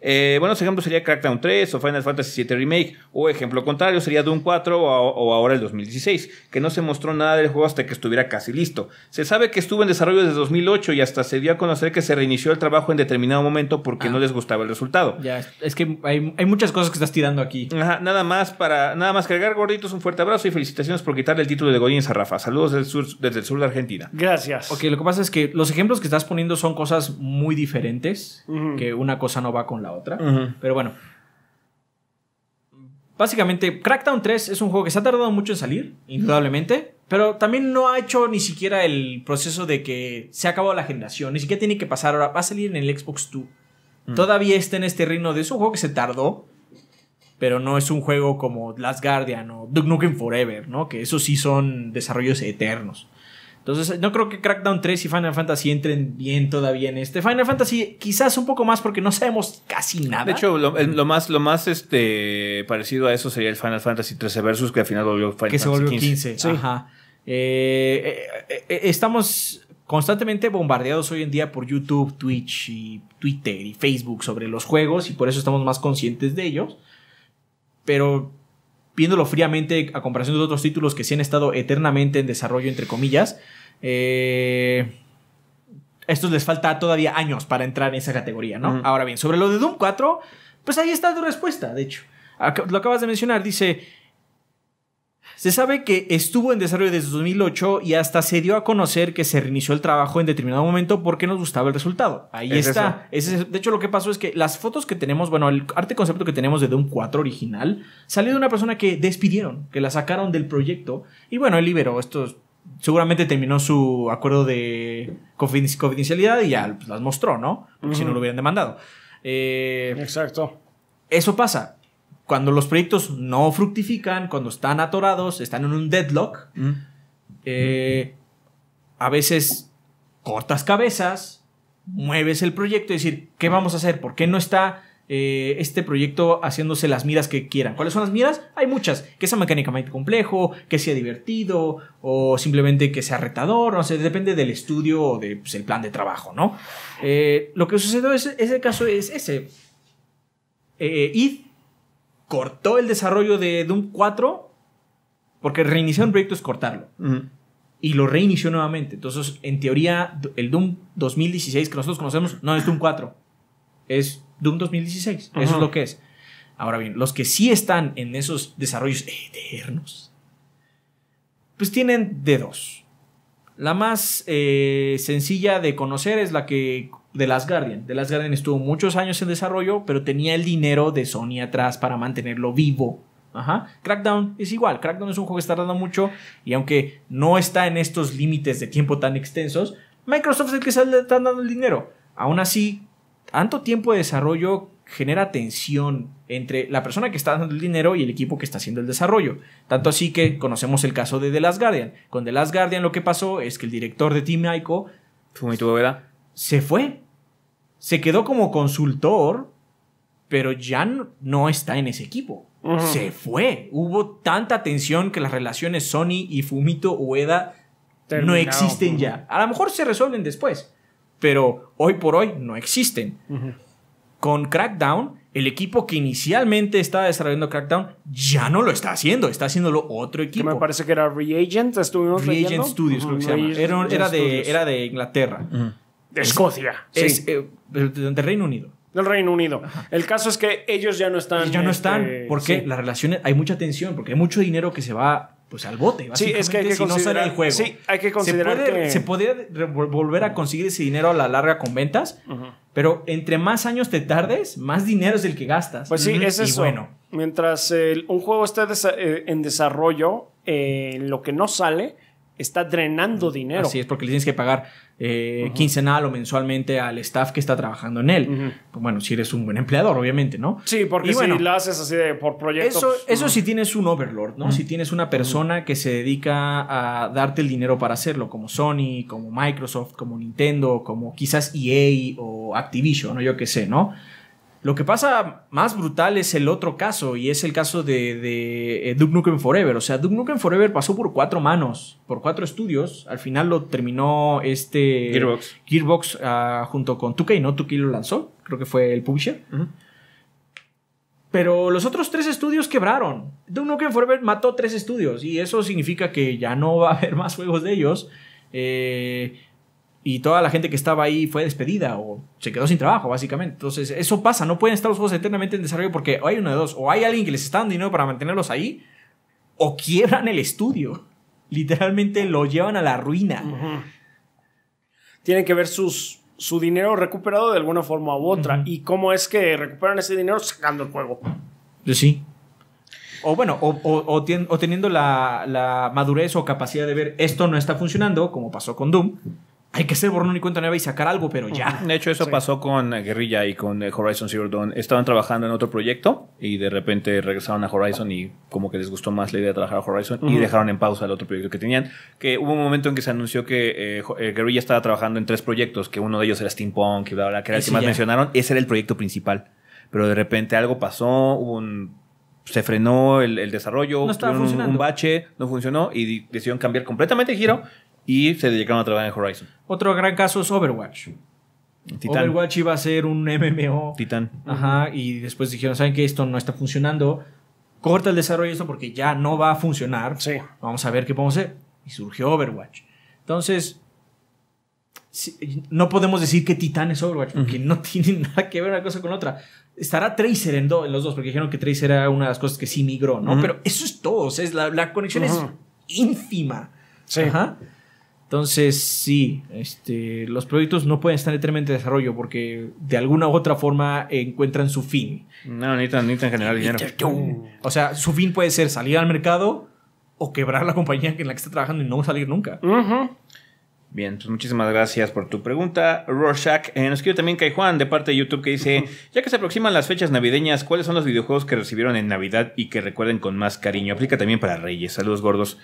Speaker 2: Eh, buenos ejemplos sería Crackdown 3 o Final Fantasy VII Remake, o ejemplo contrario sería Doom 4 o, ahora el 2016, que no se mostró nada del juego hasta que estuviera casi listo. Se sabe que estuvo en desarrollo desde 2008 y hasta se dio a conocer que se reinició el trabajo en determinado momento porque ah. no les gustaba el resultado. Ya, es que hay, muchas cosas que estás tirando aquí. Ajá, nada más para nada más cargar gorditos, un fuerte abrazo y felicitaciones por quitarle el título de Godin a Rafa. Saludos desde el sur, desde el sur de Argentina.
Speaker 4: Gracias. Ok,
Speaker 2: lo que pasa es que
Speaker 4: los ejemplos que estás poniendo son cosas muy diferentes, que una cosa no va con la otra. Pero bueno. Básicamente, Crackdown 3 es un juego que se ha tardado mucho en salir, indudablemente. Pero también no ha hecho ni siquiera el proceso de que se ha acabado la generación. Ni siquiera tiene que pasar ahora. Va a salir en el Xbox 2. Mm. Todavía está en este reino de. Es un juego que se tardó. Pero no es un juego como Last Guardian o Duke Nukem Forever, ¿no? Que esos sí son desarrollos eternos. Entonces, no creo que Crackdown 3 y Final Fantasy entren bien todavía en este. Final Fantasy quizás un poco más porque no sabemos casi nada. De hecho,
Speaker 2: lo, más, lo más este, parecido a eso sería el Final Fantasy 13 Versus, que al final volvió Final que se volvió 15. Ajá. Eh, eh, eh, estamos constantemente
Speaker 4: bombardeados hoy en día por YouTube, Twitch y Twitter y Facebook sobre los juegos y por eso estamos más conscientes de ellos. Pero viéndolo fríamente a comparación de otros títulos que sí han estado eternamente en desarrollo, entre comillas, eh, estos les falta todavía años para entrar en esa categoría, ¿no? Ahora bien, sobre lo de Doom 4, pues ahí está tu respuesta, de hecho. Lo acabas de mencionar, dice, se sabe que estuvo en desarrollo desde 2008 y hasta se dio a conocer que se reinició el trabajo en determinado momento porque nos gustaba el resultado. Ahí está. de hecho, lo que pasó es que las fotos que tenemos, bueno, el arte concepto que tenemos de Doom 4 original, salió de una persona que despidieron, que la sacaron del proyecto. Y bueno, él liberó esto. seguramente terminó su acuerdo de confidencialidad y ya pues, las mostró, ¿no? Porque si no lo hubieran demandado. Eh, Exacto. Eso pasa cuando los proyectos no fructifican, cuando están atorados, están en un deadlock, mm. eh, a veces cortas cabezas, mueves el proyecto y decir, ¿qué vamos a hacer? ¿Por qué no está eh, este proyecto haciéndose las miras que quieran? ¿Cuáles son las miras? Hay muchas. Que sea mecánicamente complejo, que sea divertido, o simplemente que sea retador, no sé, depende del estudio o del pues, plan de trabajo, ¿no? Eh, lo que sucedió es, ese caso es ese. Eh, cortó el desarrollo de Doom 4 porque reiniciar un proyecto es cortarlo. Y lo reinició nuevamente. Entonces, en teoría, el Doom 2016 que nosotros conocemos no es Doom 4. Es Doom 2016. Eso es lo que es. Ahora bien, los que sí están en esos desarrollos eternos, pues tienen de dos. La más eh, sencilla de conocer es la que The Last Guardian. The Last Guardian estuvo muchos años en desarrollo, pero tenía el dinero de Sony atrás para mantenerlo vivo. Ajá. Crackdown es igual. Crackdown es un juego que está dando mucho y aunque no está en estos límites de tiempo tan extensos, Microsoft es el que está dando el dinero. Aún así, tanto tiempo de desarrollo genera tensión entre la persona que está dando el dinero y el equipo que está haciendo el desarrollo. Tanto así que conocemos el caso de The Last Guardian. Con The Last Guardian lo que pasó es que el director de Team Ico... Fumito ¿verdad? Se fue se quedó como consultor, pero ya no, está en ese equipo. Se fue. Hubo tanta tensión que las relaciones Sony y Fumito Ueda no existen ya. A lo mejor se resuelven después, pero hoy por hoy no existen. Con Crackdown, el equipo que inicialmente estaba desarrollando Crackdown ya no lo está haciendo, está haciéndolo otro equipo.
Speaker 3: me parece que era Reagent, Reagent Studios, creo que se llama. Era, de, era, de, Inglaterra. Escocia. Eh,
Speaker 4: del Reino Unido.
Speaker 3: Del Reino Unido. El caso es que ellos ya no están. ya no están, este, porque
Speaker 4: las relaciones, hay mucha tensión, porque hay mucho dinero que se va pues al bote. Sí, es que hay que si considerar, no el juego. Sí, hay que considerar se puede, volver a conseguir ese dinero a la larga con ventas, pero entre más años te tardes, más dinero es el que gastas. Pues sí, es eso. bueno.
Speaker 3: Mientras un juego esté eh, en desarrollo,
Speaker 4: eh, lo que no sale está drenando dinero. Así es, porque le tienes que pagar eh, quincenal o mensualmente al staff que está trabajando en él. Pues bueno, si eres un buen empleador, obviamente, ¿no? Sí, porque y si lo
Speaker 3: haces así de por proyectos. Eso, pues, eso si
Speaker 4: tienes un overlord, ¿no? Si tienes una persona que se dedica a darte el dinero para hacerlo, como Sony, como Microsoft, como Nintendo, como quizás EA o Activision, ¿no? Yo qué sé, ¿no? Lo que pasa más brutal es el otro caso, y es el caso de, de eh, Duke Nukem Forever. O sea, Duke Nukem Forever pasó por cuatro manos, por cuatro estudios. Al final lo terminó este. Gearbox. Gearbox ah, junto con 2 ¿no? lo lanzó, creo que fue el publisher. Pero los otros tres estudios quebraron. Duke Nukem Forever mató tres estudios, y eso significa que ya no va a haber más juegos de ellos. Eh y toda la gente que estaba ahí fue despedida o se quedó sin trabajo, básicamente. Entonces, eso pasa, no pueden estar los juegos eternamente en desarrollo porque hay uno de dos, o hay alguien que les está dando dinero para mantenerlos ahí, o quiebran el estudio. Literalmente lo llevan a la ruina. Tienen
Speaker 3: que ver su dinero recuperado de alguna forma u otra. ¿Y cómo es que recuperan ese dinero
Speaker 4: sacando el juego? Eh, sí. O bueno, o, teniendo la, la madurez o capacidad de ver esto no está funcionando, como pasó con Doom hay que ser borrón y cuenta nueva y sacar algo, pero ya.
Speaker 2: De hecho, eso pasó con eh, Guerrilla y con eh, Horizon Zero Dawn. Estaban trabajando en otro proyecto y de repente regresaron a Horizon y como que les gustó más la idea de trabajar a Horizon y dejaron en pausa el otro proyecto que tenían. Que hubo un momento en que se anunció que eh, Guerrilla estaba trabajando en tres proyectos, que uno de ellos era Steampunk y bla, bla, que era el que más mencionaron. Ese era el proyecto principal. Pero de repente algo pasó, se frenó el, desarrollo, hubo un, bache, no funcionó y decidieron cambiar completamente el giro y se dedicaron a trabajar en Horizon. Otro gran caso
Speaker 4: es Overwatch. Titan. Overwatch iba a ser un MMO. Titan. Ajá, y después dijeron, ¿saben que Esto no está funcionando. Corta el desarrollo de esto porque ya no va a funcionar. Sí. Vamos a ver qué podemos hacer. Y surgió Overwatch. Entonces, no podemos decir que Titan es Overwatch porque no tiene nada que ver una cosa con otra. Estará Tracer en, los dos porque dijeron que Tracer era una de las cosas que sí migró, ¿no? Pero eso es todo. es la, conexión es ínfima. Sí. Ajá. Entonces, sí, este, los proyectos no pueden estar eternamente en desarrollo porque de alguna u otra forma encuentran su fin. No, necesitan, generar dinero. O sea, su fin puede ser salir al mercado o quebrar la compañía en la que está trabajando y no salir nunca.
Speaker 2: Bien, pues muchísimas gracias por tu pregunta, Rorschach. Eh, nos escribe también Kai Juan de parte de YouTube que dice, ya que se aproximan las fechas navideñas, ¿cuáles son los videojuegos que recibieron en Navidad y que recuerden con más cariño? Aplica también para Reyes. Saludos gordos.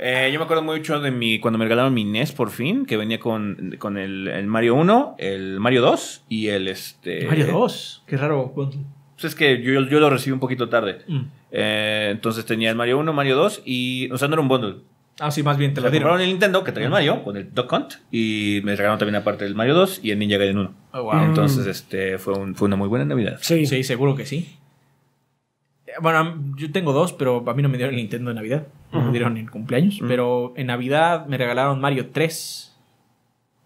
Speaker 2: Eh, yo me acuerdo mucho de mi cuando me regalaron mi NES por fin, que venía con, el, Mario 1, el Mario 2 y el este. Mario
Speaker 4: 2, qué raro. Pues
Speaker 2: es que yo, lo recibí un poquito tarde. Mm. Eh, entonces tenía el Mario 1, Mario 2 y. O sea, no era un bundle. Ah, sí, más bien te lo dieron. compraron el Nintendo que traía el Mario con el Duck y me regalaron también aparte el Mario 2 y el Ninja Gaiden 1. wow. Entonces, este fue, un, fue una muy buena Navidad. Sí. Sí, seguro
Speaker 4: que sí. Bueno, yo tengo dos, pero a mí no me dieron el Nintendo de Navidad. Me dieron en cumpleaños. Pero en Navidad me regalaron Mario 3.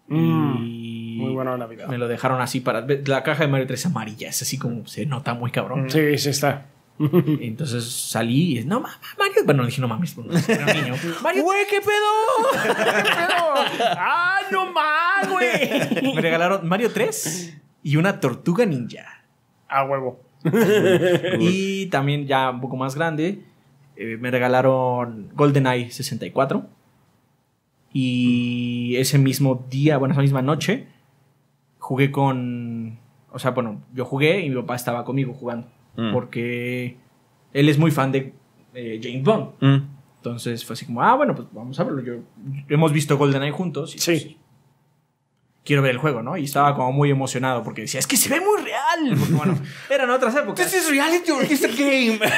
Speaker 4: Mm, muy Y muy Navidad. Me lo dejaron así para. La caja de Mario 3 amarilla, es así como se nota muy cabrón. Sí, sí está. Entonces salí y no mames, Mario. Bueno, dije, no mames, pues, era niño.
Speaker 2: Mario, güey, ¿qué pedo? ¿Qué pedo? ¡Ah, no mames,
Speaker 4: güey! Me regalaron Mario 3 y una tortuga ninja. A huevo. y también ya un poco más grande, eh, me regalaron GoldenEye 64. Y ese mismo día, bueno, esa misma noche, jugué con... O sea, bueno, yo jugué y mi papá estaba conmigo jugando. Mm. Porque él es muy fan de eh, James Bond. Mm. Entonces fue así como, ah, bueno, pues vamos a verlo. Yo, hemos visto GoldenEye juntos. sí. Pues, quiero ver el juego, ¿no? Y estaba como muy emocionado porque decía, es que se ve muy real. Porque, bueno, eran otras épocas. This is reality or this game.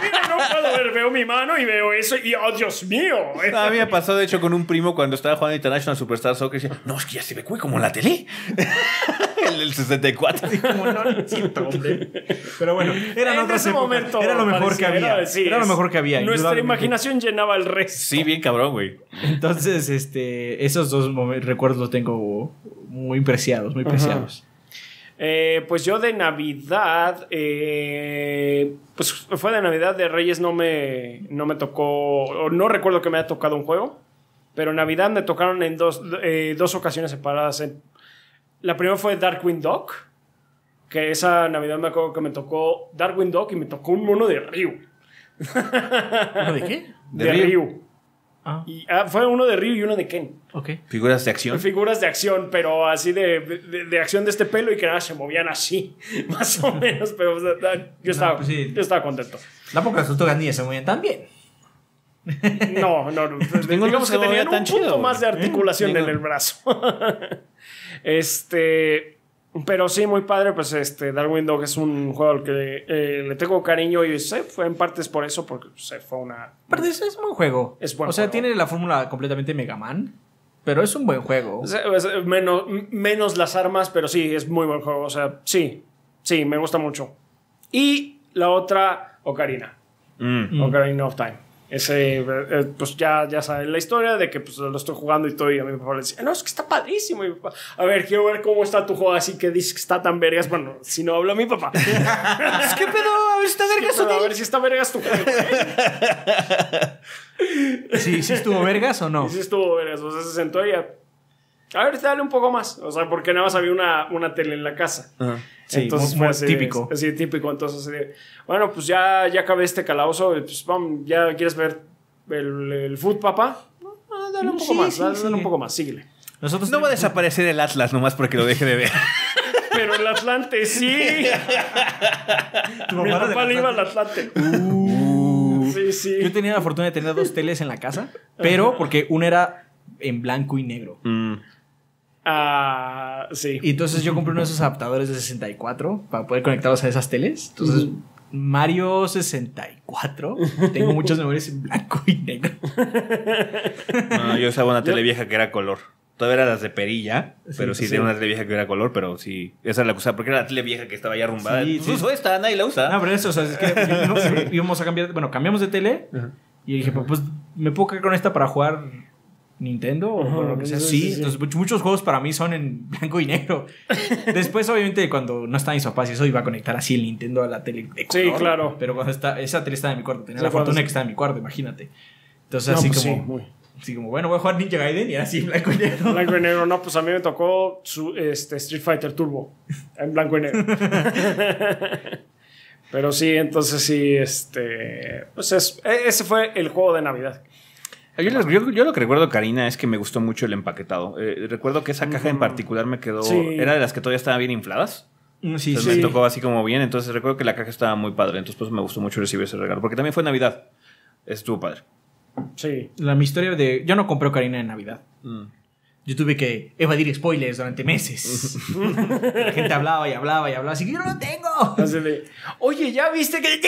Speaker 4: Pues, no puedo ver, veo mi mano y veo eso y,
Speaker 2: oh, Dios mío. ¿eh? A mí me pasó, de hecho, con un primo cuando estaba jugando International Superstar Soccer. Decía, no, es que ya se ve, como en la tele. el 64. como, no, lo hombre. Pero bueno, era en momento Era lo mejor que había. Era, lo mejor que había. Nuestra imaginación llenaba el resto. Sí, bien cabrón, güey.
Speaker 4: Entonces, este, esos dos recuerdos los tengo muy preciados, muy preciados.
Speaker 3: Eh, pues yo de Navidad, eh, pues fue de Navidad, de Reyes no me, no me tocó, no recuerdo que me haya tocado un juego, pero Navidad me tocaron en dos, eh, dos ocasiones separadas en la primera fue Darkwing Duck, que esa Navidad me acuerdo que me tocó Darkwing Duck y me tocó un mono de Ryu. ¿Uno de qué? De, Ryu. Ah. Y, ah, fue uno de Ryu y uno de Ken.
Speaker 2: Okay. Figuras de acción.
Speaker 3: Figuras de acción, pero así de, de, acción de este pelo y que nada, se movían así, más o menos. Pero yo, estaba, pues yo estaba contento. la poca susto se movían tan bien. No, no, no. digamos que tenían un punto más de articulación en el brazo. Este. Pero sí, muy padre, pues este, Darwin Dog es un juego al que eh, le tengo cariño y sé, fue en partes por eso, porque se fue una...
Speaker 4: Pero es, un buen juego. Es o sea, tiene la fórmula completamente Mega Man, pero es un buen juego.
Speaker 3: Eh, menos, las armas, pero sí, es muy buen juego. O sea, sí, sí, me gusta mucho. Y la otra, Ocarina. Mm. Mm. Ocarina of Time. Ese, eh, eh, pues ya, ya saben la historia de que pues lo estoy jugando y todo. Y a mi papá le dice, no, es que está padrísimo. a ver, quiero ver cómo está tu juego así que dices que está tan vergas. Bueno, si no hablo a mi papá. que pedo? A ver si está vergas o no. A ver si está vergas tu juego. ¿eh?
Speaker 4: ¿Sí, ¿Sí estuvo vergas o no? Sí,
Speaker 3: sí estuvo vergas. O se sentó y ya a ver, dale un poco más. O sea, porque nada más había una, una tele en la casa.
Speaker 1: Sí, entonces típico.
Speaker 3: Así, típico. Entonces, bueno, pues ya, ya acabé este calabozo. Pues vamos, ya quieres ver el, food, papá. Ah, dale un poco más, dale, un poco más, síguele.
Speaker 2: Nosotros no va a desaparecer el Atlas nomás porque lo deje de ver.
Speaker 3: Pero el Atlante sí.
Speaker 2: ¿Tu papá Mi papá le iba al Atlante. Uh. sí, sí. Yo tenía la fortuna de tener dos
Speaker 4: teles en la casa, pero porque una era en blanco y negro. Mm. Ah, sí. Y entonces yo compré uno de esos adaptadores de 64 para poder conectarlos a esas teles. Entonces, Mario 64. Tengo muchas memorias en blanco y negro.
Speaker 2: yo usaba una tele vieja que era color. Todavía eran las de perilla, pero sí, una tele vieja que era color, pero sí, esa es la cosa. porque era la tele vieja que estaba ya arrumbada. Sí, suesta, Uso esta, nadie la usa. No, pero eso, o sea, es que
Speaker 4: íbamos, a cambiar, bueno, cambiamos de tele y dije, pues, pues me puedo quedar con esta para jugar Nintendo o lo que sea. Sí, muchos juegos para mí son en blanco y negro. Después, obviamente, cuando no estaba mis papás y eso, iba a conectar así el Nintendo a la tele. De color, sí, claro. Pero cuando está, esa tele estaba en mi cuarto, tenía la fortuna de que estaba en mi cuarto, imagínate. Entonces, así pues como. Sí, como, bueno, voy a jugar Ninja Gaiden y era así, blanco y negro. Blanco y negro, no, pues a mí me
Speaker 3: tocó este, Street Fighter Turbo en blanco y negro. Pero sí, entonces sí, este. Pues es, e-, ese fue el juego de Navidad.
Speaker 2: Yo lo, que recuerdo, Karina, es que me gustó mucho el empaquetado. Eh, recuerdo que esa caja en mm. particular me quedó. Era de las que todavía estaban bien infladas. Mm, sí, entonces me tocó así como bien. Entonces recuerdo que la caja estaba muy padre. Entonces, me gustó mucho recibir ese regalo. Porque también fue Navidad. Estuvo padre.
Speaker 4: Sí. La, mi historia de. Yo no compré Karina en Navidad. Mm. Yo tuve que evadir spoilers durante meses. la gente hablaba y hablaba y hablaba. Así que yo no lo tengo.
Speaker 3: Oye, ya viste que.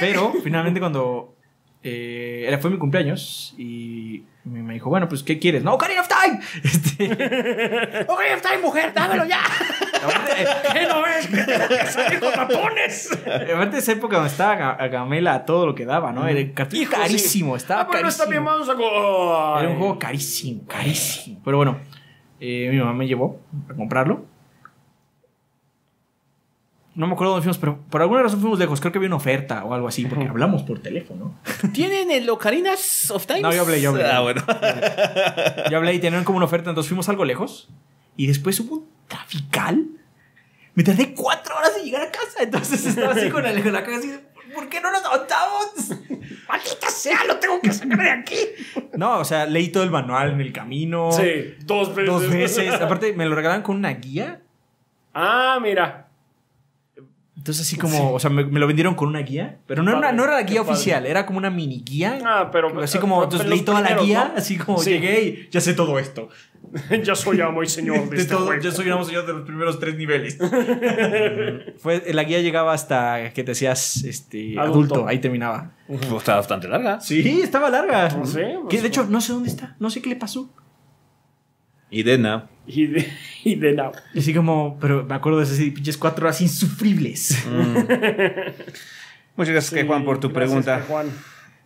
Speaker 4: Pero finalmente, cuando eh, era, fue mi cumpleaños y me dijo, bueno, pues, ¿qué quieres? No, Ocarina of Time. Este, Ocarina of Time, mujer, dámelo ya. ¿Qué no ves? Que Aparte esa época donde estaba Gamela a todo lo que daba, ¿no? Era carísimo, estaba ah, Era un juego carísimo, carísimo. Pero bueno, eh, mi mamá me llevó a comprarlo. No me acuerdo dónde fuimos, pero por alguna razón fuimos lejos. Creo que había una oferta o algo así, porque hablamos por teléfono.
Speaker 2: ¿Tienen el eh, Ocarinas of Time? No, yo hablé, yo hablé. Ah,
Speaker 4: bueno. Yo hablé y tenían como una oferta, entonces fuimos algo lejos. Y después hubo un trafical. Me tardé cuatro
Speaker 2: horas en llegar a casa.
Speaker 4: Entonces estaba así con, el, con la caja así. ¿Por qué no nos montamos? ¡Maldita sea! ¡Lo tengo que sacar de aquí! No, o sea, leí todo el manual en el camino. Sí, dos veces. Dos veces. Aparte, me lo regalaron con una guía. Ah, mira. Entonces así como, o sea, me, lo vendieron con una guía, pero no, era, no era la guía oficial, era como una mini guía. Ah,
Speaker 3: pero... Así como, entonces pues leí toda la guía, así como llegué y ya sé todo esto. ya soy amo
Speaker 4: y señor de, este todo, Ya soy amo y señor de los primeros tres niveles. Mm, fue, la guía llegaba hasta que te decías, este, adulto. ahí terminaba. Pues estaba bastante larga. Sí, estaba larga. No pues sé, de hecho, no sé dónde está, no sé qué le pasó. Y de now. Y de, now. Y así como, pero me acuerdo de esas pinches cuatro horas insufribles. Mm.
Speaker 2: Muchas gracias, Juan, por tu gracias, pregunta. Juan.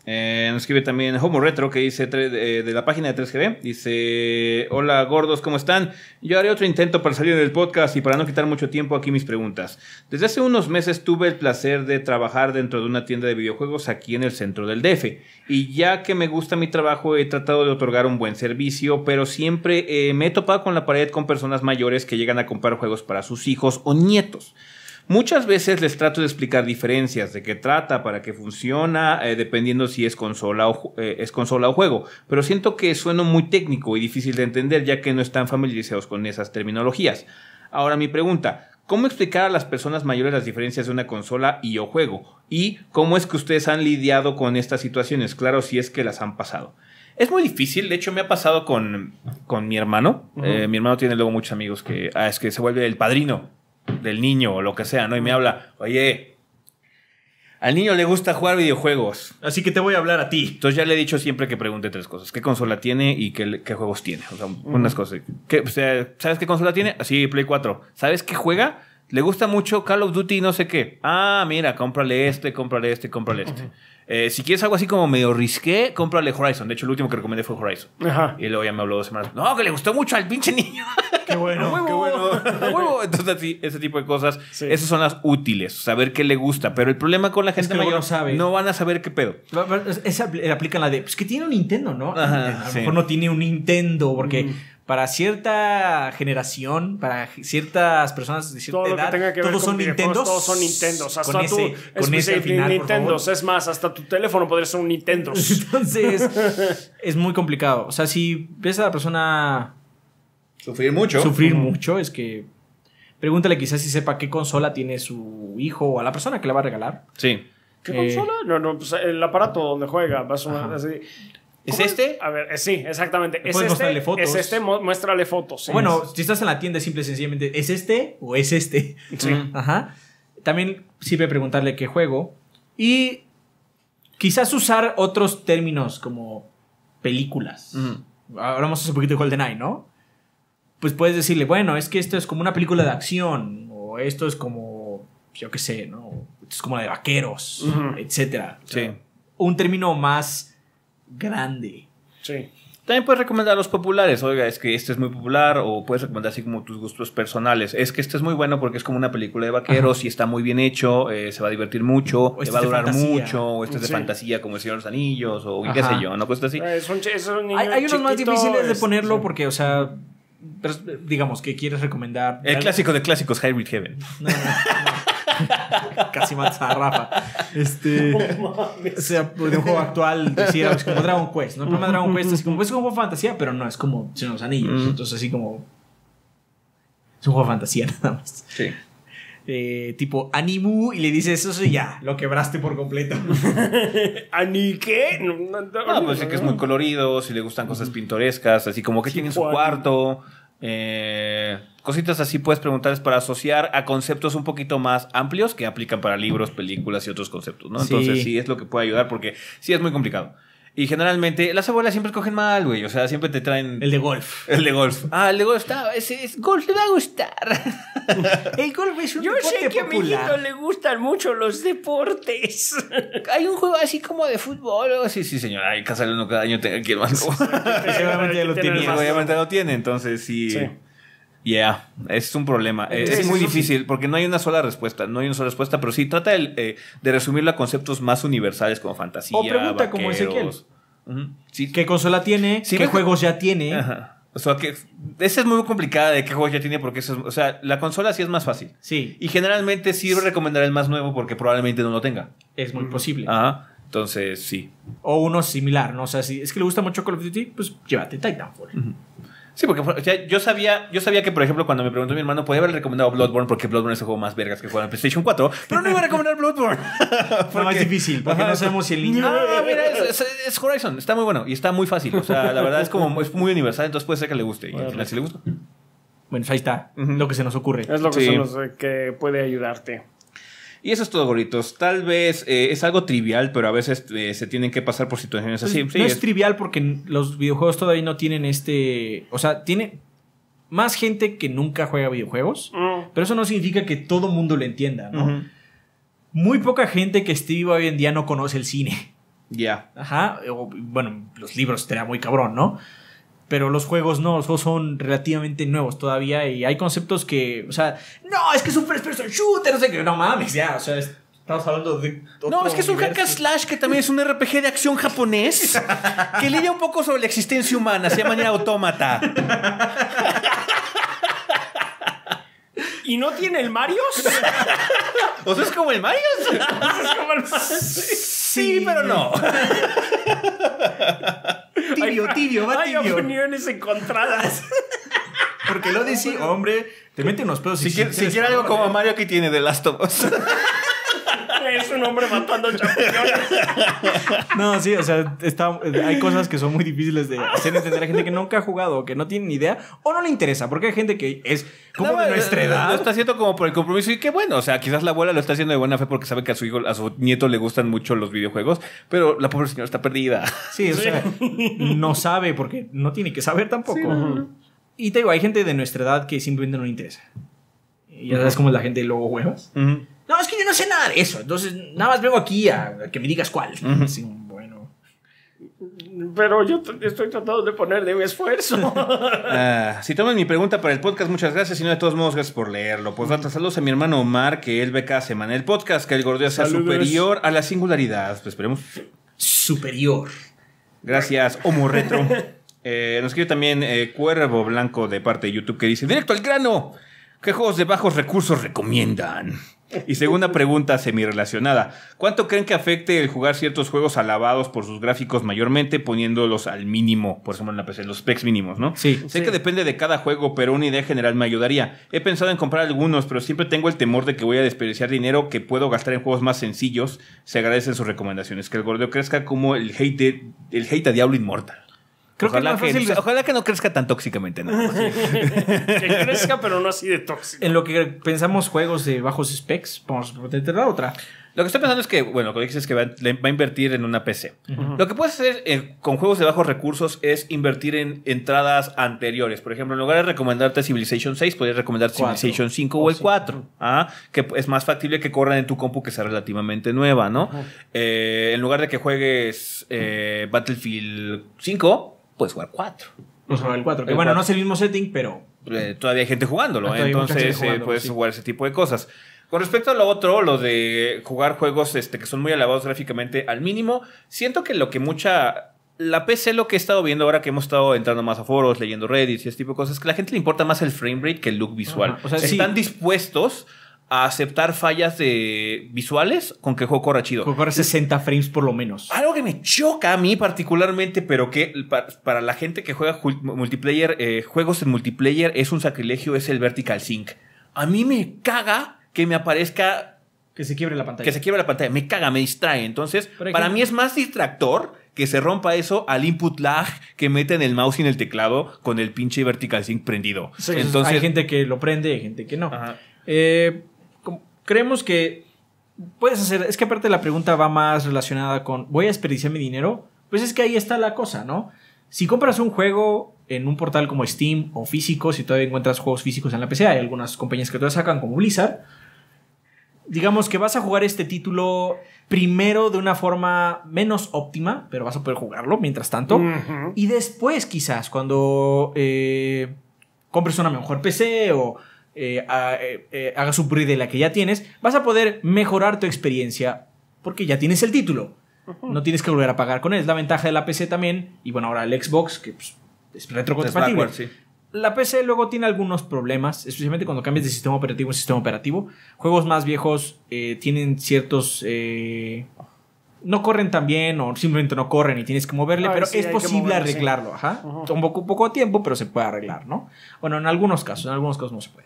Speaker 2: Eh, nos escribe también Homo Retro, que dice de la página de 3GB. Dice: Hola gordos, ¿cómo están? Yo haré otro intento para salir del podcast y para no quitar mucho tiempo aquí mis preguntas. Desde hace unos meses tuve el placer de trabajar dentro de una tienda de videojuegos aquí en el centro del DF. Y ya que me gusta mi trabajo, he tratado de otorgar un buen servicio, pero siempre eh, me he topado con la pared con personas mayores que llegan a comprar juegos para sus hijos o nietos. Muchas veces les trato de explicar diferencias, de qué trata, para qué funciona, eh, dependiendo si es consola, o, eh, es consola o juego, pero siento que suena muy técnico y difícil de entender ya que no están familiarizados con esas terminologías. Ahora mi pregunta, ¿Cómo explicar a las personas mayores las diferencias de una consola y o juego? ¿Y cómo es que ustedes han lidiado con estas situaciones? Claro, si es que las han pasado. Es muy difícil, de hecho me ha pasado con, mi hermano. Eh, mi hermano tiene luego muchos amigos que ah, es que se vuelve el padrino el niño o lo que sea, ¿no? Y me habla, oye, al niño le gusta jugar videojuegos. Así que te voy a hablar a ti. Entonces ya le he dicho siempre que pregunte tres cosas. ¿Qué consola tiene y qué, juegos tiene? O sea, unas cosas. ¿Sabes qué consola tiene? Así, Play 4. ¿Sabes qué juega? le gusta mucho Call of Duty y no sé qué. Ah, mira, cómprale este, cómprale este, cómprale este. Eh, si quieres algo así como medio risqué, cómprale Horizon. De hecho, el último que recomendé fue Horizon. Y luego ya me habló dos semanas. No, que le gustó mucho al pinche niño. Qué bueno, qué bueno. Entonces, ese tipo de cosas. Esas son las útiles, saber qué le gusta. Pero el problema con la gente mayor no, no van a saber qué pedo.
Speaker 4: Esa aplican la de, pues que tiene un Nintendo, ¿no? a lo mejor no tiene un Nintendo, porque para cierta generación, para ciertas personas de cierta edad, todos son Nintendo. Todos son Nintendo. con ese, con ese final, Nintendo.
Speaker 3: Es más, hasta tu teléfono podría ser un Nintendo.
Speaker 4: Entonces, es muy complicado. O sea, si ves a la persona. Sufrir mucho. Sufrir mucho, es que. Pregúntale quizás si sepa qué consola tiene su hijo o a la persona que le va a regalar. Sí. ¿Qué consola?
Speaker 3: Eh, no, no, pues el aparato donde juega. Vas a, así. ¿Es este? A ver, eh, sí, exactamente. ¿Es puedes este, mostrarle fotos. Es este, muéstrale fotos. Bueno,
Speaker 4: si estás en la tienda, simple y sencillamente, ¿es este o es este? Sí. Ajá. También sirve preguntarle qué juego. Y quizás usar otros términos como películas. Mm. Hablamos un poquito de GoldenEye, ¿no? Pues puedes decirle, bueno, es que esto es como una película de acción. O esto es como, yo qué sé, ¿no? Esto es como de vaqueros, etcétera. sí. Un término más grande. Sí.
Speaker 2: También puedes recomendar los populares, oiga, es que este es muy popular, o puedes recomendar así como tus gustos personales. Es que este es muy bueno porque es como una película de vaqueros y está muy bien hecho, eh, se va a divertir mucho, o este va a durar mucho, o este es de fantasía como El Señor de los Anillos, o qué sé yo, ¿no? cuesta así. Eh, es un, hay, unos más difíciles de
Speaker 4: ponerlo porque, o sea, digamos que quieres recomendar. El clásico de
Speaker 2: clásicos, Hybrid Heaven. no, no. Casi mata a Rafa. Este,
Speaker 4: oh, o un juego actual, ah, es como Dragon Quest. ¿no? El problema Dragon Quest es como, es como un juego de fantasía, pero no, es como Son los Anillos. Mm. Entonces, así como. Es un juego de fantasía nada más. Sí. Eh, tipo Animu y le dices eso sí, ya, lo quebraste por completo.
Speaker 2: ¿Ani qué? No, no, no, pues que es muy colorido, si le gustan cosas pintorescas, así como que tiene su cuarto. Eh, cositas así puedes preguntarles para asociar a conceptos un poquito más amplios que aplican para libros, películas y otros conceptos, ¿no? Entonces sí es lo que puede ayudar porque sí es muy complicado. Y generalmente las abuelas siempre escogen mal, güey. O sea, siempre te traen. El de golf. El de golf. Ah, el de golf está. Es, golf le va a gustar.
Speaker 4: el golf es un Yo sé que a mi le gustan
Speaker 3: mucho los deportes. Hay un juego así como de fútbol.
Speaker 2: sí, sí, señora. Hay que uno cada año. Te, más? ya lo tiene. lo tiene. Entonces, sí. sí. Yeah, es un problema. Eh, es, muy difícil porque no hay una sola respuesta. No hay una sola respuesta, pero sí trata eh, de, resumirlo a conceptos más universales como fantasía. O pregunta como Ezequiel. sí. ¿Qué consola tiene? ¿Qué juegos ya tiene? O sea, que esa es muy complicada de qué juegos ya tiene porque eso es, o sea, la consola sí es más fácil. Sí. Y generalmente sirve recomendar el más nuevo porque probablemente no lo tenga. Es muy posible. Ajá. Entonces, sí. O uno similar, ¿no? O sea, si es que le gusta mucho Call of Duty, pues llévate Titanfall. Sí, porque o sea, yo sabía, yo sabía que, por ejemplo, cuando me preguntó mi hermano, podía haber recomendado Bloodborne porque Bloodborne es el juego más vergas que juega en PlayStation 4, pero no iba a recomendar Bloodborne. Fue más difícil, porque no sabemos si el niño. Ah, mira, es, Horizon, está muy bueno y está muy fácil. O sea, la verdad es como es muy universal, entonces puede ser que le guste. y al final sí le gusta. Bueno, pues ahí está, lo que se nos ocurre. Es lo que, eh,
Speaker 3: que puede ayudarte.
Speaker 2: Y eso es todo, gorritos. Tal vez eh, es algo trivial, pero a veces eh, se tienen que pasar por situaciones pues, así. no es,
Speaker 4: trivial porque los videojuegos todavía no tienen este. O sea, tiene más gente que nunca juega videojuegos, mm. pero eso no significa que todo mundo lo entienda, ¿no? Muy poca gente que vivo hoy en día no conoce el cine. Ya. Ajá. bueno, los libros será muy cabrón, ¿no? pero los juegos no, los juegos son relativamente nuevos todavía y hay conceptos que, o sea, no, es que es un first person shooter, no sé qué, no mames, ya, o sea, estamos hablando de...
Speaker 2: no, es que es un hack slash que también es un RPG de acción japonés que lidia un poco sobre la existencia humana, se llama Autómata. ¿Y
Speaker 3: no tiene el Marios?
Speaker 2: o sea, es como el Marios. es
Speaker 3: como el Marios. Sí, pero no. Eh.
Speaker 4: tibio, tibio, va tibio. Hay opiniones encontradas. Porque lo dice, hombre, te mete unos pedos. Si, si, si algo como ¿eh? Mario, aquí tiene de Last of Us.
Speaker 3: es un hombre matando champiñones.
Speaker 4: no, sí, o sea, hay cosas que son muy difíciles de hacer entender a gente que nunca ha jugado, que no tiene ni idea o no le interesa, porque hay
Speaker 2: gente que es como de nuestra edad. Lo, está haciendo como por el compromiso y qué bueno, o sea, quizás la abuela lo está haciendo de buena fe porque sabe que a su hijo, a su nieto le gustan mucho los videojuegos, pero la pobre señora está perdida. Sí, o sea,
Speaker 4: no sabe porque no tiene que saber tampoco. Y te digo, hay gente de nuestra edad que simplemente no le interesa. Y ya sabes cómo la gente de luego huevas. No, es que yo no sé nada de eso. Entonces, nada más vengo aquí a, que me digas cuál. bueno.
Speaker 3: Pero yo estoy tratando de ponerle mi esfuerzo.
Speaker 2: Ah, si toman mi pregunta para el podcast, muchas gracias. Si no, de todos modos, gracias por leerlo. Pues data, saludos a mi hermano Omar, que él ve cada semana el podcast, que el Gordo sea superior a la singularidad. Pues esperemos.
Speaker 4: Superior.
Speaker 2: Gracias, Homo Retro. Eh, nos escribe también eh, Cuervo Blanco de parte de YouTube que dice: Directo al grano. ¿Qué juegos de bajos recursos recomiendan? Y segunda pregunta semirelacionada. ¿Cuánto creen que afecte el jugar ciertos juegos alabados por sus gráficos mayormente poniéndolos al mínimo? Por ejemplo en la PC, los specs mínimos, ¿no? Sí. Sé que depende de cada juego, pero una idea general me ayudaría. He pensado en comprar algunos, pero siempre tengo el temor de que voy a desperdiciar dinero que puedo gastar en juegos más sencillos. Se agradecen sus recomendaciones. Que el gordo crezca como el hate, el hate a Diablo Inmortal. Creo ojalá, que, no crezca tan tóxicamente. Nada
Speaker 1: que
Speaker 4: crezca, pero no así de tóxico. En lo que pensamos juegos de bajos specs, vamos a tener la
Speaker 2: otra. Lo que estoy pensando es que, bueno, lo que dices es que va, a invertir en una PC. Lo que puedes hacer eh, con juegos de bajos recursos es invertir en entradas anteriores. Por ejemplo, en lugar de recomendarte Civilization 6, podrías recomendar Civilization 5 o, el 4. ¿ah? Que es más factible que corran en tu compu que sea relativamente nueva, ¿no? Eh, en lugar de que juegues eh, Battlefield 5, puedes jugar cuatro. el Que bueno, no es el
Speaker 4: mismo setting, pero...
Speaker 2: Eh, todavía hay gente jugándolo, entonces eh, puedes jugar ese tipo de cosas. Con respecto a lo otro, lo de jugar juegos este, que son muy alabados gráficamente al mínimo, siento que lo que mucha... La PC lo que he estado viendo ahora que hemos estado entrando más a foros, leyendo Reddit y ese tipo de cosas, Es que a la gente le importa más el frame rate que el look visual. o sea, están dispuestos a aceptar fallas de visuales con que el juego corra chido.
Speaker 4: 60 frames por lo menos.
Speaker 2: Algo que me choca a mí particularmente, pero que para, la gente que juega multiplayer, eh, juegos en multiplayer es un sacrilegio, es el vertical sync. A mí me caga que me aparezca... Que se quiebre la pantalla. Que se quiebre la pantalla. Me caga, me distrae. Entonces, para mí es más distractor que se rompa eso al input lag que mete en el mouse y en el teclado con el pinche vertical sync prendido. Entonces, hay gente que lo prende, hay gente que no.
Speaker 4: Eh, creemos que puedes hacer, es que aparte la pregunta va más relacionada con, ¿voy a desperdiciar mi dinero? Pues es que ahí está la cosa, ¿no? Si compras un juego en un portal como Steam o físico, si todavía encuentras juegos físicos en la PC, hay algunas compañías que todavía sacan como Blizzard, digamos que vas a jugar este título primero de una forma menos óptima, pero vas a poder jugarlo mientras tanto. Y después quizás cuando eh, compres una mejor PC o eh, un eh, eh, hagas de la que ya tienes, vas a poder mejorar tu experiencia porque ya tienes el título. No tienes que volver a pagar con él. Es la ventaja de la PC también. Y bueno, ahora el Xbox, que pues, es retrocompatible. La PC luego tiene algunos problemas, especialmente cuando cambias de sistema operativo a sistema operativo. Juegos más viejos eh, tienen ciertos eh, no corren tan bien o simplemente no corren y tienes que moverle, pero es posible arreglarlo, toma Un poco, poco tiempo, pero se puede arreglar, ¿no? Bueno, en algunos casos, en algunos casos no se puede.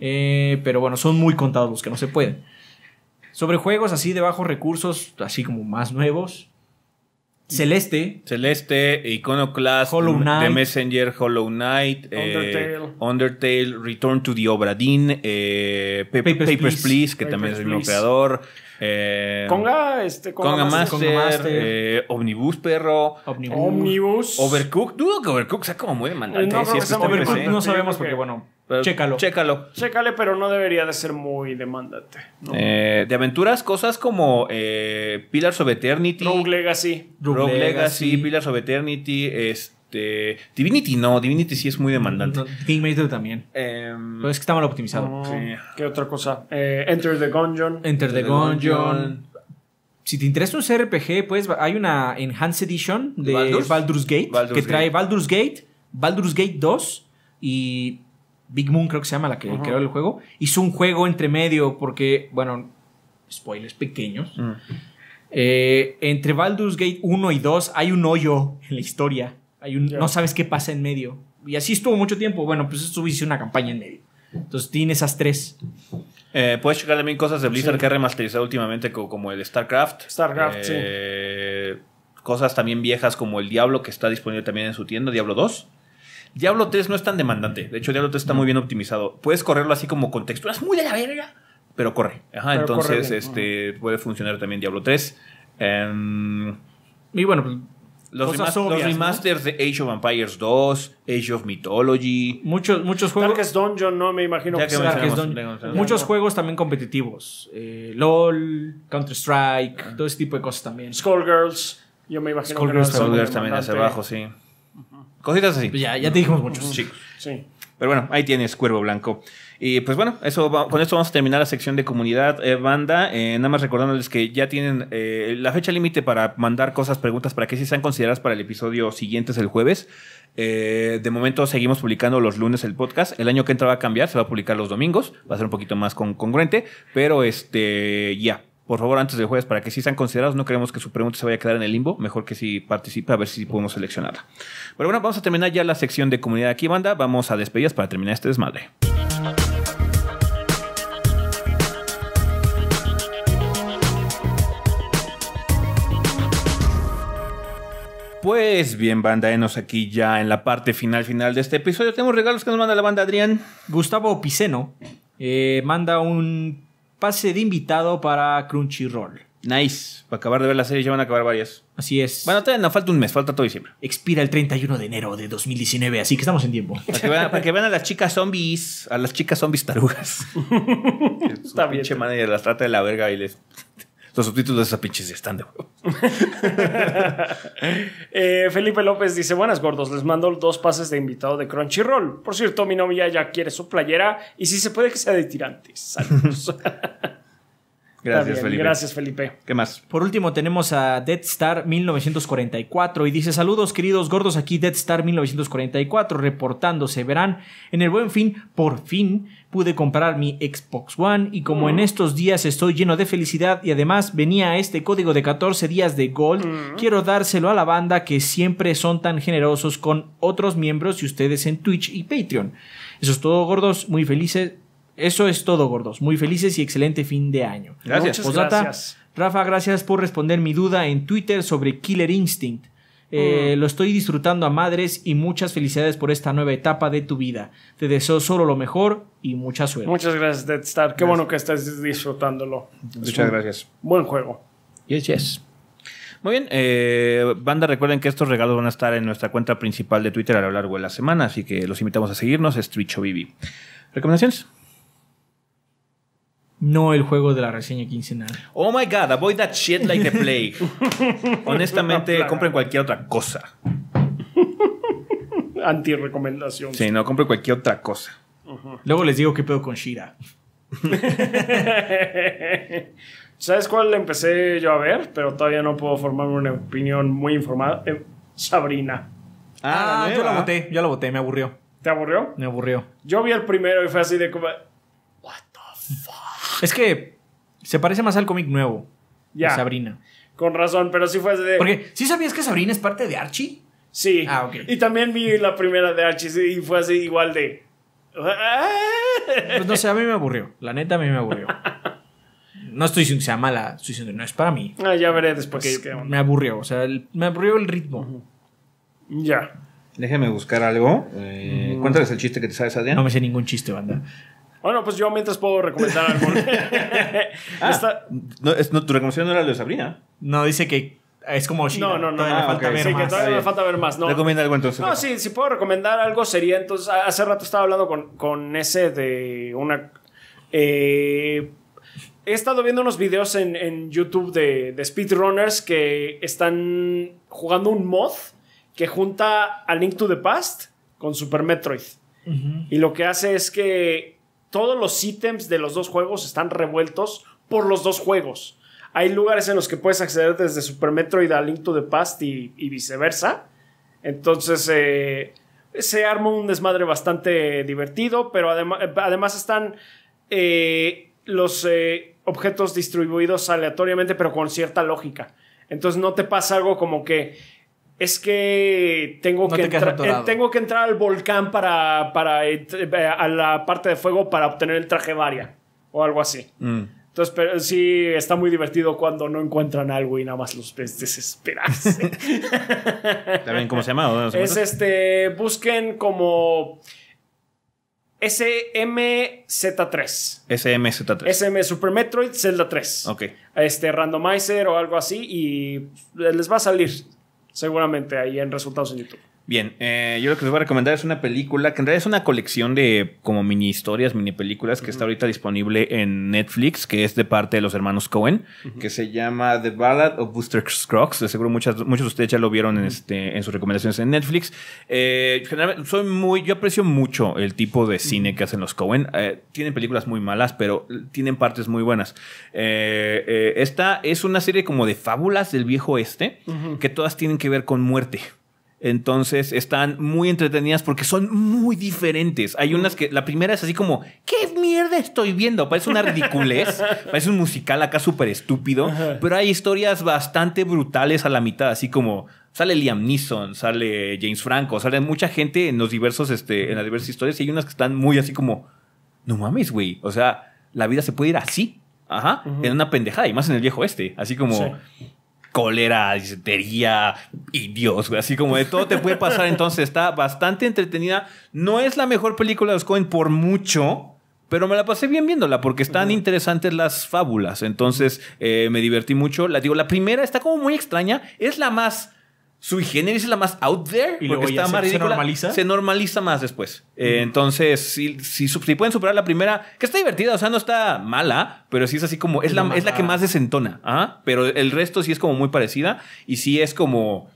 Speaker 4: Eh, pero bueno, son muy contados los que no se pueden. Sobre juegos así de bajos recursos, así como más nuevos.
Speaker 2: Celeste. Celeste, Iconoclast, The Messenger, Hollow Knight, eh, Undertale, Undertale Return to the Obradin, eh, Papers, Please, que también es el creador. Eh,
Speaker 3: Conga, este, Master, eh,
Speaker 2: Omnibus Perro, Omnibus. Overcook. Dudo que Overcook sea como muy demandante. no este sabemos porque, bueno, chécalo. Chécalo.
Speaker 3: Chécale, pero no debería de ser muy demandante.
Speaker 2: Eh, de aventuras, cosas como eh, Pillars of Eternity. Rogue Legacy. Rogue, Legacy, Pillars of Eternity, este... Divinity no, Divinity sí es muy demandante. Master también.
Speaker 4: Em, pero es que está mal optimizado. sí. ¿Qué otra cosa? Eh, Enter the Gungeon. Enter the, Gungeon. Si te interesa un CRPG, pues hay una Enhanced Edition de Baldur's, Gate que trae Baldur's Gate, Baldur's Gate 2 y Big Moon creo que se llama la que creó el juego, hizo un juego entre medio porque, bueno, spoilers pequeños. Mm. Eh, entre Baldur's Gate 1 y 2 hay un hoyo en la historia.
Speaker 2: No sabes
Speaker 4: qué pasa en medio. Y así estuvo mucho tiempo. Bueno, pues eso hizo una campaña en medio. Entonces tiene esas tres.
Speaker 2: Eh, puedes checar también cosas de Blizzard que ha remasterizado últimamente, como el StarCraft. StarCraft, eh, sí. Cosas también viejas como el Diablo, que está disponible también en su tienda, Diablo 2. Diablo 3 no es tan demandante. De hecho, Diablo 3 está muy bien optimizado. Puedes correrlo así como con texturas
Speaker 4: muy de la verga,
Speaker 2: pero corre. Ajá, entonces este, puede funcionar también Diablo 3. Em, y bueno, pues, los, los remasters de Age of Empires 2, Age of Mythology. Muchos, muchos juegos. Darkest
Speaker 4: Dungeon, no me imagino que, Muchos juegos también competitivos. Eh, LOL, Counter-Strike, todo ese tipo de cosas también. Skullgirls, yo me imagino Skullgirls, que también hace abajo,
Speaker 2: sí. Cositas así. Pues ya, ya te dijimos muchos. Chicos. Sí. Pero bueno, ahí tienes Cuervo Blanco. Y pues bueno, eso con esto vamos a terminar la sección de comunidad eh, banda. Eh, nada más recordándoles que ya tienen eh, la fecha límite para mandar cosas, preguntas para que sí sean consideradas para el episodio siguiente es el jueves. de momento seguimos publicando los lunes el podcast. El año que entra va a cambiar, se va a publicar los domingos, va a ser un poquito más congruente, pero este ya por favor, antes de jueves, para que sí sean considerados, no queremos que su pregunta se vaya a quedar en el limbo, mejor que si participe a ver si podemos seleccionarla. Pero bueno, vamos a terminar ya la sección de comunidad aquí, banda. Vamos a despedidas para terminar este desmadre. Pues bien, banda, enos aquí ya en la parte final final de este episodio. Tenemos regalos que nos manda la banda Adrián. Gustavo Piceno eh, manda un pase de invitado para
Speaker 4: Crunchyroll.
Speaker 2: Nice. Para acabar de ver la serie ya van a acabar varias. Así es. Bueno, todavía falta un mes, falta todo diciembre. Expira
Speaker 4: el 31 de enero de 2019, así que estamos en tiempo. Para que vean,
Speaker 2: a las chicas zombies, a las chicas zombies tarugas. Está bien. pinche y las trata de la verga y les los subtítulos de esa pinches ya están de eh,
Speaker 3: Felipe López dice: Buenas gordos, les mando dos pases de invitado de Crunchyroll. Por cierto, mi novia ya quiere su playera y si se puede que sea de tirantes.
Speaker 1: Saludos.
Speaker 3: Gracias, Felipe. Gracias, Felipe.
Speaker 4: ¿Qué más? Por último, tenemos a Dead Star 1944 y dice: Saludos, queridos gordos, aquí Dead Star 1944 reportándose. Verán, en el buen fin, por fin pude comprar mi Xbox One y como en estos días estoy lleno de felicidad y además venía este código de 14 días de Gold, mm. quiero dárselo a la banda que siempre son tan generosos con otros miembros y ustedes en Twitch y Patreon. Eso es todo, gordos. Muy felices, eso es todo, gordos. Muy felices y excelente fin de año. Gracias. Pues, gracias. Rafa, gracias por responder mi duda en Twitter sobre Killer Instinct. Eh, mm. Lo estoy disfrutando a madres y muchas felicidades por esta nueva etapa de tu vida. Te deseo solo lo mejor
Speaker 2: y mucha suerte.
Speaker 3: Muchas gracias, Dead Star. Qué bueno que estés disfrutándolo.
Speaker 2: Muchas gracias. Buen juego. Yes, yes. Muy bien, eh, banda, recuerden que estos regalos van a estar en nuestra cuenta principal de Twitter a lo largo de la semana, así que los invitamos a seguirnos, o Vivi. ¿Recomendaciones? no el juego de la reseña quincenal. Oh my god, avoid that shit like the plague. Honestamente, compren cualquier otra cosa.
Speaker 3: Anti-recomendación. Sí,
Speaker 2: no, compren cualquier otra cosa.
Speaker 4: Luego les digo qué pedo con Shira.
Speaker 3: ¿Sabes cuál empecé yo a ver? Pero todavía no puedo formar una opinión muy informada. Eh, Sabrina. Ah, ah, yo la voté,
Speaker 4: yo la voté, me aburrió. ¿Te aburrió? Me
Speaker 3: aburrió. Yo vi el primero y fue así de como. What
Speaker 4: the fuck? Es que se parece más al cómic nuevo. Ya. De Sabrina.
Speaker 3: Con razón, pero sí fue de. Porque, ¿sí sabías que Sabrina es parte de Archie? Sí. Ah, ok. Y también vi la primera de Archie y fue así igual de.
Speaker 4: Pues no sé, a mí me aburrió. La neta, a mí me aburrió. No estoy diciendo que sea mala, estoy diciendo no es para mí.
Speaker 3: Ah, ya veré después. que me
Speaker 4: aburrió, o sea, me aburrió el ritmo.
Speaker 2: Ya. déjeme buscar algo. Eh, el chiste que te sabes, Adrián. No me sé ningún chiste, banda.
Speaker 3: Bueno, pues yo mientras puedo recomendar algo. Ah,
Speaker 2: tu recomendación no era la de Sabrina. No, dice que
Speaker 4: es como No, no, no. Todavía me ah, falta ver más.
Speaker 3: Recomienda algo entonces. No, sí, si puedo recomendar algo sería entonces. Hace rato estaba hablando con, ese de una. Eh, he estado viendo unos videos en, YouTube de, speedrunners que están jugando un mod que junta a Link to the Past con Super Metroid. Y lo que hace es que todos los ítems de los dos juegos están revueltos por los dos juegos. Hay lugares en los que puedes acceder desde Super Metroid a Link to the Past y, viceversa. Entonces eh, se arma un desmadre bastante divertido, pero eh, además están eh, los objetos distribuidos aleatoriamente, pero con cierta lógica. Entonces no te pasa algo como que es que tengo, que, eh, tengo que entrar al volcán para, para eh, a la parte de fuego para obtener el traje varia o algo así. Mm. Entonces, pero, sí, está muy divertido cuando no encuentran algo y nada más los ves desesperarse. ¿cómo se llama? Es este, busquen como SMZ3.
Speaker 2: SMZ3.
Speaker 3: SM Super Metroid Zelda 3. Ok. Este, Randomizer o algo así y les va a salir seguramente ahí en resultados en YouTube.
Speaker 2: Bien, eh, yo lo que les voy a recomendar es una película que en realidad es una colección de como mini historias, mini películas que está ahorita disponible en Netflix, que es de parte de los hermanos Cohen, que se llama The Ballad of Booster Scruggs. seguro muchas, muchos de ustedes ya lo vieron en, este, en sus recomendaciones en Netflix. Eh, generalmente soy muy, yo aprecio mucho el tipo de cine que hacen los Cohen. Eh, tienen películas muy malas, pero tienen partes muy buenas. esta es una serie como de fábulas del viejo este, que todas tienen que ver con muerte. Entonces están muy entretenidas porque son muy diferentes. Hay unas que la primera es así como, ¿qué mierda estoy viendo? Parece una ridiculez, parece un musical acá súper estúpido, pero hay historias bastante brutales a la mitad, así como sale Liam Neeson, sale James Franco, sale mucha gente en los diversos este en las diversas historias y hay unas que están muy así como, no mames, güey, o sea, la vida se puede ir así. Ajá, en una pendejada y más en el viejo este, así como cólera, disentería, idios, güey. Así como de todo te puede pasar. Entonces está bastante entretenida. No es la mejor película de los Coen por mucho. Pero me la pasé bien viéndola porque están interesantes las fábulas. Entonces eh, me divertí mucho. La digo, la primera está como muy extraña. Es la más su higiene es la más out there y porque está se, se normaliza más después eh, entonces si, si, pueden superar la primera que está divertida o sea no está mala pero sí es así como es, la, es la que más desentona ¿ah? pero el resto sí es como muy parecida y sí es como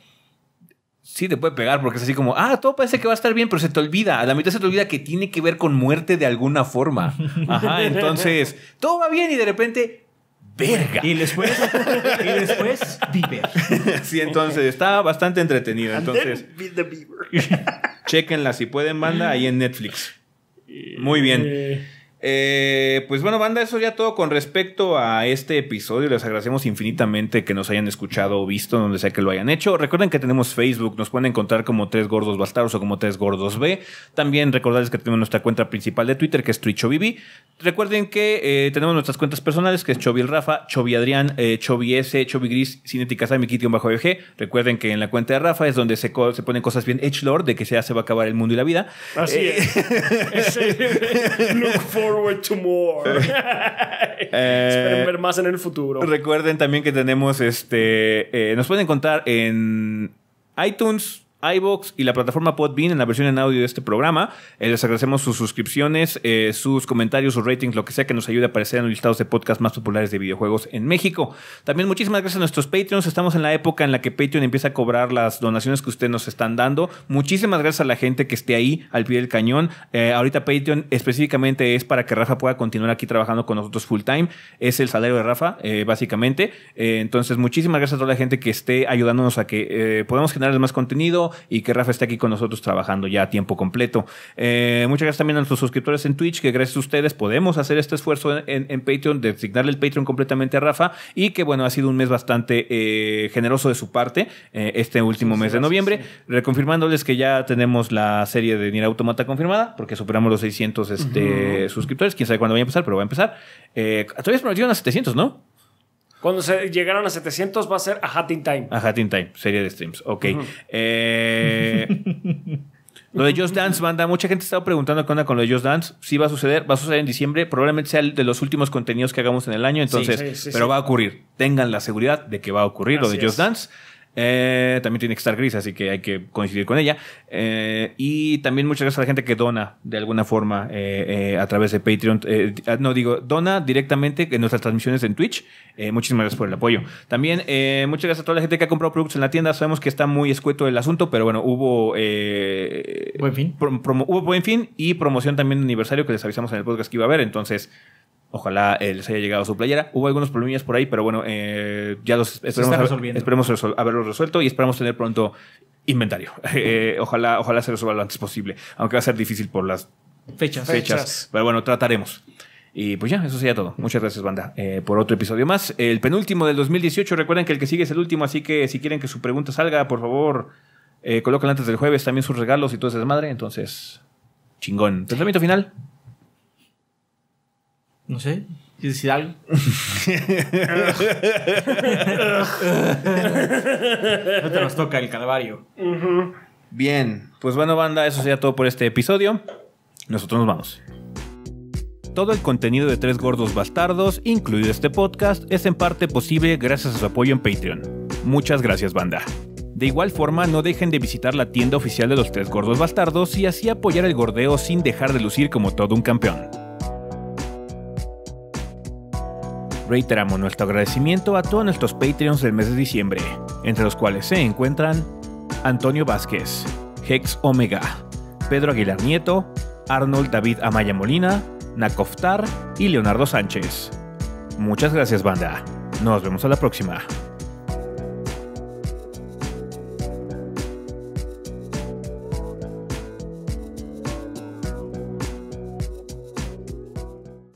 Speaker 2: sí te puede pegar porque es así como, ah, todo parece que va a estar bien, pero se te olvida. A la mitad se te olvida que tiene que ver con muerte de alguna forma. entonces todo va bien y de repente verga. Y después, y después, Bieber. Sí, entonces estaba bastante entretenido. entonces, the chequenla si pueden, banda, ahí en Netflix. Eh, Muy bien. Eh, eh, pues bueno, banda, eso ya todo con respecto a este episodio. Les agradecemos infinitamente que nos hayan escuchado o visto, donde sea que lo hayan hecho. Recuerden que tenemos Facebook, nos pueden encontrar como Tres Gordos Bastardos o como Tres Gordos B. También recordarles que tenemos nuestra cuenta principal de Twitter, que es TwitchOBB Recuerden que eh, tenemos nuestras cuentas personales, que es Chovi el Rafa, Chovi Adrián, eh, S, Gris, Cinética bajo e Recuerden que en la cuenta de Rafa es donde se, se ponen cosas bien edgelord, de que ya se va a acabar el mundo y la vida. Así eh,
Speaker 1: es
Speaker 3: look for
Speaker 2: Eh, Esperen ver
Speaker 3: más en el futuro.
Speaker 2: Recuerden también que tenemos este. Eh, nos pueden encontrar en iTunes, iBox y la plataforma Podbean en la versión en audio de este programa. Eh, les agradecemos sus suscripciones, eh, sus comentarios, sus ratings, lo que sea que nos ayude a aparecer en los listados de podcast más populares de videojuegos en México. También muchísimas gracias a nuestros Patreons. Estamos en la época en la que Patreon empieza a cobrar las donaciones que ustedes nos están dando. Muchísimas gracias a la gente que esté ahí al pie del cañón. Eh, ahorita Patreon específicamente es para que Rafa pueda continuar aquí trabajando con nosotros full time. Es el salario de Rafa, básicamente. entonces, muchísimas gracias a toda la gente que esté ayudándonos a que podamos generar más contenido, y que Rafa esté aquí con nosotros trabajando ya a tiempo completo. Eh, muchas gracias también a nuestros suscriptores en Twitch, que gracias a ustedes podemos hacer este esfuerzo en, Patreon, de designarle el Patreon completamente a Rafa y que bueno, ha sido un mes bastante eh, generoso de su parte eh, este último mes de noviembre. Reconfirmándoles que ya tenemos la serie de Nira Automata confirmada, porque superamos los 600 este, suscriptores. Quién sabe cuándo va a empezar, pero va a empezar. Eh, todavía se prometieron a 700, ¿no? Cuando se llegaron a 700 va a ser A Hat Time. A Hat Time, serie de streams. Ok. Eh, lo de Just Dance, banda. Mucha gente estaba preguntando qué onda con lo de Just Dance. Sí va a suceder, va a suceder en diciembre. Probablemente sea el de los últimos contenidos que hagamos en el año. Entonces, pero va a ocurrir. Tengan la seguridad de que va a ocurrir lo de Just Dance. Eh, también tiene que estar gris, así que hay que coincidir con ella. Eh, y también muchas gracias a la gente que dona de alguna forma eh, a través de Patreon. Ah, no digo, dona directamente en nuestras transmisiones en Twitch. muchísimas gracias por el apoyo. También muchas gracias a toda la gente que ha comprado productos en la tienda. Sabemos que está muy escueto el asunto, pero bueno, hubo, fin. hubo buen fin y promoción también de aniversario que les avisamos en el podcast que iba a haber. Entonces... Ojalá eh, les haya llegado su playera. Hubo algunos problemillas por ahí, pero bueno, eh, ya los esperemos, haberlos resuelto y esperamos tener pronto inventario. Eh, ojalá, ojalá se resuelva lo antes posible, aunque va a ser difícil por las fechas. fechas. Pero bueno, trataremos. Y pues ya, eso sería todo. Muchas gracias, banda, por otro episodio más. El penúltimo del 2018. Recuerden que el que sigue es el último, así que si quieren que su pregunta salga, por favor, eh, antes del jueves también sus regalos y todo ese desmadre. Entonces, chingón. Tratamiento final? No sé. ¿Quieres decir algo?
Speaker 4: no te nos toca el calvario.
Speaker 2: Bien, pues bueno, banda, eso sería todo por este episodio. Nosotros nos vamos. Todo el contenido de Tres Gordos Bastardos, incluido este podcast, es en parte posible gracias a su apoyo en Patreon. Muchas gracias, banda. De igual forma, no dejen de visitar la tienda oficial de los Tres Gordos Bastardos y así apoyar el gordeo sin dejar de lucir como todo un campeón. Reiteramos nuestro agradecimiento a todos nuestros Patreons del mes de diciembre, entre los cuales se encuentran Antonio Vázquez, Hex Omega, Pedro Aguilar Nieto, Arnold David Amaya Molina, Nacoftar y Leonardo Sánchez. Muchas gracias banda. Nos vemos a la próxima.